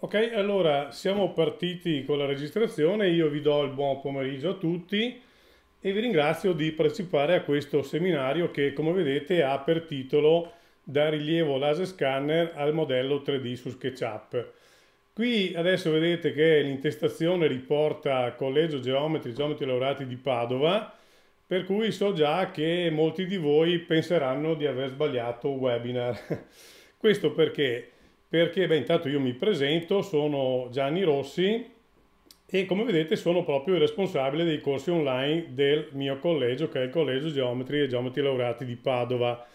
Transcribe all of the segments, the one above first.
Ok, allora siamo partiti con la registrazione, io vi do il buon pomeriggio a tutti e vi ringrazio di partecipare a questo seminario che come vedete ha per titolo Da rilievo laser scanner al modello 3D su SketchUp. Qui adesso vedete che l'intestazione riporta Collegio Geometri, Geometri Laureati di Padova, per cui so già che molti di voi penseranno di aver sbagliato webinar. Questo perché perché beh, intanto io mi presento, sono Gianni Rossi e come vedete sono proprio il responsabile dei corsi online del mio collegio che è il Collegio Geometri e Geometri Laureati di Padova.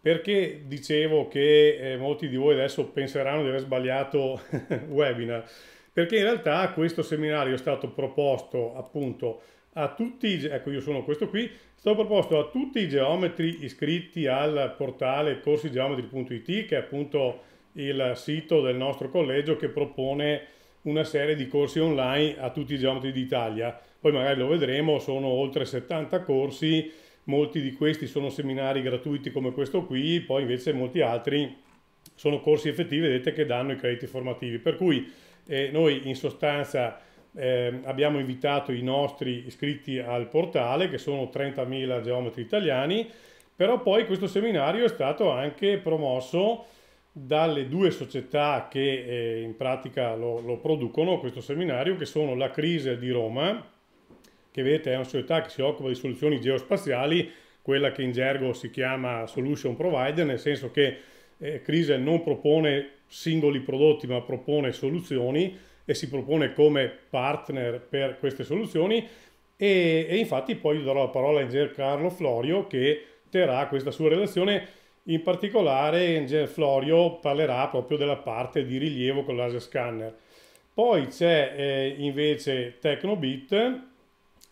Perché dicevo che eh, molti di voi adesso penseranno di aver sbagliato webinar? Perché in realtà questo seminario è stato proposto appunto a tutti, ecco io sono questo qui, è stato proposto a tutti i geometri iscritti al portale corsigeometri.it che è appunto il sito del nostro collegio che propone una serie di corsi online a tutti i geometri d'Italia. Poi magari lo vedremo, sono oltre 70 corsi, molti di questi sono seminari gratuiti come questo qui, poi invece molti altri sono corsi effettivi, vedete, che danno i crediti formativi. Per cui eh, noi in sostanza eh, abbiamo invitato i nostri iscritti al portale, che sono 30.000 geometri italiani, però poi questo seminario è stato anche promosso dalle due società che eh, in pratica lo, lo, producono, questo seminario, che sono la Crise di Roma, che vedete è una società che si occupa di soluzioni geospaziali, quella che in gergo si chiama solution provider, nel senso che eh, Crise non propone singoli prodotti ma propone soluzioni e si propone come partner per queste soluzioni e, e infatti poi darò la parola a Ingegner Carlo Florio che terrà questa sua relazione in particolare Florio parlerà proprio della parte di rilievo con laser scanner. Poi c'è eh, invece Tecnobit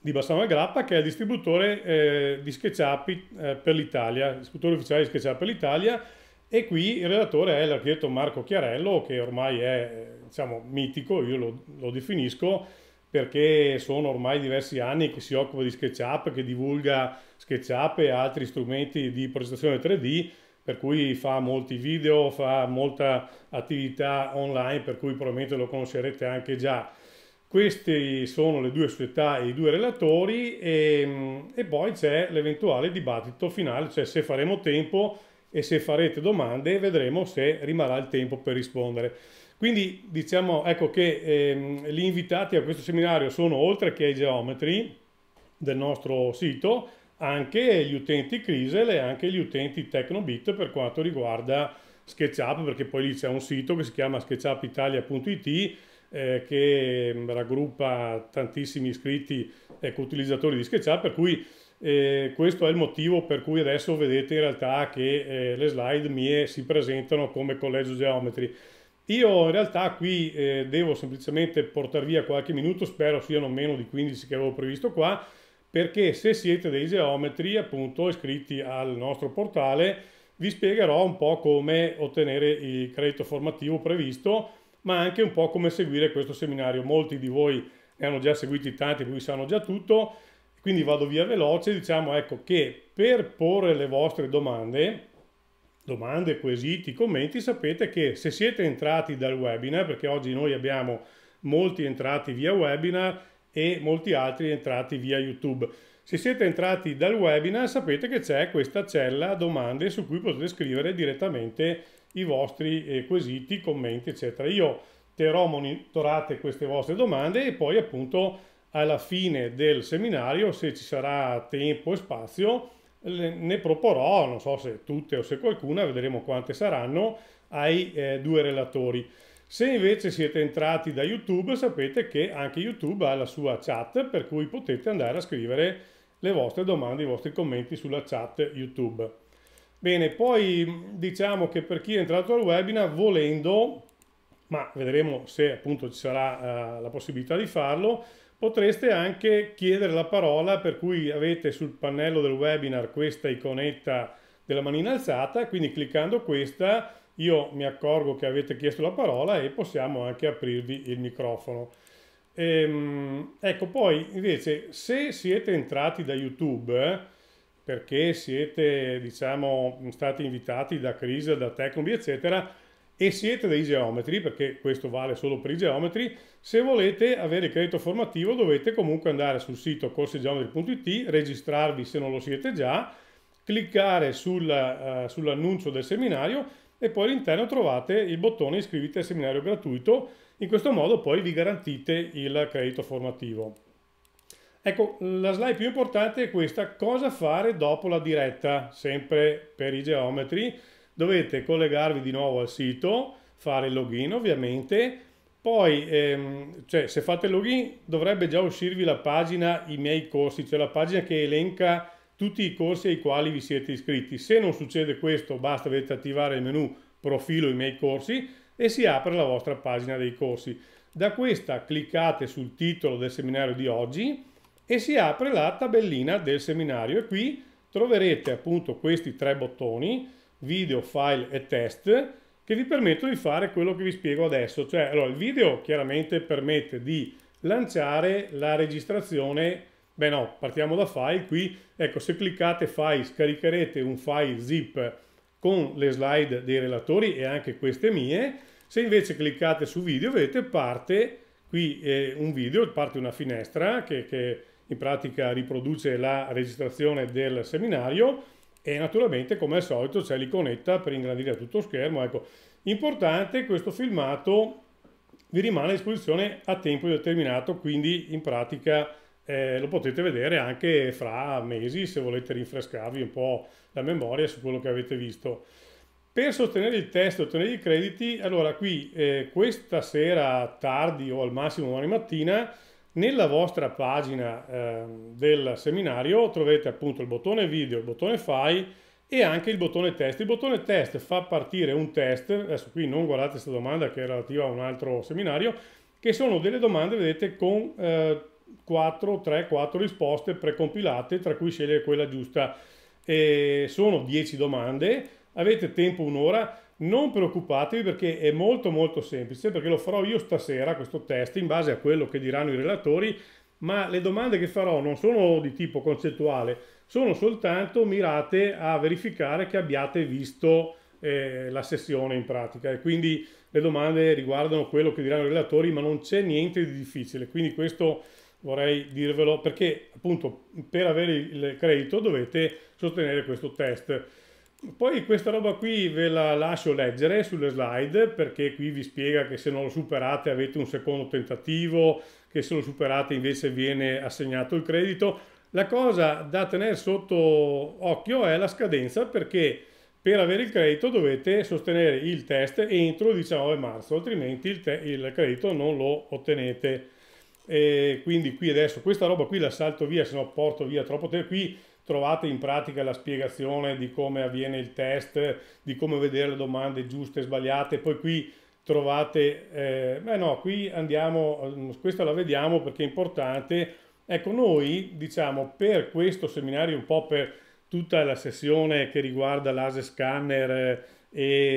di Bassano e Grappa che è il distributore eh, di SketchUp eh, per l'Italia, distributore ufficiale di SketchUp per l'Italia e qui il relatore è l'architetto Marco Chiarello che ormai è diciamo, mitico, io lo, lo definisco perché sono ormai diversi anni che si occupa di SketchUp, che divulga SketchUp e altri strumenti di progettazione 3D per cui fa molti video, fa molta attività online, per cui probabilmente lo conoscerete anche già. Queste sono le due società e i due relatori e, ehm, e poi c'è l'eventuale dibattito finale, cioè se faremo tempo e se farete domande vedremo se rimarrà il tempo per rispondere. Quindi diciamo ecco che ehm, gli invitati a questo seminario sono oltre che ai geometri del nostro sito, anche gli utenti Crisel e anche gli utenti Tecnobit per quanto riguarda SketchUp, perché poi lì c'è un sito che si chiama sketchupitalia.it eh, che mm, raggruppa tantissimi iscritti e ecco, utilizzatori di SketchUp, per cui eh, questo è il motivo per cui adesso vedete in realtà che eh, le slide mie si presentano come collegio geometri. Io in realtà qui eh, devo semplicemente portare via qualche minuto, spero siano meno di 15 che avevo previsto qua, perché se siete dei geometri appunto iscritti al nostro portale vi spiegherò un po' come ottenere il credito formativo previsto ma anche un po' come seguire questo seminario. Molti di voi ne hanno già seguiti tanti, quindi sanno già tutto, quindi vado via veloce, diciamo ecco che per porre le vostre domande, domande, quesiti, commenti, sapete che se siete entrati dal webinar, perché oggi noi abbiamo molti entrati via webinar, e molti altri entrati via YouTube. Se siete entrati dal webinar sapete che c'è questa cella domande su cui potete scrivere direttamente i vostri eh, quesiti, commenti, eccetera. Io terrò monitorate queste vostre domande e poi appunto alla fine del seminario, se ci sarà tempo e spazio, ne proporrò, non so se tutte o se qualcuna, vedremo quante saranno, ai eh, due relatori. Se invece siete entrati da YouTube sapete che anche YouTube ha la sua chat per cui potete andare a scrivere le vostre domande, i vostri commenti sulla chat YouTube. Bene, poi mm, diciamo che per chi è entrato al webinar volendo, ma vedremo se appunto ci sarà eh, la possibilità di farlo, potreste anche chiedere la parola per cui avete sul pannello del webinar questa iconetta della manina alzata, quindi cliccando questa io mi accorgo che avete chiesto la parola e possiamo anche aprirvi il microfono. Ehm, ecco, poi invece se siete entrati da YouTube eh, perché siete, diciamo, stati invitati da Crisa, da Tecnobi, eccetera, e siete dei geometri, perché questo vale solo per i geometri, se volete avere credito formativo dovete comunque andare sul sito corsigeometri.it, registrarvi se non lo siete già, cliccare sul, uh, eh, sull'annuncio del seminario e poi all'interno trovate il bottone iscriviti al seminario gratuito, in questo modo poi vi garantite il credito formativo. Ecco, la slide più importante è questa, cosa fare dopo la diretta, sempre per i geometri, dovete collegarvi di nuovo al sito, fare il login ovviamente, poi ehm, cioè, se fate il login dovrebbe già uscirvi la pagina i miei corsi, cioè la pagina che elenca tutti i corsi ai quali vi siete iscritti. Se non succede questo, basta vedete attivare il menu profilo i miei corsi e si apre la vostra pagina dei corsi. Da questa cliccate sul titolo del seminario di oggi e si apre la tabellina del seminario e qui troverete appunto questi tre bottoni video, file e test che vi permettono di fare quello che vi spiego adesso. Cioè, allora, il video chiaramente permette di lanciare la registrazione Beh no, partiamo da file qui. Ecco, se cliccate file scaricherete un file zip con le slide dei relatori e anche queste mie. Se invece cliccate su video vedete parte qui eh, un video, parte una finestra che, che in pratica riproduce la registrazione del seminario e naturalmente come al solito c'è l'iconetta per ingrandire a tutto schermo. Ecco, importante questo filmato vi rimane a disposizione a tempo determinato, quindi in pratica eh, lo potete vedere anche fra mesi se volete rinfrescarvi un po' la memoria su quello che avete visto. Per sostenere il test e ottenere i crediti, allora qui eh, questa sera tardi o al massimo domani mattina nella vostra pagina eh, del seminario troverete appunto il bottone video, il bottone fai e anche il bottone test. Il bottone test fa partire un test, adesso qui non guardate questa domanda che è relativa a un altro seminario, che sono delle domande, vedete, con eh, 4, 3, 4 risposte precompilate, tra cui scegliere quella giusta. E sono 10 domande, avete tempo un'ora, non preoccupatevi perché è molto molto semplice, perché lo farò io stasera questo test in base a quello che diranno i relatori, ma le domande che farò non sono di tipo concettuale, sono soltanto mirate a verificare che abbiate visto eh, la sessione in pratica e quindi le domande riguardano quello che diranno i relatori, ma non c'è niente di difficile, quindi questo vorrei dirvelo perché appunto per avere il credito dovete sostenere questo test. Poi questa roba qui ve la lascio leggere sulle slide perché qui vi spiega che se non lo superate avete un secondo tentativo, che se lo superate invece viene assegnato il credito. La cosa da tenere sotto occhio è la scadenza perché per avere il credito dovete sostenere il test entro il 19 marzo, altrimenti il, il credito non lo ottenete. E quindi qui adesso questa roba qui la salto via, se no porto via troppo tempo. Qui trovate in pratica la spiegazione di come avviene il test, di come vedere le domande giuste e sbagliate. Poi qui trovate, eh, beh no, qui andiamo, eh, questa la vediamo perché è importante. Ecco, noi diciamo per questo seminario, un po' per tutta la sessione che riguarda l'ASE scanner eh,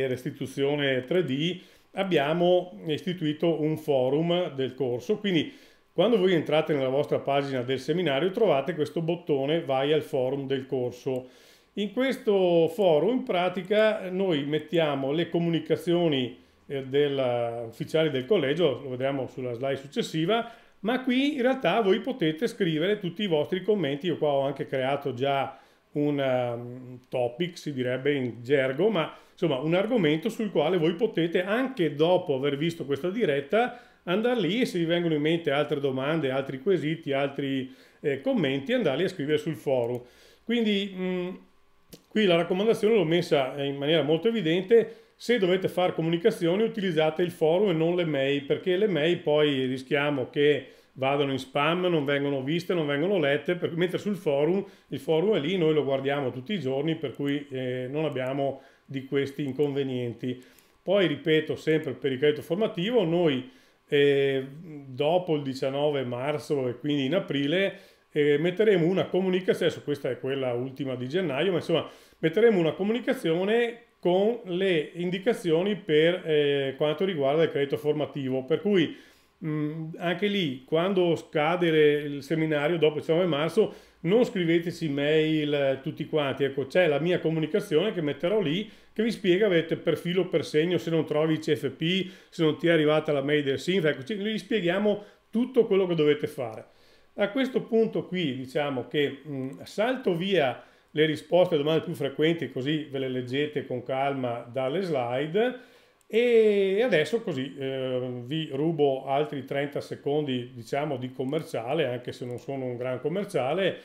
e restituzione 3D, abbiamo istituito un forum del corso. Quindi quando voi entrate nella vostra pagina del seminario trovate questo bottone vai al forum del corso. In questo forum in pratica noi mettiamo le comunicazioni eh, ufficiali del collegio, lo vedremo sulla slide successiva, ma qui in realtà voi potete scrivere tutti i vostri commenti, io qua ho anche creato già un um, topic, si direbbe in gergo, ma insomma un argomento sul quale voi potete anche dopo aver visto questa diretta andare lì e se vi vengono in mente altre domande, altri quesiti, altri eh, commenti, andarli a scrivere sul forum. Quindi mh, mm, qui la raccomandazione l'ho messa eh, in maniera molto evidente, se dovete fare comunicazioni utilizzate il forum e non le mail, perché le mail poi rischiamo che vadano in spam, non vengono viste, non vengono lette, per, mentre sul forum, il forum è lì, noi lo guardiamo tutti i giorni, per cui eh, non abbiamo di questi inconvenienti. Poi ripeto sempre per il credito formativo, noi eh, dopo il 19 marzo e quindi in aprile eh, metteremo una comunicazione, adesso questa è quella ultima di gennaio, ma insomma metteremo una comunicazione con le indicazioni per eh, quanto riguarda il credito formativo, per cui mh, anche lì quando scade il seminario dopo il 19 marzo non scriveteci mail eh, tutti quanti, ecco c'è la mia comunicazione che metterò lì che vi spiega avete per filo per segno se non trovi il CFP, se non ti è arrivata la mail del SINF, ecco, noi vi spieghiamo tutto quello che dovete fare. A questo punto qui diciamo che mh, salto via le risposte alle domande più frequenti così ve le leggete con calma dalle slide e adesso così eh, vi rubo altri 30 secondi diciamo di commerciale anche se non sono un gran commerciale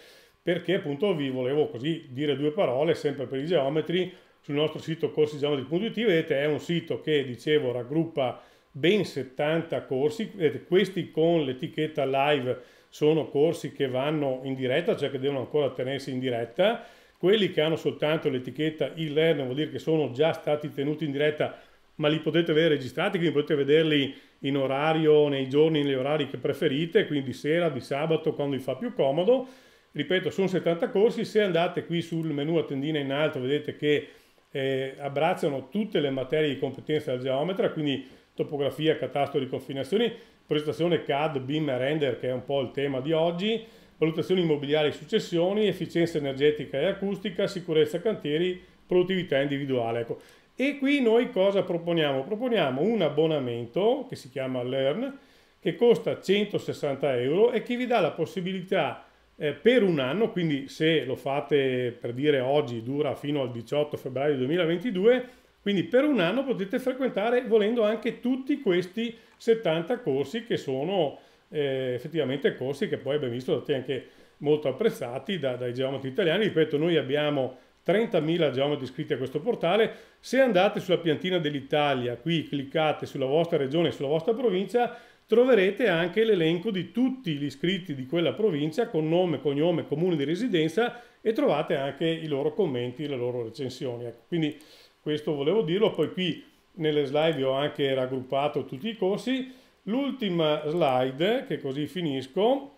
perché appunto vi volevo così dire due parole sempre per i geometri sul nostro sito corsigiamadi.it, vedete è un sito che, dicevo, raggruppa ben 70 corsi, vedete, questi con l'etichetta live sono corsi che vanno in diretta, cioè che devono ancora tenersi in diretta, quelli che hanno soltanto l'etichetta e-learning vuol dire che sono già stati tenuti in diretta, ma li potete vedere registrati, quindi potete vederli in orario, nei giorni, negli orari che preferite, quindi sera, di sabato, quando vi fa più comodo. Ripeto, sono 70 corsi, se andate qui sul menu a tendina in alto vedete che eh, abbracciano tutte le materie di competenza del geometra, quindi topografia, catastro di confinazioni, progettazione CAD, BIM e render, che è un po' il tema di oggi, valutazioni immobiliari e successioni, efficienza energetica e acustica, sicurezza cantieri, produttività individuale. Ecco. E qui noi cosa proponiamo? Proponiamo un abbonamento che si chiama Learn, che costa 160 euro e che vi dà la possibilità di eh, per un anno, quindi se lo fate per dire oggi dura fino al 18 febbraio 2022, quindi per un anno potete frequentare volendo anche tutti questi 70 corsi che sono eh, effettivamente corsi che poi abbiamo visto stati anche molto apprezzati da, dai geometri italiani. Ripeto, noi abbiamo 30.000 geometri iscritti a questo portale. Se andate sulla piantina dell'Italia, qui cliccate sulla vostra regione, sulla vostra provincia, troverete anche l'elenco di tutti gli iscritti di quella provincia con nome, cognome, comune di residenza e trovate anche i loro commenti, le loro recensioni. Ecco, quindi questo volevo dirlo, poi qui nelle slide ho anche raggruppato tutti i corsi. L'ultima slide, che così finisco,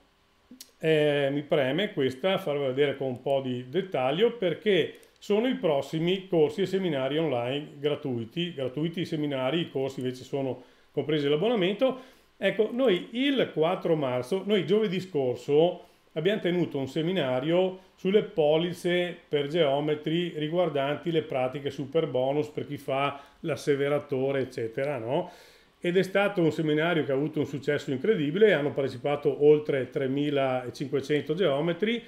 eh, mi preme questa, farvela vedere con un po' di dettaglio, perché sono i prossimi corsi e seminari online gratuiti, gratuiti i seminari, i corsi invece sono compresi l'abbonamento, Ecco, noi il 4 marzo, noi giovedì scorso abbiamo tenuto un seminario sulle polizze per geometri riguardanti le pratiche super bonus per chi fa l'asseveratore, eccetera, no? Ed è stato un seminario che ha avuto un successo incredibile, hanno partecipato oltre 3500 geometri,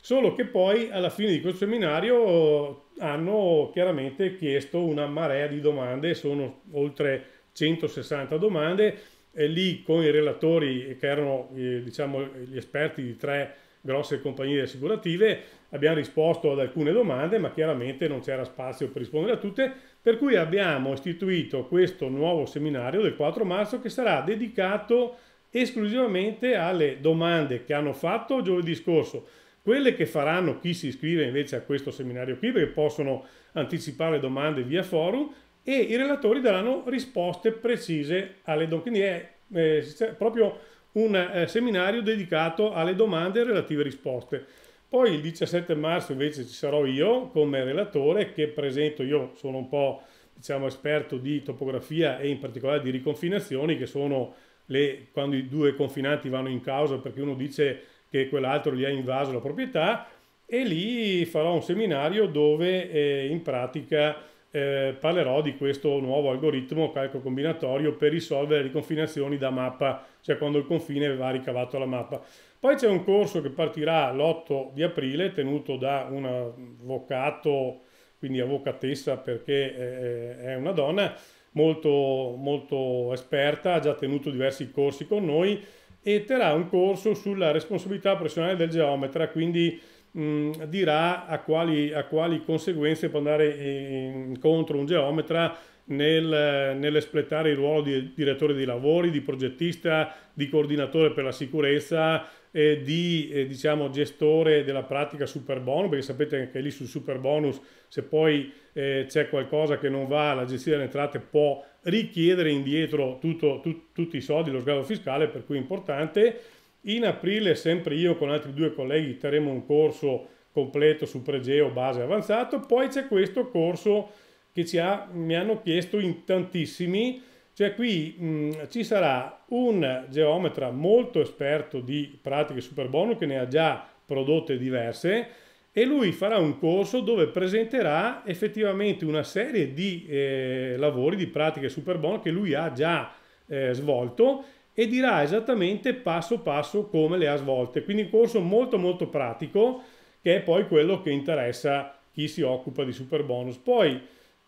solo che poi alla fine di questo seminario hanno chiaramente chiesto una marea di domande, sono oltre 160 domande e lì con i relatori che erano eh, diciamo, gli esperti di tre grosse compagnie assicurative abbiamo risposto ad alcune domande ma chiaramente non c'era spazio per rispondere a tutte per cui abbiamo istituito questo nuovo seminario del 4 marzo che sarà dedicato esclusivamente alle domande che hanno fatto giovedì scorso quelle che faranno chi si iscrive invece a questo seminario qui perché possono anticipare domande via forum e i relatori daranno risposte precise alle domande. Quindi è eh, proprio un eh, seminario dedicato alle domande e relative risposte. Poi il 17 marzo invece ci sarò io come relatore che presento, io sono un po' diciamo esperto di topografia e in particolare di riconfinazioni che sono le, quando i due confinanti vanno in causa perché uno dice che quell'altro gli ha invaso la proprietà e lì farò un seminario dove eh, in pratica eh, parlerò di questo nuovo algoritmo calcolo combinatorio per risolvere le confinazioni da mappa, cioè quando il confine va ricavato la mappa. Poi c'è un corso che partirà l'8 di aprile, tenuto da un avvocato, quindi avvocatessa perché eh, è una donna, molto, molto esperta, ha già tenuto diversi corsi con noi e terrà un corso sulla responsabilità professionale del geometra, quindi mh, mm, dirà a quali, a quali, conseguenze può andare incontro un geometra nel, nell'espletare il ruolo di direttore di lavori, di progettista, di coordinatore per la sicurezza, eh, di eh, diciamo, gestore della pratica super bonus, perché sapete che lì sul super bonus se poi eh, c'è qualcosa che non va, la gestione delle entrate può richiedere indietro tutto, tut, tutti i soldi, lo sgravo fiscale, per cui è importante in aprile sempre io con altri due colleghi terremo un corso completo su pregeo, base avanzato, poi c'è questo corso che ci ha, mi hanno chiesto in tantissimi, cioè qui mh, mm, ci sarà un geometra molto esperto di pratiche super che ne ha già prodotte diverse e lui farà un corso dove presenterà effettivamente una serie di eh, lavori di pratiche super che lui ha già eh, svolto e dirà esattamente passo passo come le ha svolte. Quindi un corso molto molto pratico che è poi quello che interessa chi si occupa di super bonus. Poi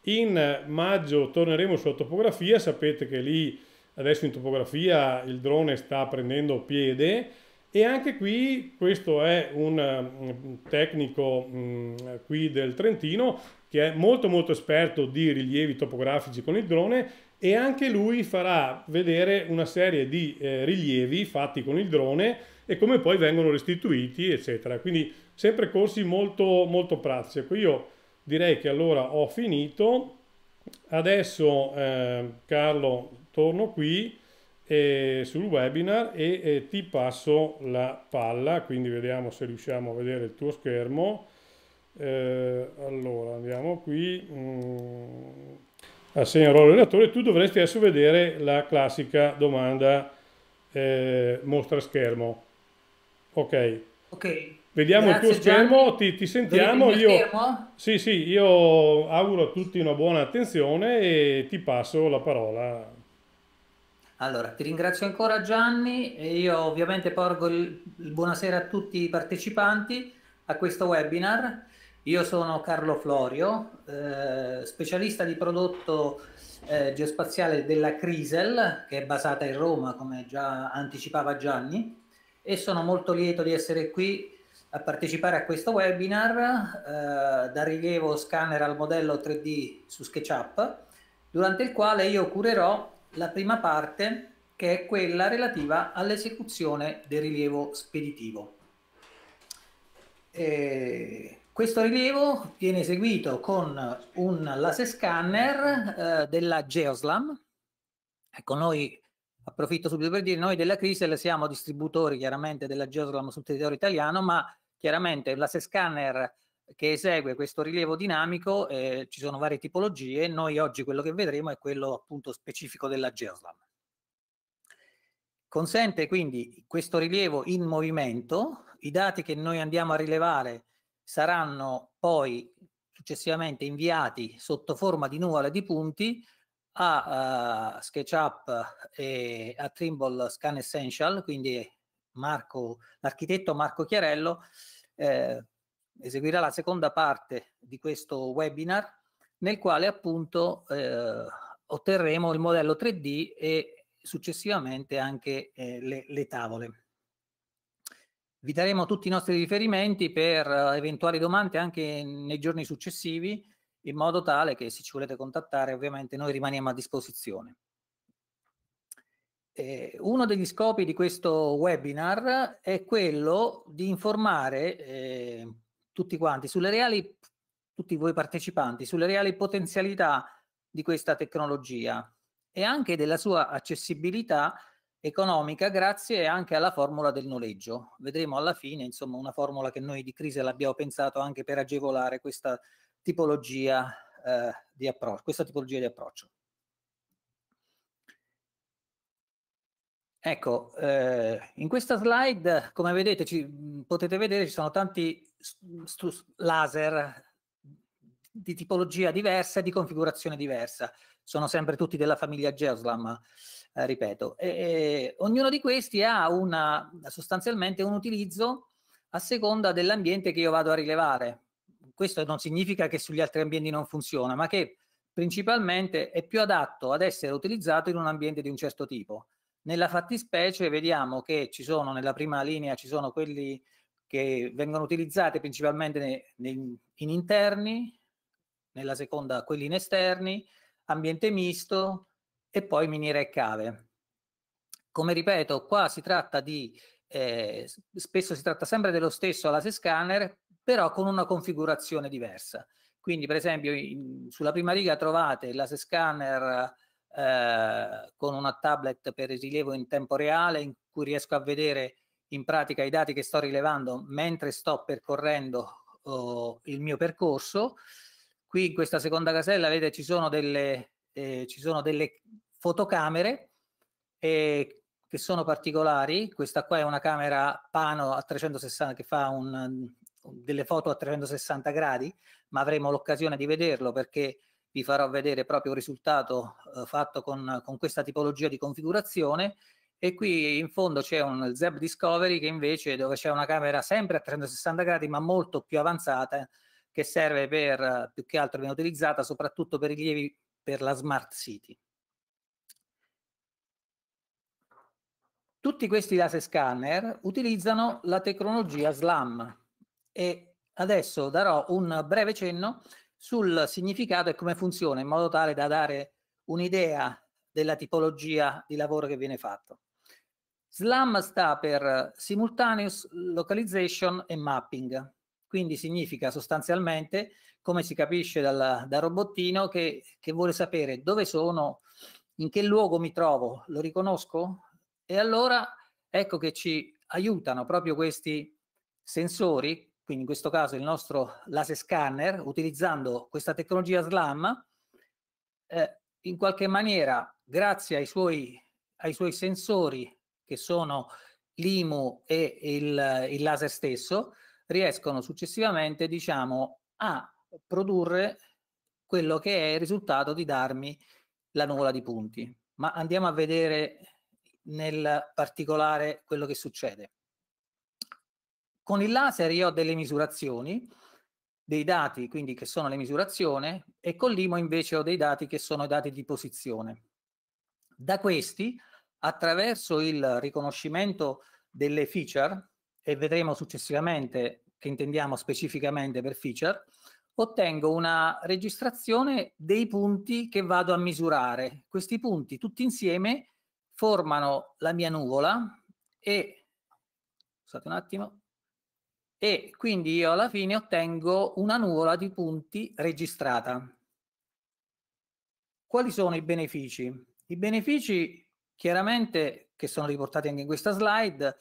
in maggio torneremo sulla topografia, sapete che lì adesso in topografia il drone sta prendendo piede e anche qui questo è un mm, tecnico mh, mm, qui del Trentino che è molto molto esperto di rilievi topografici con il drone e anche lui farà vedere una serie di eh, rilievi fatti con il drone e come poi vengono restituiti, eccetera. Quindi sempre corsi molto, molto pratici. Ecco, io direi che allora ho finito. Adesso eh, Carlo torno qui eh, sul webinar e eh, ti passo la palla, quindi vediamo se riusciamo a vedere il tuo schermo. Eh, allora andiamo qui. Mm assegnerò al relatore, tu dovresti adesso vedere la classica domanda eh, mostra schermo. Ok. Ok. Vediamo Grazie, il tuo schermo, ti, ti sentiamo. Io, Sì, sì, io auguro a tutti una buona attenzione e ti passo la parola. Allora, ti ringrazio ancora Gianni e io ovviamente porgo il, il buonasera a tutti i partecipanti a questo webinar. Io sono Carlo Florio, eh, specialista di prodotto eh, geospaziale della Crisel, che è basata in Roma, come già anticipava Gianni, e sono molto lieto di essere qui a partecipare a questo webinar eh, da rilievo scanner al modello 3D su SketchUp, durante il quale io curerò la prima parte che è quella relativa all'esecuzione del rilievo speditivo. E questo rilievo viene eseguito con un laser scanner eh, della Geoslam. Ecco, noi approfitto subito per dire, noi della Crisel siamo distributori chiaramente della Geoslam sul territorio italiano, ma chiaramente il laser scanner che esegue questo rilievo dinamico, eh, ci sono varie tipologie, noi oggi quello che vedremo è quello appunto specifico della Geoslam. Consente quindi questo rilievo in movimento, i dati che noi andiamo a rilevare saranno poi successivamente inviati sotto forma di nuvole di punti a uh, SketchUp e a Trimble Scan Essential, quindi Marco, l'architetto Marco Chiarello eh, eseguirà la seconda parte di questo webinar nel quale appunto eh, otterremo il modello 3D e successivamente anche eh, le, le tavole. Vi daremo tutti i nostri riferimenti per eh, eventuali domande anche nei giorni successivi, in modo tale che se ci volete contattare ovviamente noi rimaniamo a disposizione. Eh, uno degli scopi di questo webinar è quello di informare eh, tutti quanti, sulle reali, tutti voi partecipanti, sulle reali potenzialità di questa tecnologia e anche della sua accessibilità economica grazie anche alla formula del noleggio. Vedremo alla fine, insomma, una formula che noi di crisi l'abbiamo pensato anche per agevolare questa tipologia, eh, di, appro questa tipologia di approccio. Ecco, eh, in questa slide, come vedete, ci, potete vedere ci sono tanti laser di tipologia diversa e di configurazione diversa. Sono sempre tutti della famiglia Geoslam. Eh, ripeto. E, e, ognuno di questi ha una, sostanzialmente un utilizzo a seconda dell'ambiente che io vado a rilevare. Questo non significa che sugli altri ambienti non funziona, ma che principalmente è più adatto ad essere utilizzato in un ambiente di un certo tipo. Nella fattispecie vediamo che ci sono nella prima linea ci sono quelli che vengono utilizzati principalmente nei, nei, in interni, nella seconda quelli in esterni, ambiente misto, e poi miniere e cave. Come ripeto, qua si tratta di, eh, spesso si tratta sempre dello stesso alase scanner, però con una configurazione diversa. Quindi per esempio in, sulla prima riga trovate l'ase scanner eh, con una tablet per il rilevo in tempo reale in cui riesco a vedere in pratica i dati che sto rilevando mentre sto percorrendo oh, il mio percorso. Qui in questa seconda casella, vedete, ci sono delle, eh, ci sono delle fotocamere eh, che sono particolari. Questa qua è una camera pano a 360 che fa un, delle foto a 360 gradi, ma avremo l'occasione di vederlo perché vi farò vedere proprio il risultato eh, fatto con, con questa tipologia di configurazione e qui in fondo c'è un Zeb Discovery che invece dove c'è una camera sempre a 360 gradi ma molto più avanzata che serve per più che altro viene utilizzata soprattutto per rilievi per la smart city. Tutti questi laser scanner utilizzano la tecnologia SLAM e adesso darò un breve cenno sul significato e come funziona in modo tale da dare un'idea della tipologia di lavoro che viene fatto. SLAM sta per Simultaneous Localization e Mapping, quindi significa sostanzialmente, come si capisce dal, dal robottino, che, che vuole sapere dove sono, in che luogo mi trovo, lo riconosco, e allora ecco che ci aiutano proprio questi sensori, quindi in questo caso il nostro laser scanner, utilizzando questa tecnologia SLAM, eh, in qualche maniera, grazie ai suoi, ai suoi sensori, che sono l'IMU e il, il laser stesso, riescono successivamente diciamo, a produrre quello che è il risultato di darmi la nuvola di punti. Ma andiamo a vedere nel particolare quello che succede. Con il laser io ho delle misurazioni, dei dati quindi che sono le misurazioni e con l'IMO invece ho dei dati che sono i dati di posizione. Da questi, attraverso il riconoscimento delle feature, e vedremo successivamente che intendiamo specificamente per feature, ottengo una registrazione dei punti che vado a misurare. Questi punti tutti insieme formano la mia nuvola e, scusate un attimo, e quindi io alla fine ottengo una nuvola di punti registrata. Quali sono i benefici? I benefici chiaramente che sono riportati anche in questa slide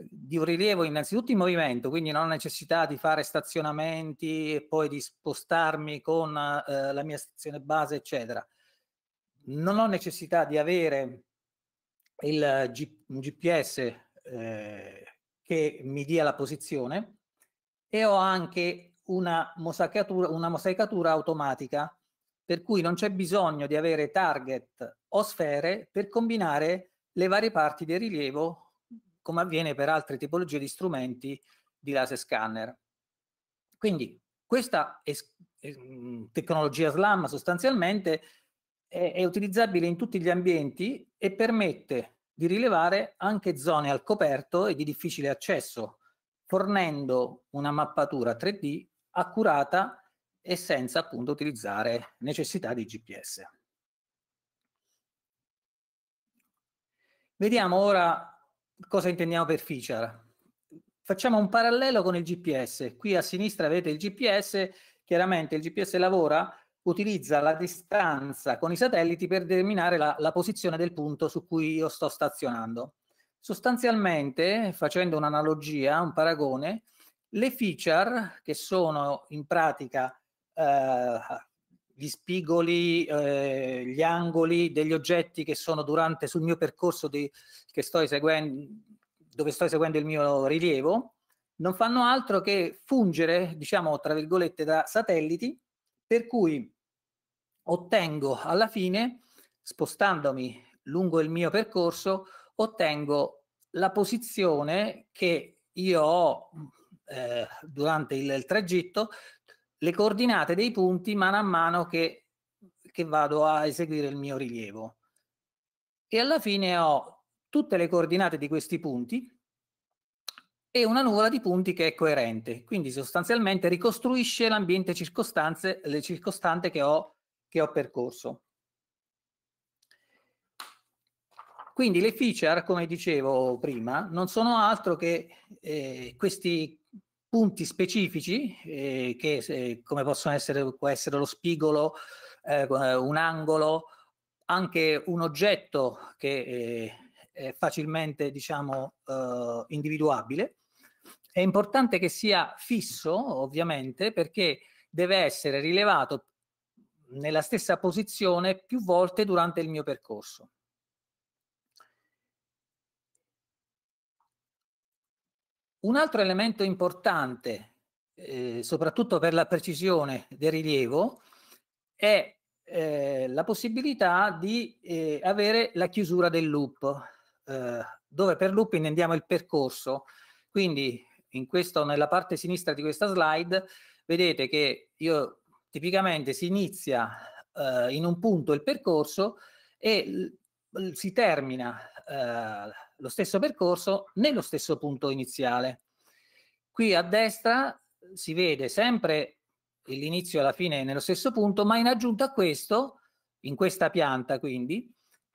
di un rilievo innanzitutto in movimento, quindi non ho necessità di fare stazionamenti e poi di spostarmi con eh, la mia stazione base, eccetera. Non ho necessità di avere il eh, G, un GPS eh, che mi dia la posizione e ho anche una mosaicatura, una mosaicatura automatica per cui non c'è bisogno di avere target o sfere per combinare le varie parti del rilievo come avviene per altre tipologie di strumenti di laser scanner. Quindi questa mm, tecnologia SLAM sostanzialmente è, è utilizzabile in tutti gli ambienti e permette di rilevare anche zone al coperto e di difficile accesso, fornendo una mappatura 3D accurata e senza appunto utilizzare necessità di GPS. Vediamo ora cosa intendiamo per feature. Facciamo un parallelo con il GPS. Qui a sinistra avete il GPS, chiaramente il GPS lavora utilizza la distanza con i satelliti per determinare la, la posizione del punto su cui io sto stazionando. Sostanzialmente, facendo un'analogia, un paragone, le feature, che sono in pratica eh, gli spigoli, eh, gli angoli degli oggetti che sono durante sul mio percorso di, che sto eseguendo, dove sto eseguendo il mio rilievo, non fanno altro che fungere, diciamo, tra virgolette, da satelliti, per cui ottengo alla fine, spostandomi lungo il mio percorso, ottengo la posizione che io ho eh, durante il, il, tragitto, le coordinate dei punti mano a mano che, che vado a eseguire il mio rilievo. E alla fine ho tutte le coordinate di questi punti e una nuvola di punti che è coerente, quindi sostanzialmente ricostruisce l'ambiente circostante che ho che ho percorso. Quindi le feature, come dicevo prima, non sono altro che eh, questi punti specifici eh, che eh, come possono essere, può essere lo spigolo, eh, un angolo, anche un oggetto che eh, è facilmente diciamo eh, individuabile. È importante che sia fisso ovviamente perché deve essere rilevato nella stessa posizione più volte durante il mio percorso. Un altro elemento importante, eh, soprattutto per la precisione del rilievo, è eh, la possibilità di eh, avere la chiusura del loop, eh, dove per loop intendiamo il percorso. Quindi in questo, nella parte sinistra di questa slide vedete che io tipicamente si inizia eh, in un punto il percorso e si termina eh, lo stesso percorso nello stesso punto iniziale. Qui a destra si vede sempre l'inizio e la fine nello stesso punto, ma in aggiunta a questo, in questa pianta quindi,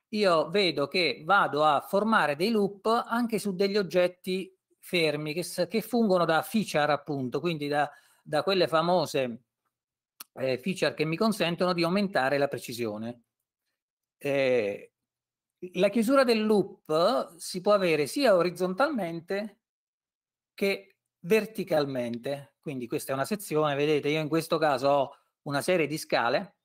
io vedo che vado a formare dei loop anche su degli oggetti fermi che, che fungono da feature appunto, quindi da, da quelle famose eh, feature che mi consentono di aumentare la precisione. Eh, la chiusura del loop si può avere sia orizzontalmente che verticalmente. Quindi questa è una sezione, vedete, io in questo caso ho una serie di scale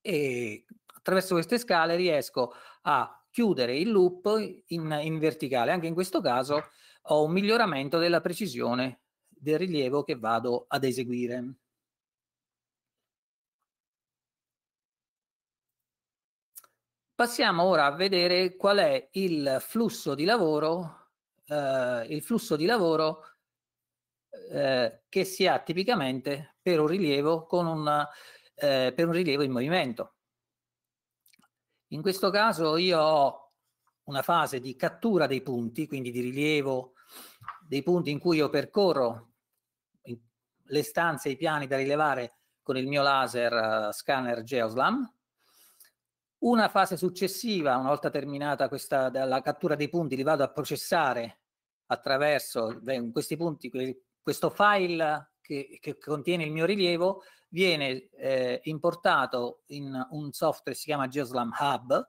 e attraverso queste scale riesco a chiudere il loop in, in verticale. Anche in questo caso ho un miglioramento della precisione del rilievo che vado ad eseguire. Passiamo ora a vedere qual è il flusso di lavoro, eh, il flusso di lavoro eh, che si ha tipicamente per un rilievo, con una, eh, per un rilievo in movimento. In questo caso io ho una fase di cattura dei punti, quindi di rilievo dei punti in cui io percorro le stanze e i piani da rilevare con il mio laser eh, scanner Geoslam una fase successiva, una volta terminata questa dalla cattura dei punti, li vado a processare attraverso questi punti, questo file che, che contiene il mio rilievo viene eh, importato in un software che si chiama Geoslam Hub,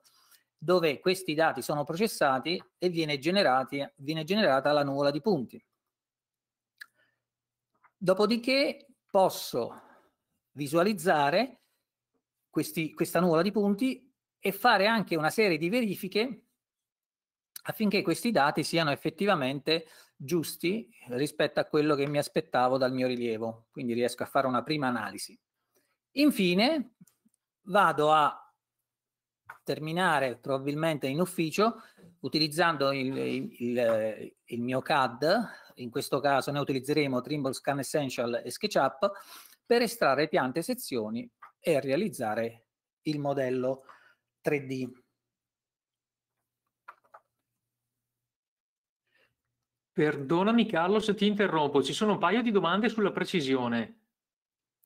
dove questi dati sono processati e viene, generati, viene generata la nuvola di punti. Dopodiché posso visualizzare questi, questa nuvola di punti e fare anche una serie di verifiche affinché questi dati siano effettivamente giusti rispetto a quello che mi aspettavo dal mio rilievo, quindi riesco a fare una prima analisi. Infine vado a terminare probabilmente in ufficio utilizzando il, il, il, mio CAD, in questo caso ne utilizzeremo Trimble Scan Essential e SketchUp per estrarre piante e sezioni e realizzare il modello 3D. Perdonami Carlo se ti interrompo, ci sono un paio di domande sulla precisione.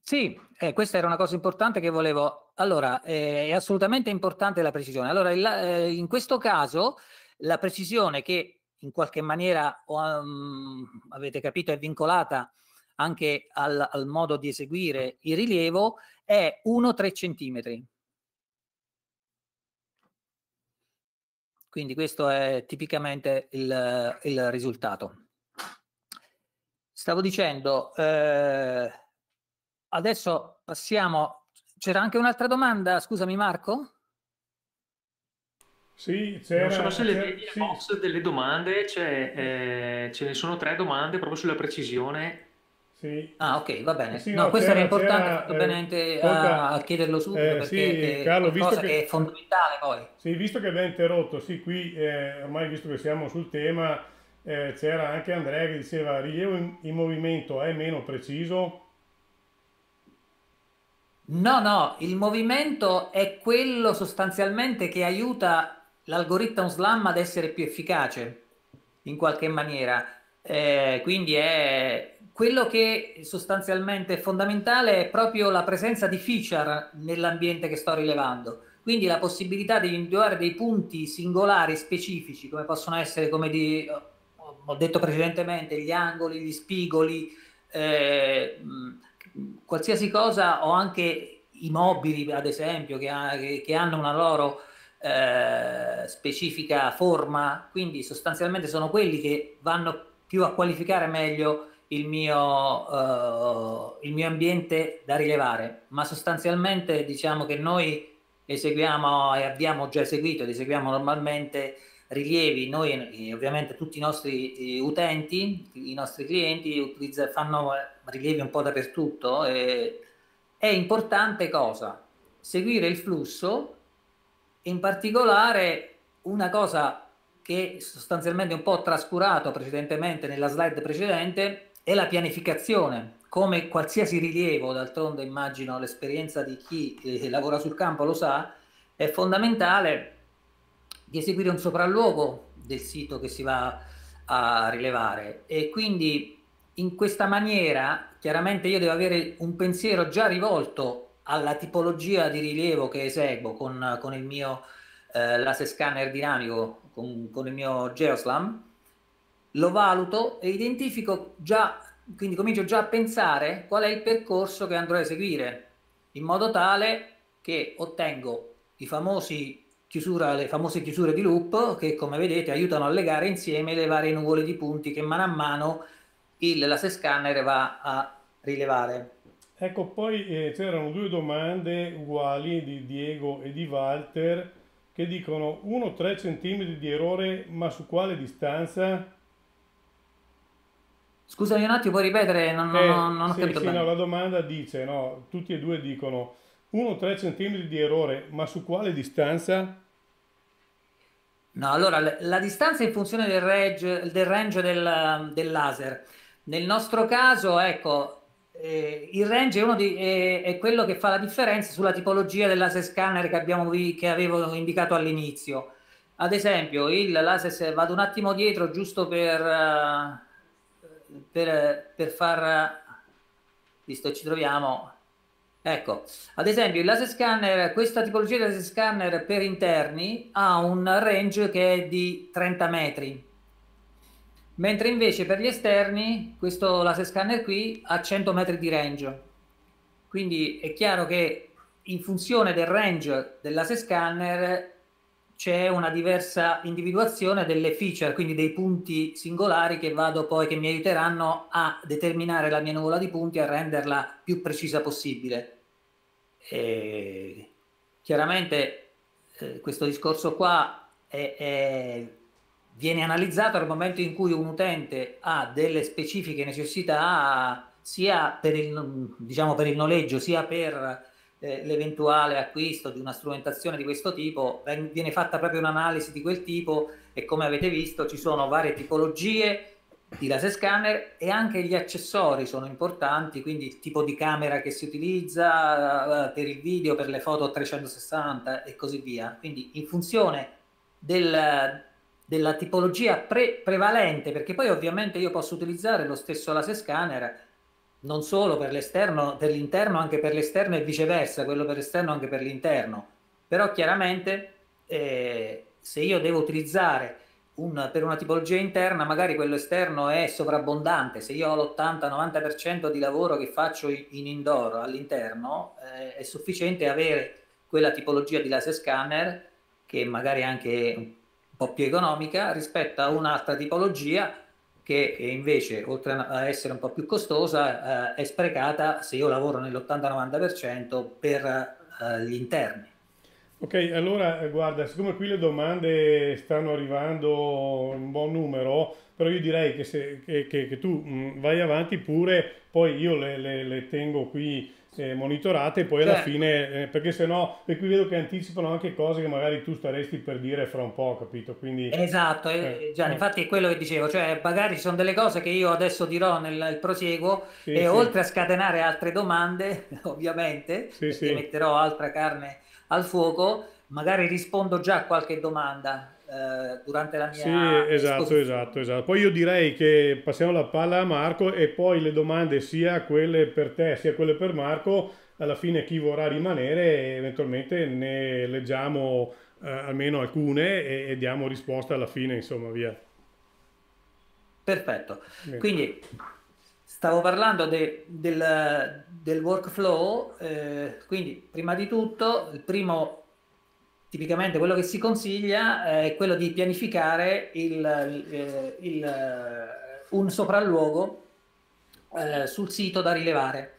Sì, eh, questa era una cosa importante che volevo. Allora, eh, è assolutamente importante la precisione. Allora, il, eh, in questo caso la precisione che in qualche maniera um, avete capito è vincolata anche al, al, modo di eseguire il rilievo è 1-3 centimetri. Quindi questo è tipicamente il, il risultato. Stavo dicendo, eh, adesso passiamo. C'era anche un'altra domanda, scusami Marco? Sì, c'era. Sono se le vedi sì. box delle domande, cioè, eh, ce ne sono tre domande proprio sulla precisione sì. Ah, ok, va bene. Sì, no, no, questo era importante, eh, a, a, chiederlo subito eh, perché sì, è Carlo, visto che, che, è fondamentale poi. Sì, visto che abbiamo interrotto, sì, qui eh, ormai visto che siamo sul tema, eh, c'era anche Andrea che diceva rilievo in, in movimento è meno preciso. No, no, il movimento è quello sostanzialmente che aiuta l'algoritmo SLAM ad essere più efficace in qualche maniera eh, quindi è quello che sostanzialmente è fondamentale è proprio la presenza di feature nell'ambiente che sto rilevando. Quindi la possibilità di individuare dei punti singolari, specifici, come possono essere, come di, ho detto precedentemente, gli angoli, gli spigoli, eh, qualsiasi cosa o anche i mobili, ad esempio, che, ha, che, che hanno una loro eh, specifica forma. Quindi sostanzialmente sono quelli che vanno più a qualificare meglio il mio, uh, il mio ambiente da rilevare, ma sostanzialmente diciamo che noi eseguiamo e abbiamo già eseguito ed eseguiamo normalmente rilievi, noi eh, ovviamente tutti i nostri eh, utenti, i nostri clienti utilizza, fanno rilievi un po' dappertutto, e, è importante cosa? Seguire il flusso, in particolare una cosa che sostanzialmente un po' trascurato precedentemente nella slide precedente è la pianificazione. Come qualsiasi rilievo, d'altronde immagino l'esperienza di chi eh, lavora sul campo lo sa, è fondamentale di eseguire un sopralluogo del sito che si va a rilevare e quindi in questa maniera chiaramente io devo avere un pensiero già rivolto alla tipologia di rilievo che eseguo con, con il mio eh, l'ase scanner dinamico con, con il mio Geoslam, lo valuto e identifico già, quindi comincio già a pensare qual è il percorso che andrò a eseguire, in modo tale che ottengo i famosi chiusura, le famose chiusure di loop che come vedete aiutano a legare insieme le varie nuvole di punti che mano a mano il laser scanner va a rilevare. Ecco, poi eh, c'erano due domande uguali di Diego e di Walter che dicono 1-3 cm di errore, ma su quale distanza? Scusami un attimo, puoi ripetere? Non, eh, non, non ho sì, capito sì, bene. No, la domanda dice, no, tutti e due dicono 1-3 cm di errore, ma su quale distanza? No, allora la distanza in funzione del range del, range del, del laser. Nel nostro caso, ecco, eh, il range è, di, è, è, quello che fa la differenza sulla tipologia del laser scanner che, abbiamo, che avevo indicato all'inizio. Ad esempio, il laser, vado un attimo dietro giusto per, eh, per, per far, visto che ci troviamo, Ecco, ad esempio il laser scanner, questa tipologia di laser scanner per interni ha un range che è di 30 metri, mentre invece per gli esterni questo laser scanner qui ha 100 metri di range quindi è chiaro che in funzione del range del laser scanner c'è una diversa individuazione delle feature, quindi dei punti singolari che vado poi che mi aiuteranno a determinare la mia nuvola di punti e a renderla più precisa possibile. E chiaramente eh, questo discorso qua è, è viene analizzato al momento in cui un utente ha delle specifiche necessità sia per il, diciamo, per il noleggio sia per eh, l'eventuale acquisto di una strumentazione di questo tipo, viene fatta proprio un'analisi di quel tipo e come avete visto ci sono varie tipologie di laser scanner e anche gli accessori sono importanti, quindi il tipo di camera che si utilizza eh, per il video, per le foto 360 e così via. Quindi in funzione del, della tipologia pre- prevalente, perché poi ovviamente io posso utilizzare lo stesso laser scanner non solo per l'esterno, per l'interno, anche per l'esterno e viceversa, quello per l'esterno anche per l'interno. Però chiaramente eh, se io devo utilizzare un, per una tipologia interna, magari quello esterno è sovrabbondante, se io ho l'80-90% di lavoro che faccio in indoor all'interno, eh, è sufficiente avere quella tipologia di laser scanner che magari anche un più economica rispetto a un'altra tipologia che invece, oltre a essere un po' più costosa, eh, è sprecata se io lavoro nell'80-90% per eh, gli interni. Ok, allora eh, guarda, siccome qui le domande stanno arrivando un buon numero, però io direi che, se, che, che, che tu mh, vai avanti pure, poi io le, le, le tengo qui eh, monitorate e poi alla certo. fine, eh, perché sennò, e qui vedo che anticipano anche cose che magari tu staresti per dire fra un po', capito? Quindi, esatto, eh, eh Gianni, eh. infatti è quello che dicevo, cioè magari ci sono delle cose che io adesso dirò nel, nel proseguo sì, e sì. oltre a scatenare altre domande, ovviamente, sì, metterò altra carne al fuoco, magari rispondo già a qualche domanda eh, durante la mia... Sì, esatto, esatto, esatto. Poi io direi che passiamo la palla a Marco e poi le domande sia quelle per te sia quelle per Marco, alla fine chi vorrà rimanere eventualmente ne leggiamo eh, almeno alcune e, e, diamo risposta alla fine, insomma, via. Perfetto. Bene. Quindi stavo parlando de, del, del, workflow, eh, quindi prima di tutto il primo tipicamente quello che si consiglia eh, è quello di pianificare il, eh, il, il, eh, un sopralluogo eh, sul sito da rilevare.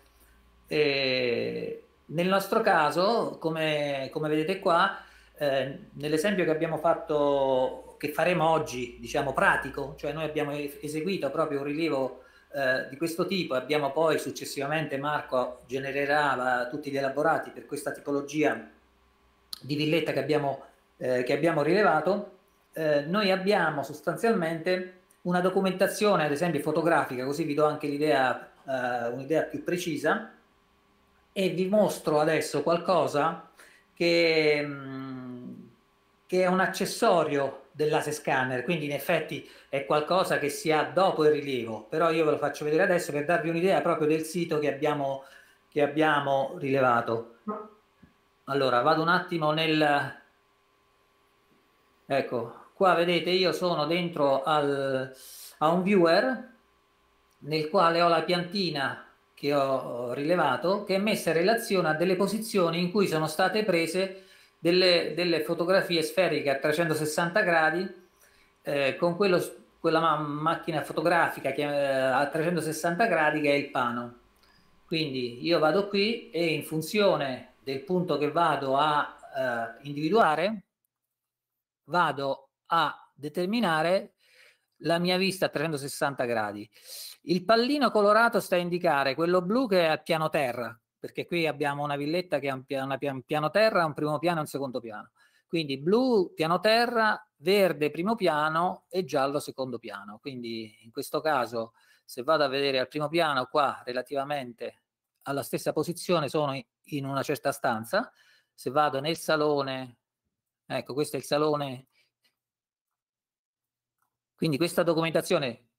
E nel nostro caso, come, come vedete qua, eh, nell'esempio che abbiamo fatto, che faremo oggi, diciamo pratico, cioè noi abbiamo eseguito proprio un rilievo eh, di questo tipo, abbiamo poi successivamente Marco genererà tutti gli elaborati per questa tipologia di villetta che abbiamo, eh, che abbiamo rilevato, eh, noi abbiamo sostanzialmente una documentazione, ad esempio fotografica, così vi do anche l'idea, eh, un'idea più precisa, e vi mostro adesso qualcosa che, mh, mm, che è un accessorio dell'ASE scanner, quindi in effetti è qualcosa che si ha dopo il rilievo, però io ve lo faccio vedere adesso per darvi un'idea proprio del sito che abbiamo, che abbiamo rilevato allora vado un attimo nel ecco qua vedete io sono dentro al, a un viewer nel quale ho la piantina che ho rilevato che è messa in relazione a delle posizioni in cui sono state prese delle, delle fotografie sferiche a 360 gradi eh, con quello, quella ma macchina fotografica che, eh, a 360 gradi che è il pano quindi io vado qui e in funzione del punto che vado a eh, individuare, vado a determinare la mia vista a 360 gradi. Il pallino colorato sta a indicare quello blu che è al piano terra, perché qui abbiamo una villetta che ha un piano, un piano terra, un primo piano e un secondo piano. Quindi blu piano terra, verde primo piano e giallo secondo piano. Quindi in questo caso se vado a vedere al primo piano qua relativamente alla stessa posizione sono in una certa stanza. Se vado nel salone, ecco, questo è il salone. Quindi questa documentazione,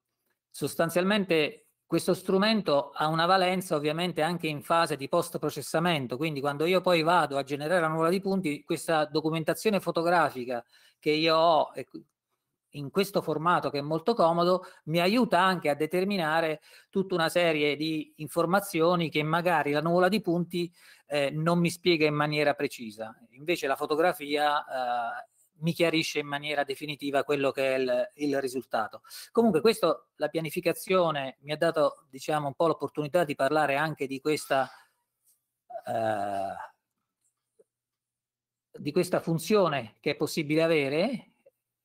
sostanzialmente questo strumento ha una valenza ovviamente anche in fase di post processamento, quindi quando io poi vado a generare la nuvola di punti, questa documentazione fotografica che io ho, in questo formato che è molto comodo mi aiuta anche a determinare tutta una serie di informazioni che magari la nuvola di punti eh, non mi spiega in maniera precisa. Invece la fotografia eh, mi chiarisce in maniera definitiva quello che è il, il, risultato. Comunque questo, la pianificazione mi ha dato diciamo un po' l'opportunità di parlare anche di questa... Eh, di questa funzione che è possibile avere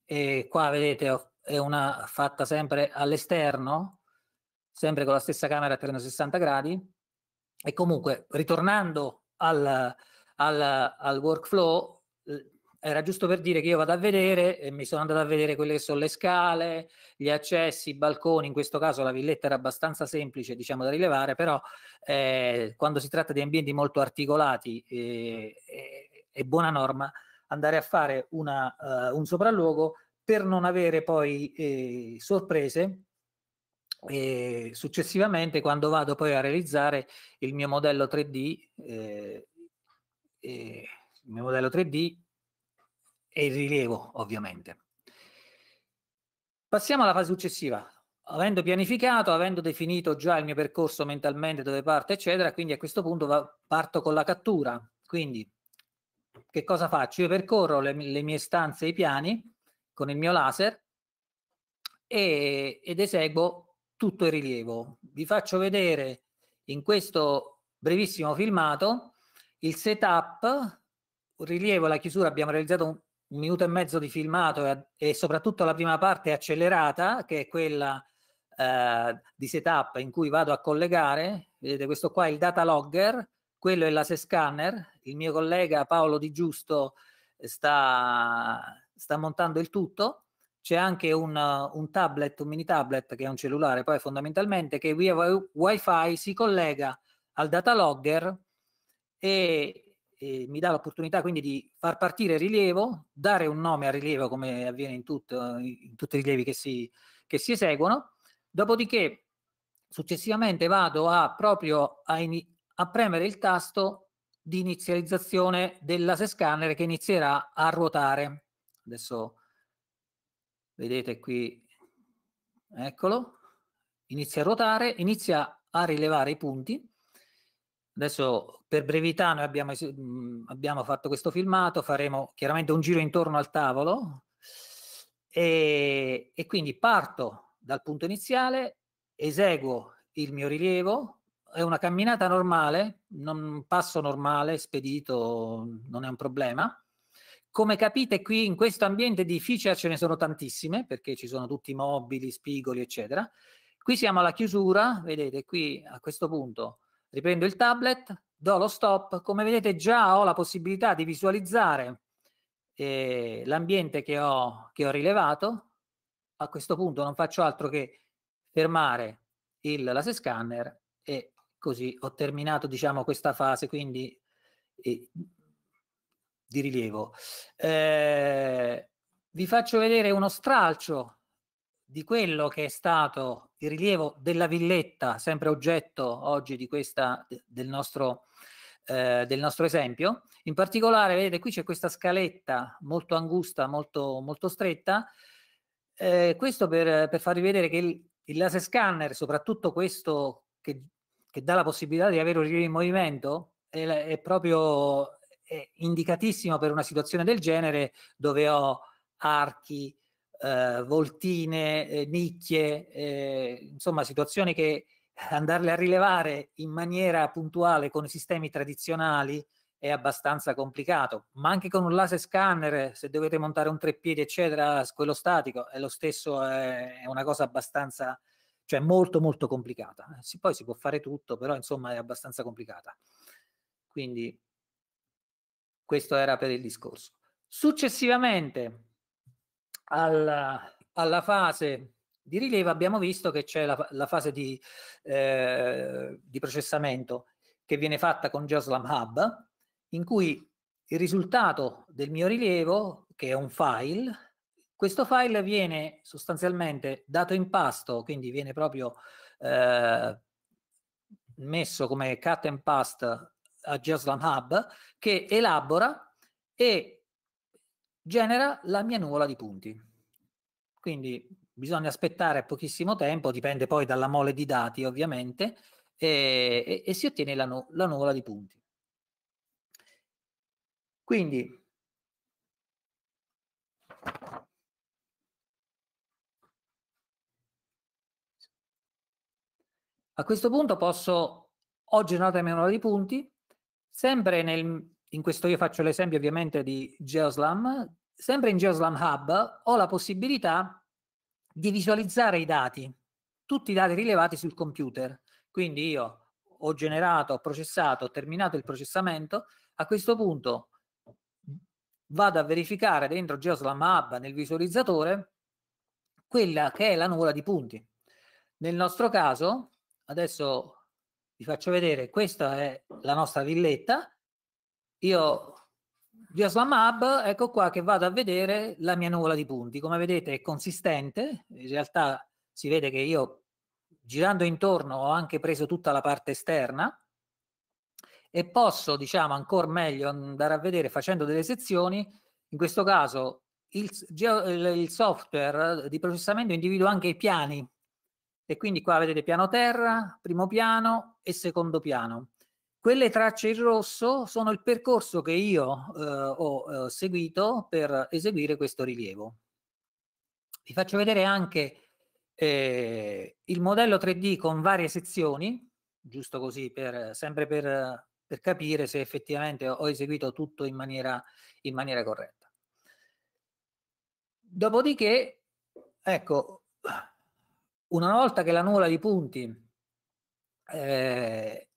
e qua vedete è una fatta sempre all'esterno, sempre con la stessa camera a 360 gradi e comunque ritornando al, al, al workflow era giusto per dire che io vado a vedere e mi sono andato a vedere quelle che sono le scale, gli accessi, i balconi, in questo caso la villetta era abbastanza semplice diciamo da rilevare, però eh, quando si tratta di ambienti molto articolati eh, eh, è buona norma andare a fare una, uh, un sopralluogo per non avere poi eh, sorprese e successivamente quando vado poi a realizzare il mio modello 3D, eh, il mio modello 3D e il rilievo ovviamente. Passiamo alla fase successiva, avendo pianificato, avendo definito già il mio percorso mentalmente dove parte, eccetera, quindi a questo punto va, parto con la cattura. Quindi che cosa faccio? Io percorro le, le mie stanze e i piani con il mio laser e, ed eseguo tutto il rilievo. Vi faccio vedere in questo brevissimo filmato il setup, il rilievo, la chiusura, abbiamo realizzato un, un minuto e mezzo di filmato e, e, soprattutto la prima parte accelerata che è quella eh, di setup in cui vado a collegare, vedete questo qua è il data logger, quello è il laser scanner, il mio collega Paolo Di Giusto eh, sta, sta montando il tutto. C'è anche un, un, tablet, un mini tablet che è un cellulare, poi fondamentalmente che via wifi si collega al data logger e, e, mi dà l'opportunità quindi di far partire rilievo, dare un nome al rilievo come avviene in, tutto, in tutti i rilievi che si, che si eseguono, dopodiché successivamente vado a proprio a, in, a premere il tasto di inizializzazione dell'ase scanner che inizierà a ruotare. Adesso vedete qui, eccolo, inizia a ruotare, inizia a rilevare i punti. Adesso per brevità noi abbiamo, abbiamo fatto questo filmato, faremo chiaramente un giro intorno al tavolo e, e quindi parto dal punto iniziale, eseguo il mio rilievo, è una camminata normale, non, un passo normale, spedito, non è un problema. Come capite qui in questo ambiente di difficile ce ne sono tantissime perché ci sono tutti i mobili, spigoli eccetera. Qui siamo alla chiusura, vedete qui a questo punto riprendo il tablet, do lo stop, come vedete già ho la possibilità di visualizzare eh, l'ambiente che ho, che ho rilevato, a questo punto non faccio altro che fermare il laser scanner e così ho terminato diciamo, questa fase quindi, eh, di rilievo. Eh, vi faccio vedere uno stralcio di quello che è stato il rilievo della villetta, sempre oggetto oggi di questa, del, nostro, eh, del nostro esempio. In particolare, vedete, qui c'è questa scaletta molto angusta, molto, molto stretta. Eh, questo per, per farvi vedere che il, il laser scanner, soprattutto questo che che dà la possibilità di avere un rilievo è, è proprio è indicatissimo per una situazione del genere dove ho archi, eh, voltine, eh, nicchie, eh, insomma situazioni che andarle a rilevare in maniera puntuale con i sistemi tradizionali è abbastanza complicato, ma anche con un laser scanner, se dovete montare un treppiedi, eccetera, quello statico è lo stesso, è una cosa abbastanza cioè molto molto complicata. Eh, si, poi si può fare tutto, però insomma è abbastanza complicata. Quindi questo era per il discorso. Successivamente alla, alla fase di rilievo abbiamo visto che c'è la, la fase di, eh, di, processamento che viene fatta con Joslam Hub, in cui il risultato del mio rilievo, che è un file, questo file viene sostanzialmente dato in pasto, quindi viene proprio eh, messo come cut and past a JSLAM Hub che elabora e genera la mia nuvola di punti. Quindi bisogna aspettare pochissimo tempo, dipende poi dalla mole di dati ovviamente, e, e, e si ottiene la, nu la nuvola di punti. Quindi A questo punto posso o generare meno di punti, sempre nel, in questo io faccio l'esempio ovviamente di Geoslam, sempre in Geoslam Hub ho la possibilità di visualizzare i dati, tutti i dati rilevati sul computer. Quindi io ho generato, ho processato, ho terminato il processamento, a questo punto vado a verificare dentro Geoslam Hub nel visualizzatore quella che è la nuvola di punti. Nel nostro caso adesso vi faccio vedere, questa è la nostra villetta, io via Oslam Hub, ecco qua che vado a vedere la mia nuvola di punti, come vedete è consistente, in realtà si vede che io girando intorno ho anche preso tutta la parte esterna e posso diciamo ancora meglio andare a vedere facendo delle sezioni in questo caso il, il, software di processamento individua anche i piani e quindi qua vedete piano terra, primo piano e secondo piano. Quelle tracce in rosso sono il percorso che io eh, ho eh, seguito per eseguire questo rilievo. Vi faccio vedere anche eh, il modello 3D con varie sezioni, giusto così, per, sempre per, per, capire se effettivamente ho eseguito tutto in maniera, in maniera corretta. Dopodiché, ecco, una volta che la nuvola di punti eh,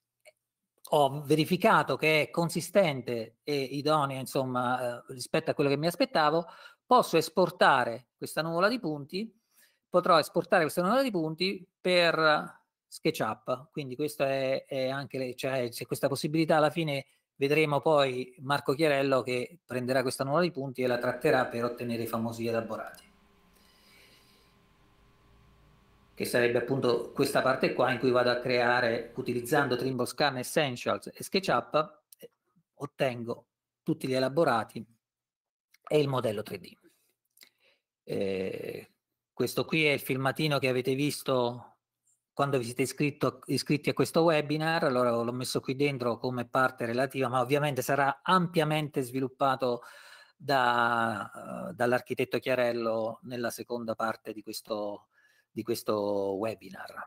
ho verificato che è consistente e idonea insomma, eh, rispetto a quello che mi aspettavo, posso esportare questa nuvola di punti, potrò esportare questa nuvola di punti per SketchUp, quindi questa è, è, anche, le, cioè c'è questa possibilità alla fine vedremo poi Marco Chiarello che prenderà questa nuvola di punti e la tratterà per ottenere i famosi elaborati. che sarebbe appunto questa parte qua in cui vado a creare, utilizzando Trimble Scan Essentials e SketchUp, eh, ottengo tutti gli elaborati e il modello 3D. Eh, questo qui è il filmatino che avete visto quando vi siete iscritto, iscritti a questo webinar, allora l'ho messo qui dentro come parte relativa, ma ovviamente sarà ampiamente sviluppato da, uh, dall'architetto Chiarello nella seconda parte di questo di questo webinar.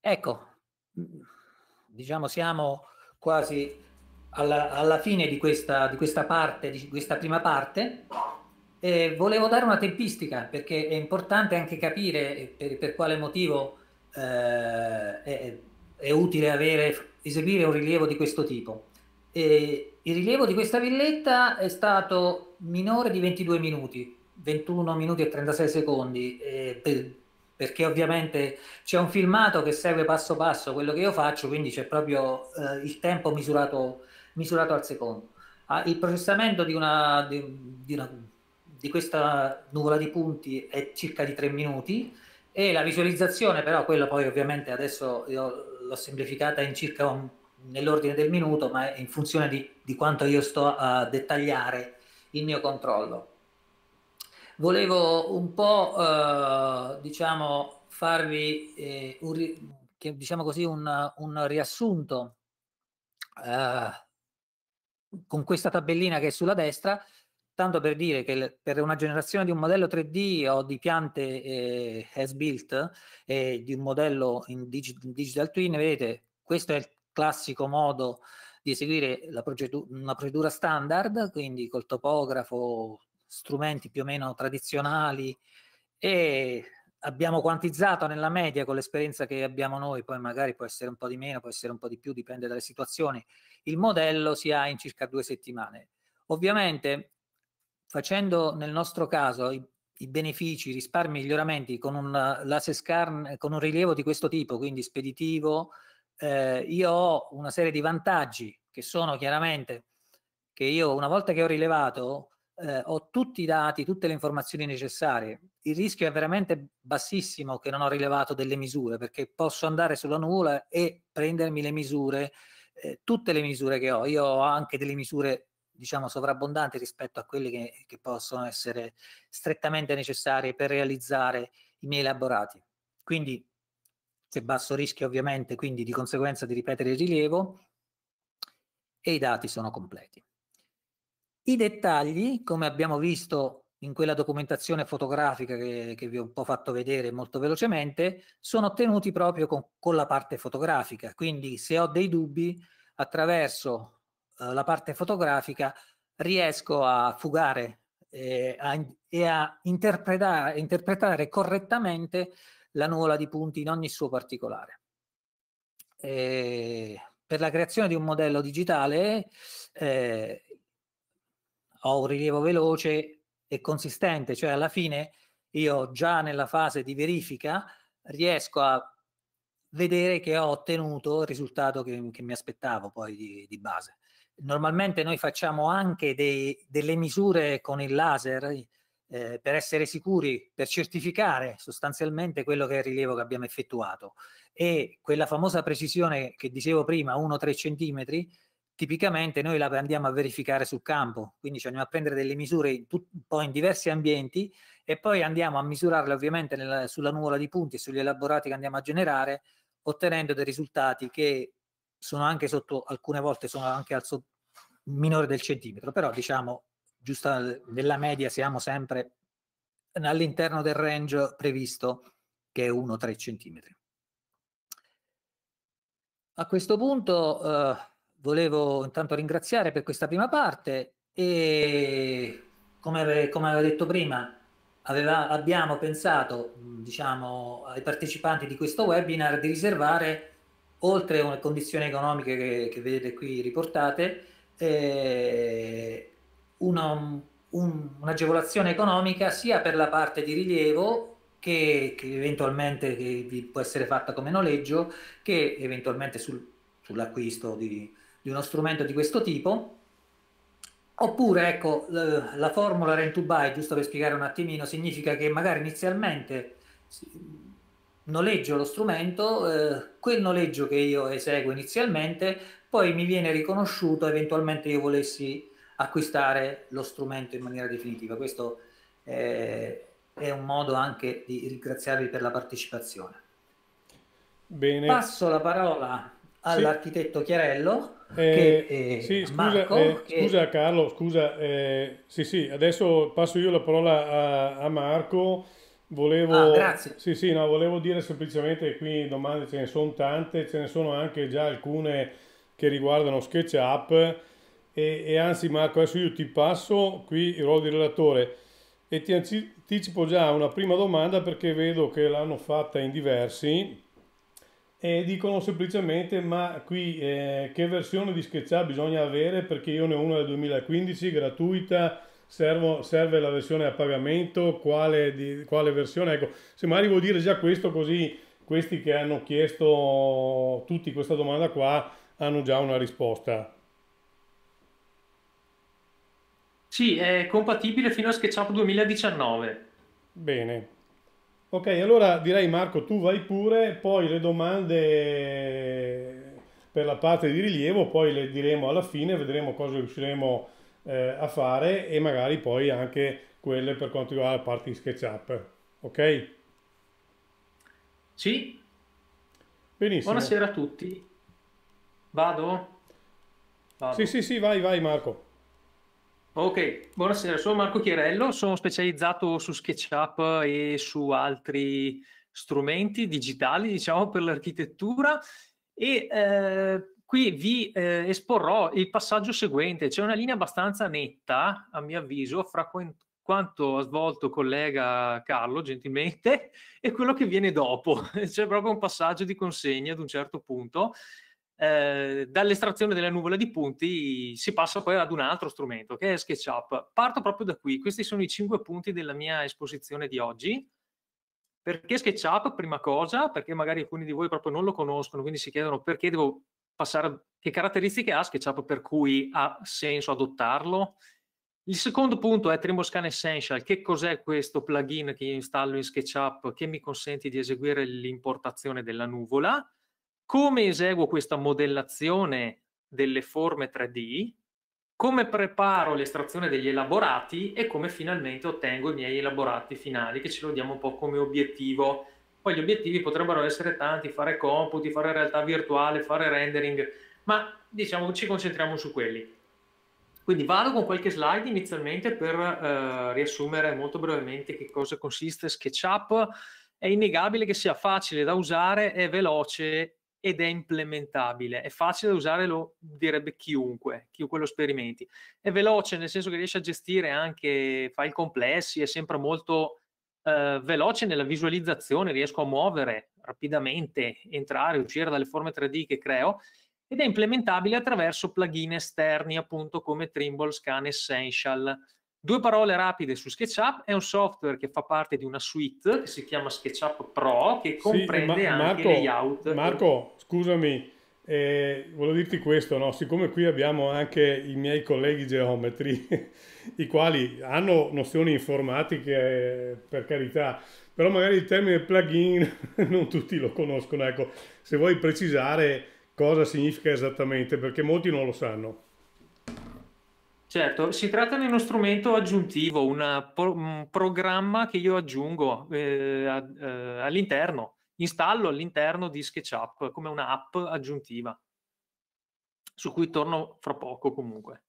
Ecco, mm, diciamo siamo quasi alla, alla fine di questa, di questa parte, di questa prima parte. Eh, volevo dare una tempistica perché è importante anche capire per, per quale motivo eh, è, è, utile avere, eseguire un rilievo di questo tipo. Eh, il rilievo di questa villetta è stato minore di 22 minuti, 21 minuti e 36 secondi, eh, per, perché ovviamente c'è un filmato che segue passo passo quello che io faccio, quindi c'è proprio eh, il tempo misurato, misurato al secondo. Ah, il processamento di, una, di, di, una, di questa nuvola di punti è circa di 3 minuti e la visualizzazione, però quella poi ovviamente adesso io l'ho semplificata in circa un, nell'ordine del minuto, ma è in funzione di, di quanto io sto a dettagliare il mio controllo volevo un po', eh, diciamo, farvi eh, un, che, diciamo così, un, un riassunto eh, con questa tabellina che è sulla destra, tanto per dire che per una generazione di un modello 3D o di piante eh, as-built e di un modello in digi digital twin, vedete, questo è il classico modo di eseguire procedu una procedura standard, quindi col topografo strumenti più o meno tradizionali e abbiamo quantizzato nella media con l'esperienza che abbiamo noi, poi magari può essere un po' di meno, può essere un po' di più, dipende dalle situazioni, il modello si ha in circa due settimane. Ovviamente facendo nel nostro caso i, i benefici, i risparmi, i miglioramenti con un, scarn, con un rilievo di questo tipo, quindi speditivo, eh, io ho una serie di vantaggi che sono chiaramente che io una volta che ho rilevato eh, ho tutti i dati, tutte le informazioni necessarie. Il rischio è veramente bassissimo che non ho rilevato delle misure, perché posso andare sulla nuvola e prendermi le misure, eh, tutte le misure che ho. Io ho anche delle misure diciamo sovrabbondanti rispetto a quelle che, che possono essere strettamente necessarie per realizzare i miei elaborati. Quindi c'è basso rischio ovviamente, quindi di conseguenza di ripetere il rilievo e i dati sono completi. I dettagli, come abbiamo visto in quella documentazione fotografica che, che vi ho un po' fatto vedere molto velocemente, sono ottenuti proprio con, con la parte fotografica. Quindi se ho dei dubbi, attraverso eh, la parte fotografica riesco a fugare eh, a, e a interpretare, interpretare correttamente la nuvola di punti in ogni suo particolare. E eh, per la creazione di un modello digitale eh, ho un rilievo veloce e consistente, cioè alla fine io già nella fase di verifica riesco a vedere che ho ottenuto il risultato che, che mi aspettavo poi di, di, base. Normalmente noi facciamo anche dei, delle misure con il laser eh, per essere sicuri, per certificare sostanzialmente quello che è il rilievo che abbiamo effettuato e quella famosa precisione che dicevo prima, 1-3 centimetri, tipicamente noi la andiamo a verificare sul campo, quindi cioè andiamo a prendere delle misure tut- po' in diversi ambienti e poi andiamo a misurarle ovviamente nella, sulla nuvola di punti e sugli elaborati che andiamo a generare, ottenendo dei risultati che sono anche sotto, alcune volte sono anche al so- minore del centimetro, però diciamo giusta nella media siamo sempre all'interno del range previsto che è 1-3 centimetri. A questo punto eh, volevo intanto ringraziare per questa prima parte e come, come avevo detto prima aveva, abbiamo pensato diciamo, ai partecipanti di questo webinar di riservare oltre a condizioni economiche che, che, vedete qui riportate eh, un'agevolazione un, un economica sia per la parte di rilievo che, che, eventualmente che può essere fatta come noleggio, che eventualmente sul, sull'acquisto di, di uno strumento di questo tipo. Oppure, ecco, la, formula rent to buy, giusto per spiegare un attimino, significa che magari inizialmente noleggio lo strumento, eh, quel noleggio che io eseguo inizialmente, poi mi viene riconosciuto eventualmente io volessi acquistare lo strumento in maniera definitiva. Questo eh, è un modo anche di ringraziarvi per la partecipazione. Bene. Passo la parola all'architetto Chiarello. Eh, che, eh, sì, scusa, Marco, eh, che... scusa, Carlo, scusa, eh, sì sì, adesso passo io la parola a, a Marco. Volevo, ah, grazie. Sì, sì, no, volevo dire semplicemente che qui domande ce ne sono tante, ce ne sono anche già alcune che riguardano SketchUp e, e anzi Marco adesso io ti passo qui il ruolo di relatore e ti anticipo già una prima domanda perché vedo che l'hanno fatta in diversi e dicono semplicemente ma qui eh, che versione di SketchUp bisogna avere perché io ne ho una del 2015 gratuita servo, serve la versione a pagamento quale, di, quale versione ecco se magari vuol dire già questo così questi che hanno chiesto tutti questa domanda qua hanno già una risposta sì è compatibile fino a SketchUp 2019 bene Ok, allora direi Marco, tu vai pure, poi le domande per la parte di rilievo, poi le diremo alla fine, vedremo cosa riusciremo eh, a fare e magari poi anche quelle per quanto riguarda la parte di SketchUp. Ok? Sì. Benissimo. Buonasera a tutti. Vado? Vado. Sì, sì, sì, vai, vai Marco. Ok, buonasera, sono Marco Chiarello, sono specializzato su SketchUp e su altri strumenti digitali, diciamo, per l'architettura e eh, qui vi eh, esporrò il passaggio seguente. C'è una linea abbastanza netta, a mio avviso, fra quanto ha svolto collega Carlo, gentilmente, e quello che viene dopo. C'è proprio un passaggio di consegna ad un certo punto eh, dall'estrazione della nuvola di punti si passa poi ad un altro strumento che è SketchUp. Parto proprio da qui, questi sono i cinque punti della mia esposizione di oggi. Perché SketchUp, prima cosa, perché magari alcuni di voi proprio non lo conoscono, quindi si chiedono perché devo passare, che caratteristiche ha SketchUp per cui ha senso adottarlo. Il secondo punto è Trimoscan Essential, che cos'è questo plugin che io installo in SketchUp che mi consente di eseguire l'importazione della nuvola come eseguo questa modellazione delle forme 3D, come preparo l'estrazione degli elaborati e come finalmente ottengo i miei elaborati finali, che ce lo diamo un po' come obiettivo. Poi gli obiettivi potrebbero essere tanti, fare computi, fare realtà virtuale, fare rendering, ma diciamo ci concentriamo su quelli. Quindi vado con qualche slide inizialmente per eh, riassumere molto brevemente che cosa consiste SketchUp. È innegabile che sia facile da usare, è veloce ed è implementabile, è facile da usare, lo direbbe chiunque, chiunque lo sperimenti. È veloce nel senso che riesce a gestire anche file complessi, è sempre molto eh, veloce nella visualizzazione, riesco a muovere rapidamente, entrare, uscire dalle forme 3D che creo ed è implementabile attraverso plugin esterni appunto come Trimble Scan Essential Due parole rapide su SketchUp, è un software che fa parte di una suite che si chiama SketchUp Pro che comprende sì, ma- Marco, anche layout. Marco, scusami, eh, volevo dirti questo, no? siccome qui abbiamo anche i miei colleghi geometri, i quali hanno nozioni informatiche, per carità, però magari il termine plugin non tutti lo conoscono, ecco, se vuoi precisare cosa significa esattamente, perché molti non lo sanno. Certo, si tratta di uno strumento aggiuntivo, pro, un programma che io aggiungo eh, a, eh, all'interno, installo all'interno di SketchUp come un'app aggiuntiva, su cui torno fra poco comunque.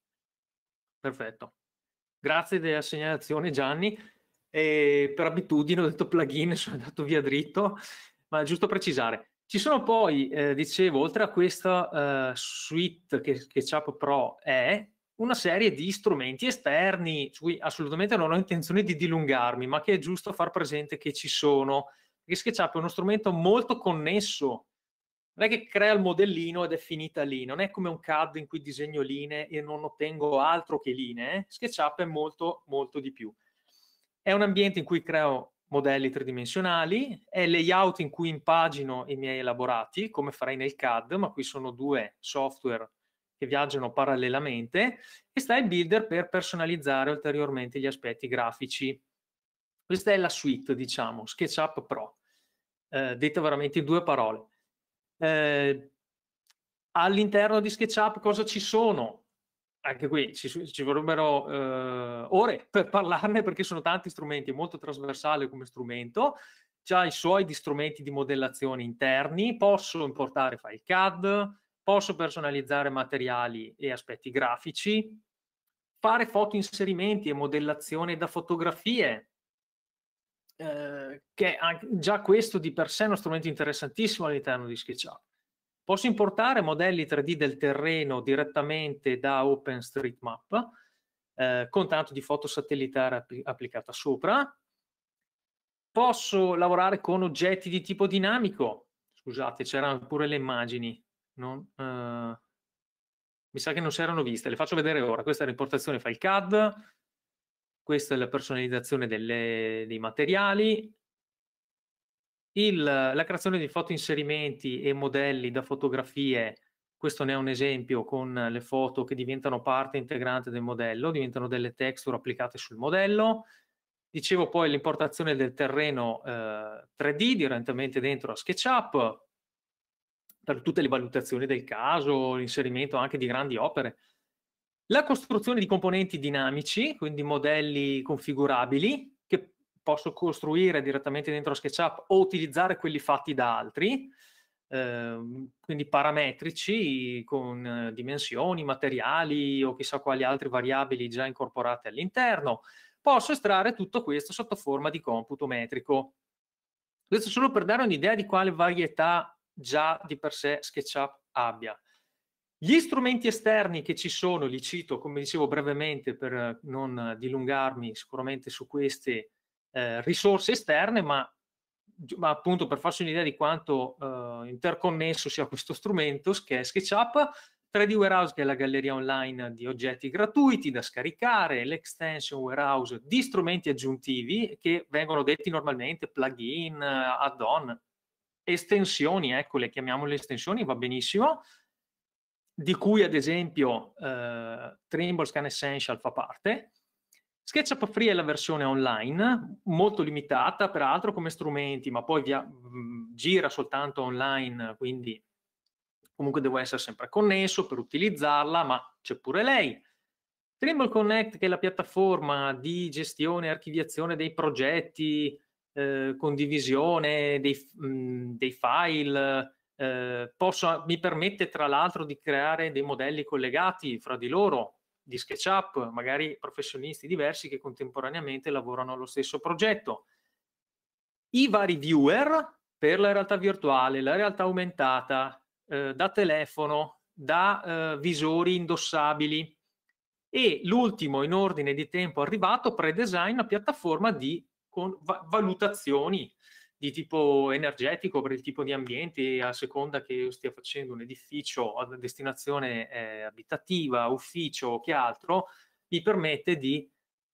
Perfetto. Grazie della segnalazione Gianni. E per abitudine ho detto plugin, sono andato via dritto, ma giusto precisare. Ci sono poi, eh, dicevo, oltre a questa eh, suite che SketchUp Pro è, una serie di strumenti esterni su cui assolutamente non ho intenzione di dilungarmi, ma che è giusto far presente che ci sono. Perché SketchUp è uno strumento molto connesso. Non è che crea il modellino ed è finita lì, non è come un CAD in cui disegno linee e non ottengo altro che linee. SketchUp è molto, molto di più. È un ambiente in cui creo modelli tridimensionali, è layout in cui impagino i miei elaborati, come farei nel CAD, ma qui sono due software che viaggiano parallelamente e sta builder per personalizzare ulteriormente gli aspetti grafici. Questa è la suite, diciamo, SketchUp Pro, eh, detta veramente in due parole. Eh, all'interno di SketchUp cosa ci sono? Anche qui ci, ci vorrebbero eh, ore per parlarne perché sono tanti strumenti, è molto trasversale come strumento, ha i suoi strumenti di modellazione interni, posso importare file CAD, posso personalizzare materiali e aspetti grafici, fare foto inserimenti e modellazione da fotografie, eh, che è già questo di per sé è uno strumento interessantissimo all'interno di SketchUp. Posso importare modelli 3D del terreno direttamente da OpenStreetMap eh, con tanto di foto satellitare app- applicata sopra. Posso lavorare con oggetti di tipo dinamico. Scusate, c'erano pure le immagini non, eh, mi sa che non si erano viste, le faccio vedere ora. Questa è l'importazione file CAD, questa è la personalizzazione delle, dei materiali, il, la creazione di foto inserimenti e modelli da fotografie, questo ne è un esempio con le foto che diventano parte integrante del modello, diventano delle texture applicate sul modello. Dicevo poi l'importazione del terreno eh, 3D direttamente dentro a SketchUp, per tutte le valutazioni del caso, l'inserimento anche di grandi opere. La costruzione di componenti dinamici, quindi modelli configurabili, che posso costruire direttamente dentro SketchUp o utilizzare quelli fatti da altri, eh, quindi parametrici con eh, dimensioni, materiali o chissà quali altre variabili già incorporate all'interno. Posso estrarre tutto questo sotto forma di computo metrico. Questo solo per dare un'idea di quale varietà già di per sé SketchUp abbia. Gli strumenti esterni che ci sono, li cito come dicevo brevemente per non dilungarmi sicuramente su queste eh, risorse esterne, ma, ma, appunto per farsi un'idea di quanto eh, interconnesso sia questo strumento che è SketchUp, 3D Warehouse che è la galleria online di oggetti gratuiti da scaricare, l'extension Warehouse di strumenti aggiuntivi che vengono detti normalmente plugin, add-on, estensioni, ecco le chiamiamole estensioni, va benissimo, di cui ad esempio eh, Trimble Scan Essential fa parte. SketchUp Free è la versione online, molto limitata peraltro come strumenti, ma poi via, mh, mm, gira soltanto online, quindi comunque devo essere sempre connesso per utilizzarla, ma c'è pure lei. Trimble Connect, che è la piattaforma di gestione e archiviazione dei progetti, eh, condivisione dei, mh, mhmm, dei file, eh, posso, mi permette tra l'altro di creare dei modelli collegati fra di loro, di SketchUp, magari professionisti diversi che contemporaneamente lavorano allo stesso progetto. I vari viewer per la realtà virtuale, la realtà aumentata, eh, da telefono, da eh, visori indossabili e l'ultimo in ordine di tempo arrivato, pre-design, una piattaforma di con va- valutazioni di tipo energetico per il tipo di ambiente, a seconda che io stia facendo un edificio a destinazione eh, abitativa, ufficio o che altro, mi permette di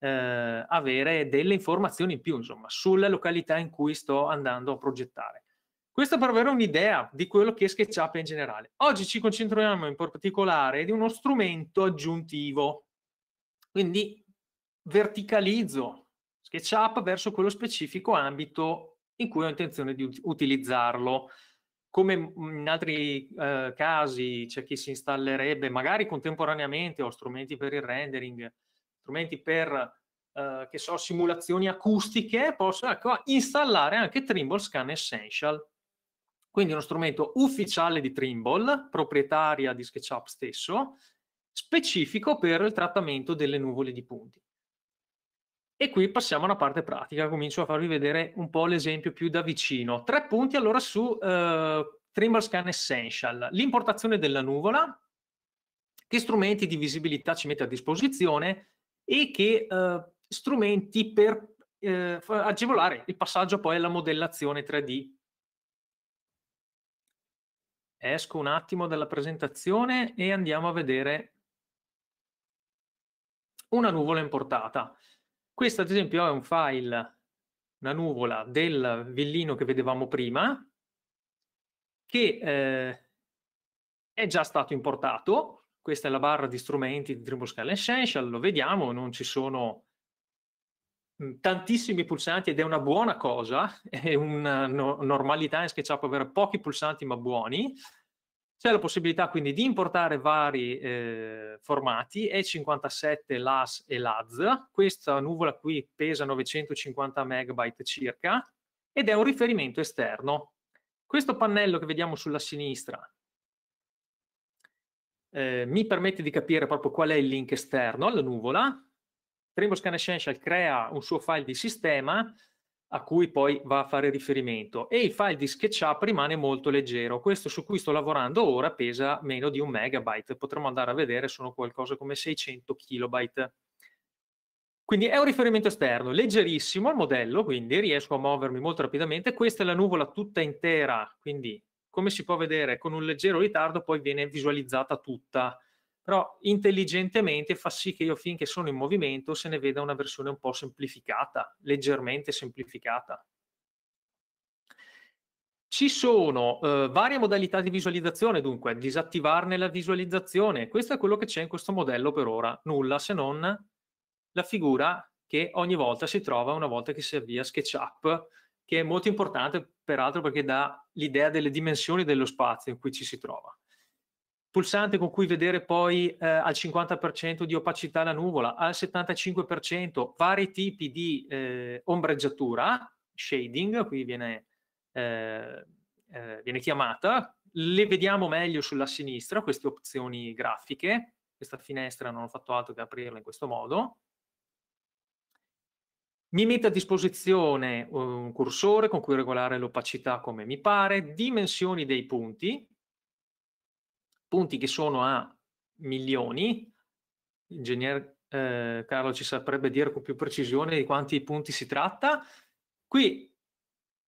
eh, avere delle informazioni in più, insomma, sulla località in cui sto andando a progettare. Questo per avere un'idea di quello che è SketchUp in generale. Oggi ci concentriamo in particolare di uno strumento aggiuntivo. Quindi verticalizzo SketchUp verso quello specifico ambito in cui ho intenzione di utilizzarlo. Come in altri eh, casi c'è chi si installerebbe magari contemporaneamente o strumenti per il rendering, strumenti per eh, che so, simulazioni acustiche, posso ecco, installare anche Trimble Scan Essential. Quindi uno strumento ufficiale di Trimble, proprietaria di SketchUp stesso, specifico per il trattamento delle nuvole di punti. E qui passiamo alla parte pratica, comincio a farvi vedere un po' l'esempio più da vicino. Tre punti allora su eh, Trimble Scan Essential, l'importazione della nuvola, che strumenti di visibilità ci mette a disposizione e che eh, strumenti per eh, agevolare il passaggio poi alla modellazione 3D. Esco un attimo dalla presentazione e andiamo a vedere una nuvola importata. Questo ad esempio è un file, una nuvola del villino che vedevamo prima, che eh, è già stato importato. Questa è la barra di strumenti di Trimble Scale Essential, lo vediamo, non ci sono mm, tantissimi pulsanti ed è una buona cosa, è una no normalità in SketchUp avere pochi pulsanti ma buoni. C'è la possibilità quindi di importare vari eh, formati, E57, LAS e LAZ. Questa nuvola qui pesa 950 MB circa ed è un riferimento esterno. Questo pannello che vediamo sulla sinistra eh, mi permette di capire proprio qual è il link esterno alla nuvola. Trimbos Scan Essential crea un suo file di sistema a cui poi va a fare riferimento e il file di SketchUp rimane molto leggero. Questo su cui sto lavorando ora pesa meno di un megabyte, potremmo andare a vedere, sono qualcosa come 600 kilobyte. Quindi è un riferimento esterno, leggerissimo al modello, quindi riesco a muovermi molto rapidamente. Questa è la nuvola tutta intera, quindi come si può vedere con un leggero ritardo poi viene visualizzata tutta però intelligentemente fa sì che io finché sono in movimento se ne veda una versione un po' semplificata, leggermente semplificata. Ci sono eh, varie modalità di visualizzazione, dunque disattivarne la visualizzazione. Questo è quello che c'è in questo modello per ora, nulla se non la figura che ogni volta si trova una volta che si avvia SketchUp, che è molto importante peraltro perché dà l'idea delle dimensioni dello spazio in cui ci si trova pulsante con cui vedere poi eh, al 50% di opacità la nuvola, al 75%, vari tipi di eh, ombreggiatura, shading, qui viene, eh, eh, viene chiamata, le vediamo meglio sulla sinistra, queste opzioni grafiche, questa finestra non ho fatto altro che aprirla in questo modo, mi mette a disposizione un cursore con cui regolare l'opacità come mi pare, dimensioni dei punti, punti che sono a milioni, ingegner eh, Carlo ci saprebbe dire con più precisione di quanti punti si tratta, qui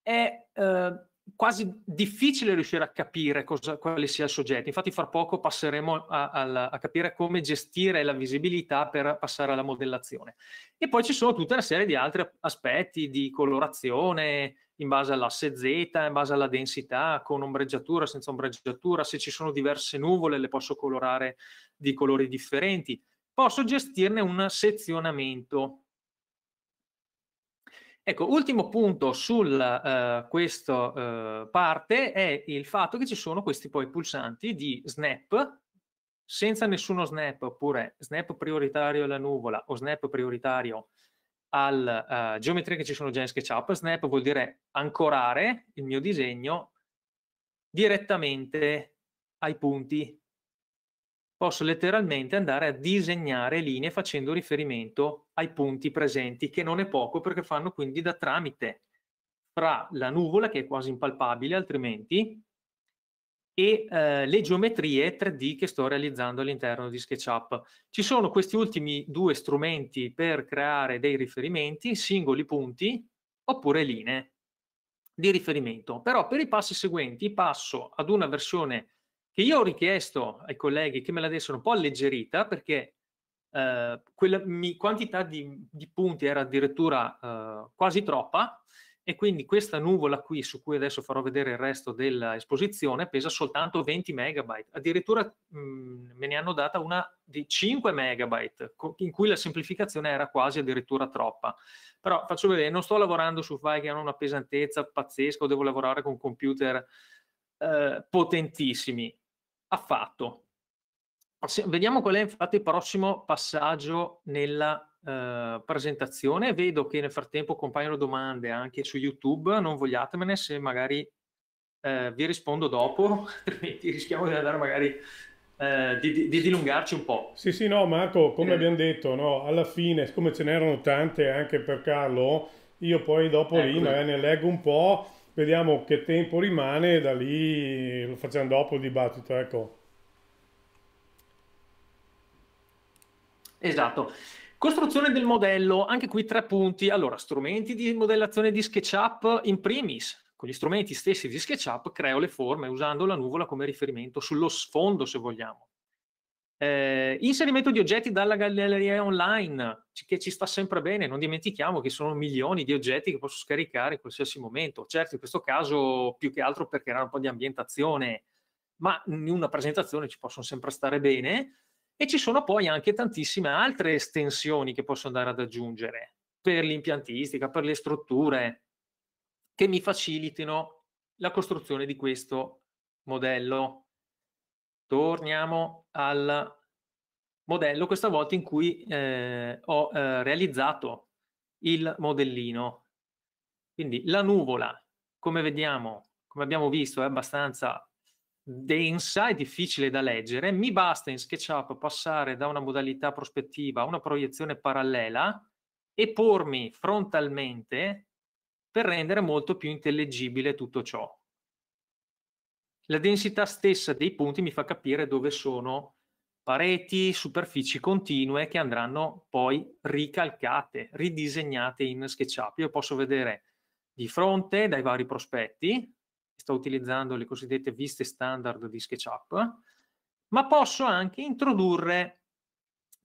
è eh, quasi difficile riuscire a capire cosa, quale sia il soggetto. Infatti fra poco passeremo a, a, a, capire come gestire la visibilità per passare alla modellazione. E poi ci sono tutta una serie di altri aspetti di colorazione, in base all'asse Z, in base alla densità, con ombreggiatura, senza ombreggiatura, se ci sono diverse nuvole le posso colorare di colori differenti, posso gestirne un sezionamento. Ecco, ultimo punto su uh, eh, questa uh, eh, parte è il fatto che ci sono questi poi pulsanti di snap, senza nessuno snap, oppure snap prioritario alla nuvola o snap prioritario alla uh, eh, geometria che ci sono già in SketchUp. Snap vuol dire ancorare il mio disegno direttamente ai punti. Posso letteralmente andare a disegnare linee facendo riferimento ai punti presenti, che non è poco perché fanno quindi da tramite fra la nuvola, che è quasi impalpabile altrimenti, e eh, le geometrie 3D che sto realizzando all'interno di SketchUp. Ci sono questi ultimi due strumenti per creare dei riferimenti, singoli punti oppure linee di riferimento. Però per i passi seguenti passo ad una versione che io ho richiesto ai colleghi che me la dessero un po' alleggerita perché eh, quella mi, quantità di, di, punti era addirittura eh, quasi troppa e quindi questa nuvola qui su cui adesso farò vedere il resto dell'esposizione pesa soltanto 20 megabyte, addirittura mh, mhmm, me ne hanno data una di 5 megabyte in cui la semplificazione era quasi addirittura troppa, però faccio vedere, non sto lavorando su file che hanno una pesantezza pazzesca o devo lavorare con computer eh, potentissimi, affatto. Se, vediamo qual è infatti il prossimo passaggio nella eh, presentazione. Vedo che nel frattempo compaiono domande anche su YouTube, non vogliatemene se magari eh, vi rispondo dopo, altrimenti rischiamo di andare magari eh, di, di, di, dilungarci un po'. Sì, sì, no, Marco, come eh. abbiamo detto, no, alla fine, siccome ce n'erano tante anche per Carlo, io poi dopo ecco. lì magari ne leggo un po', vediamo che tempo rimane, da lì lo facciamo dopo il dibattito, ecco. Esatto. Costruzione del modello, anche qui tre punti. Allora, strumenti di modellazione di SketchUp in primis. Con gli strumenti stessi di SketchUp creo le forme usando la nuvola come riferimento sullo sfondo, se vogliamo. Eh, inserimento di oggetti dalla galleria online, che ci sta sempre bene, non dimentichiamo che sono milioni di oggetti che posso scaricare in qualsiasi momento. Certo, in questo caso più che altro per creare un po' di ambientazione, ma in una presentazione ci possono sempre stare bene. E ci sono poi anche tantissime altre estensioni che posso andare ad aggiungere per l'impiantistica, per le strutture, che mi facilitino la costruzione di questo modello. Torniamo al modello, questa volta in cui eh, ho eh, realizzato il modellino. Quindi la nuvola, come vediamo, come abbiamo visto, è abbastanza densa e difficile da leggere, mi basta in SketchUp passare da una modalità prospettiva a una proiezione parallela e pormi frontalmente per rendere molto più intellegibile tutto ciò. La densità stessa dei punti mi fa capire dove sono pareti, superfici continue che andranno poi ricalcate, ridisegnate in SketchUp. Io posso vedere di fronte dai vari prospetti, sto utilizzando le cosiddette viste standard di SketchUp, ma posso anche introdurre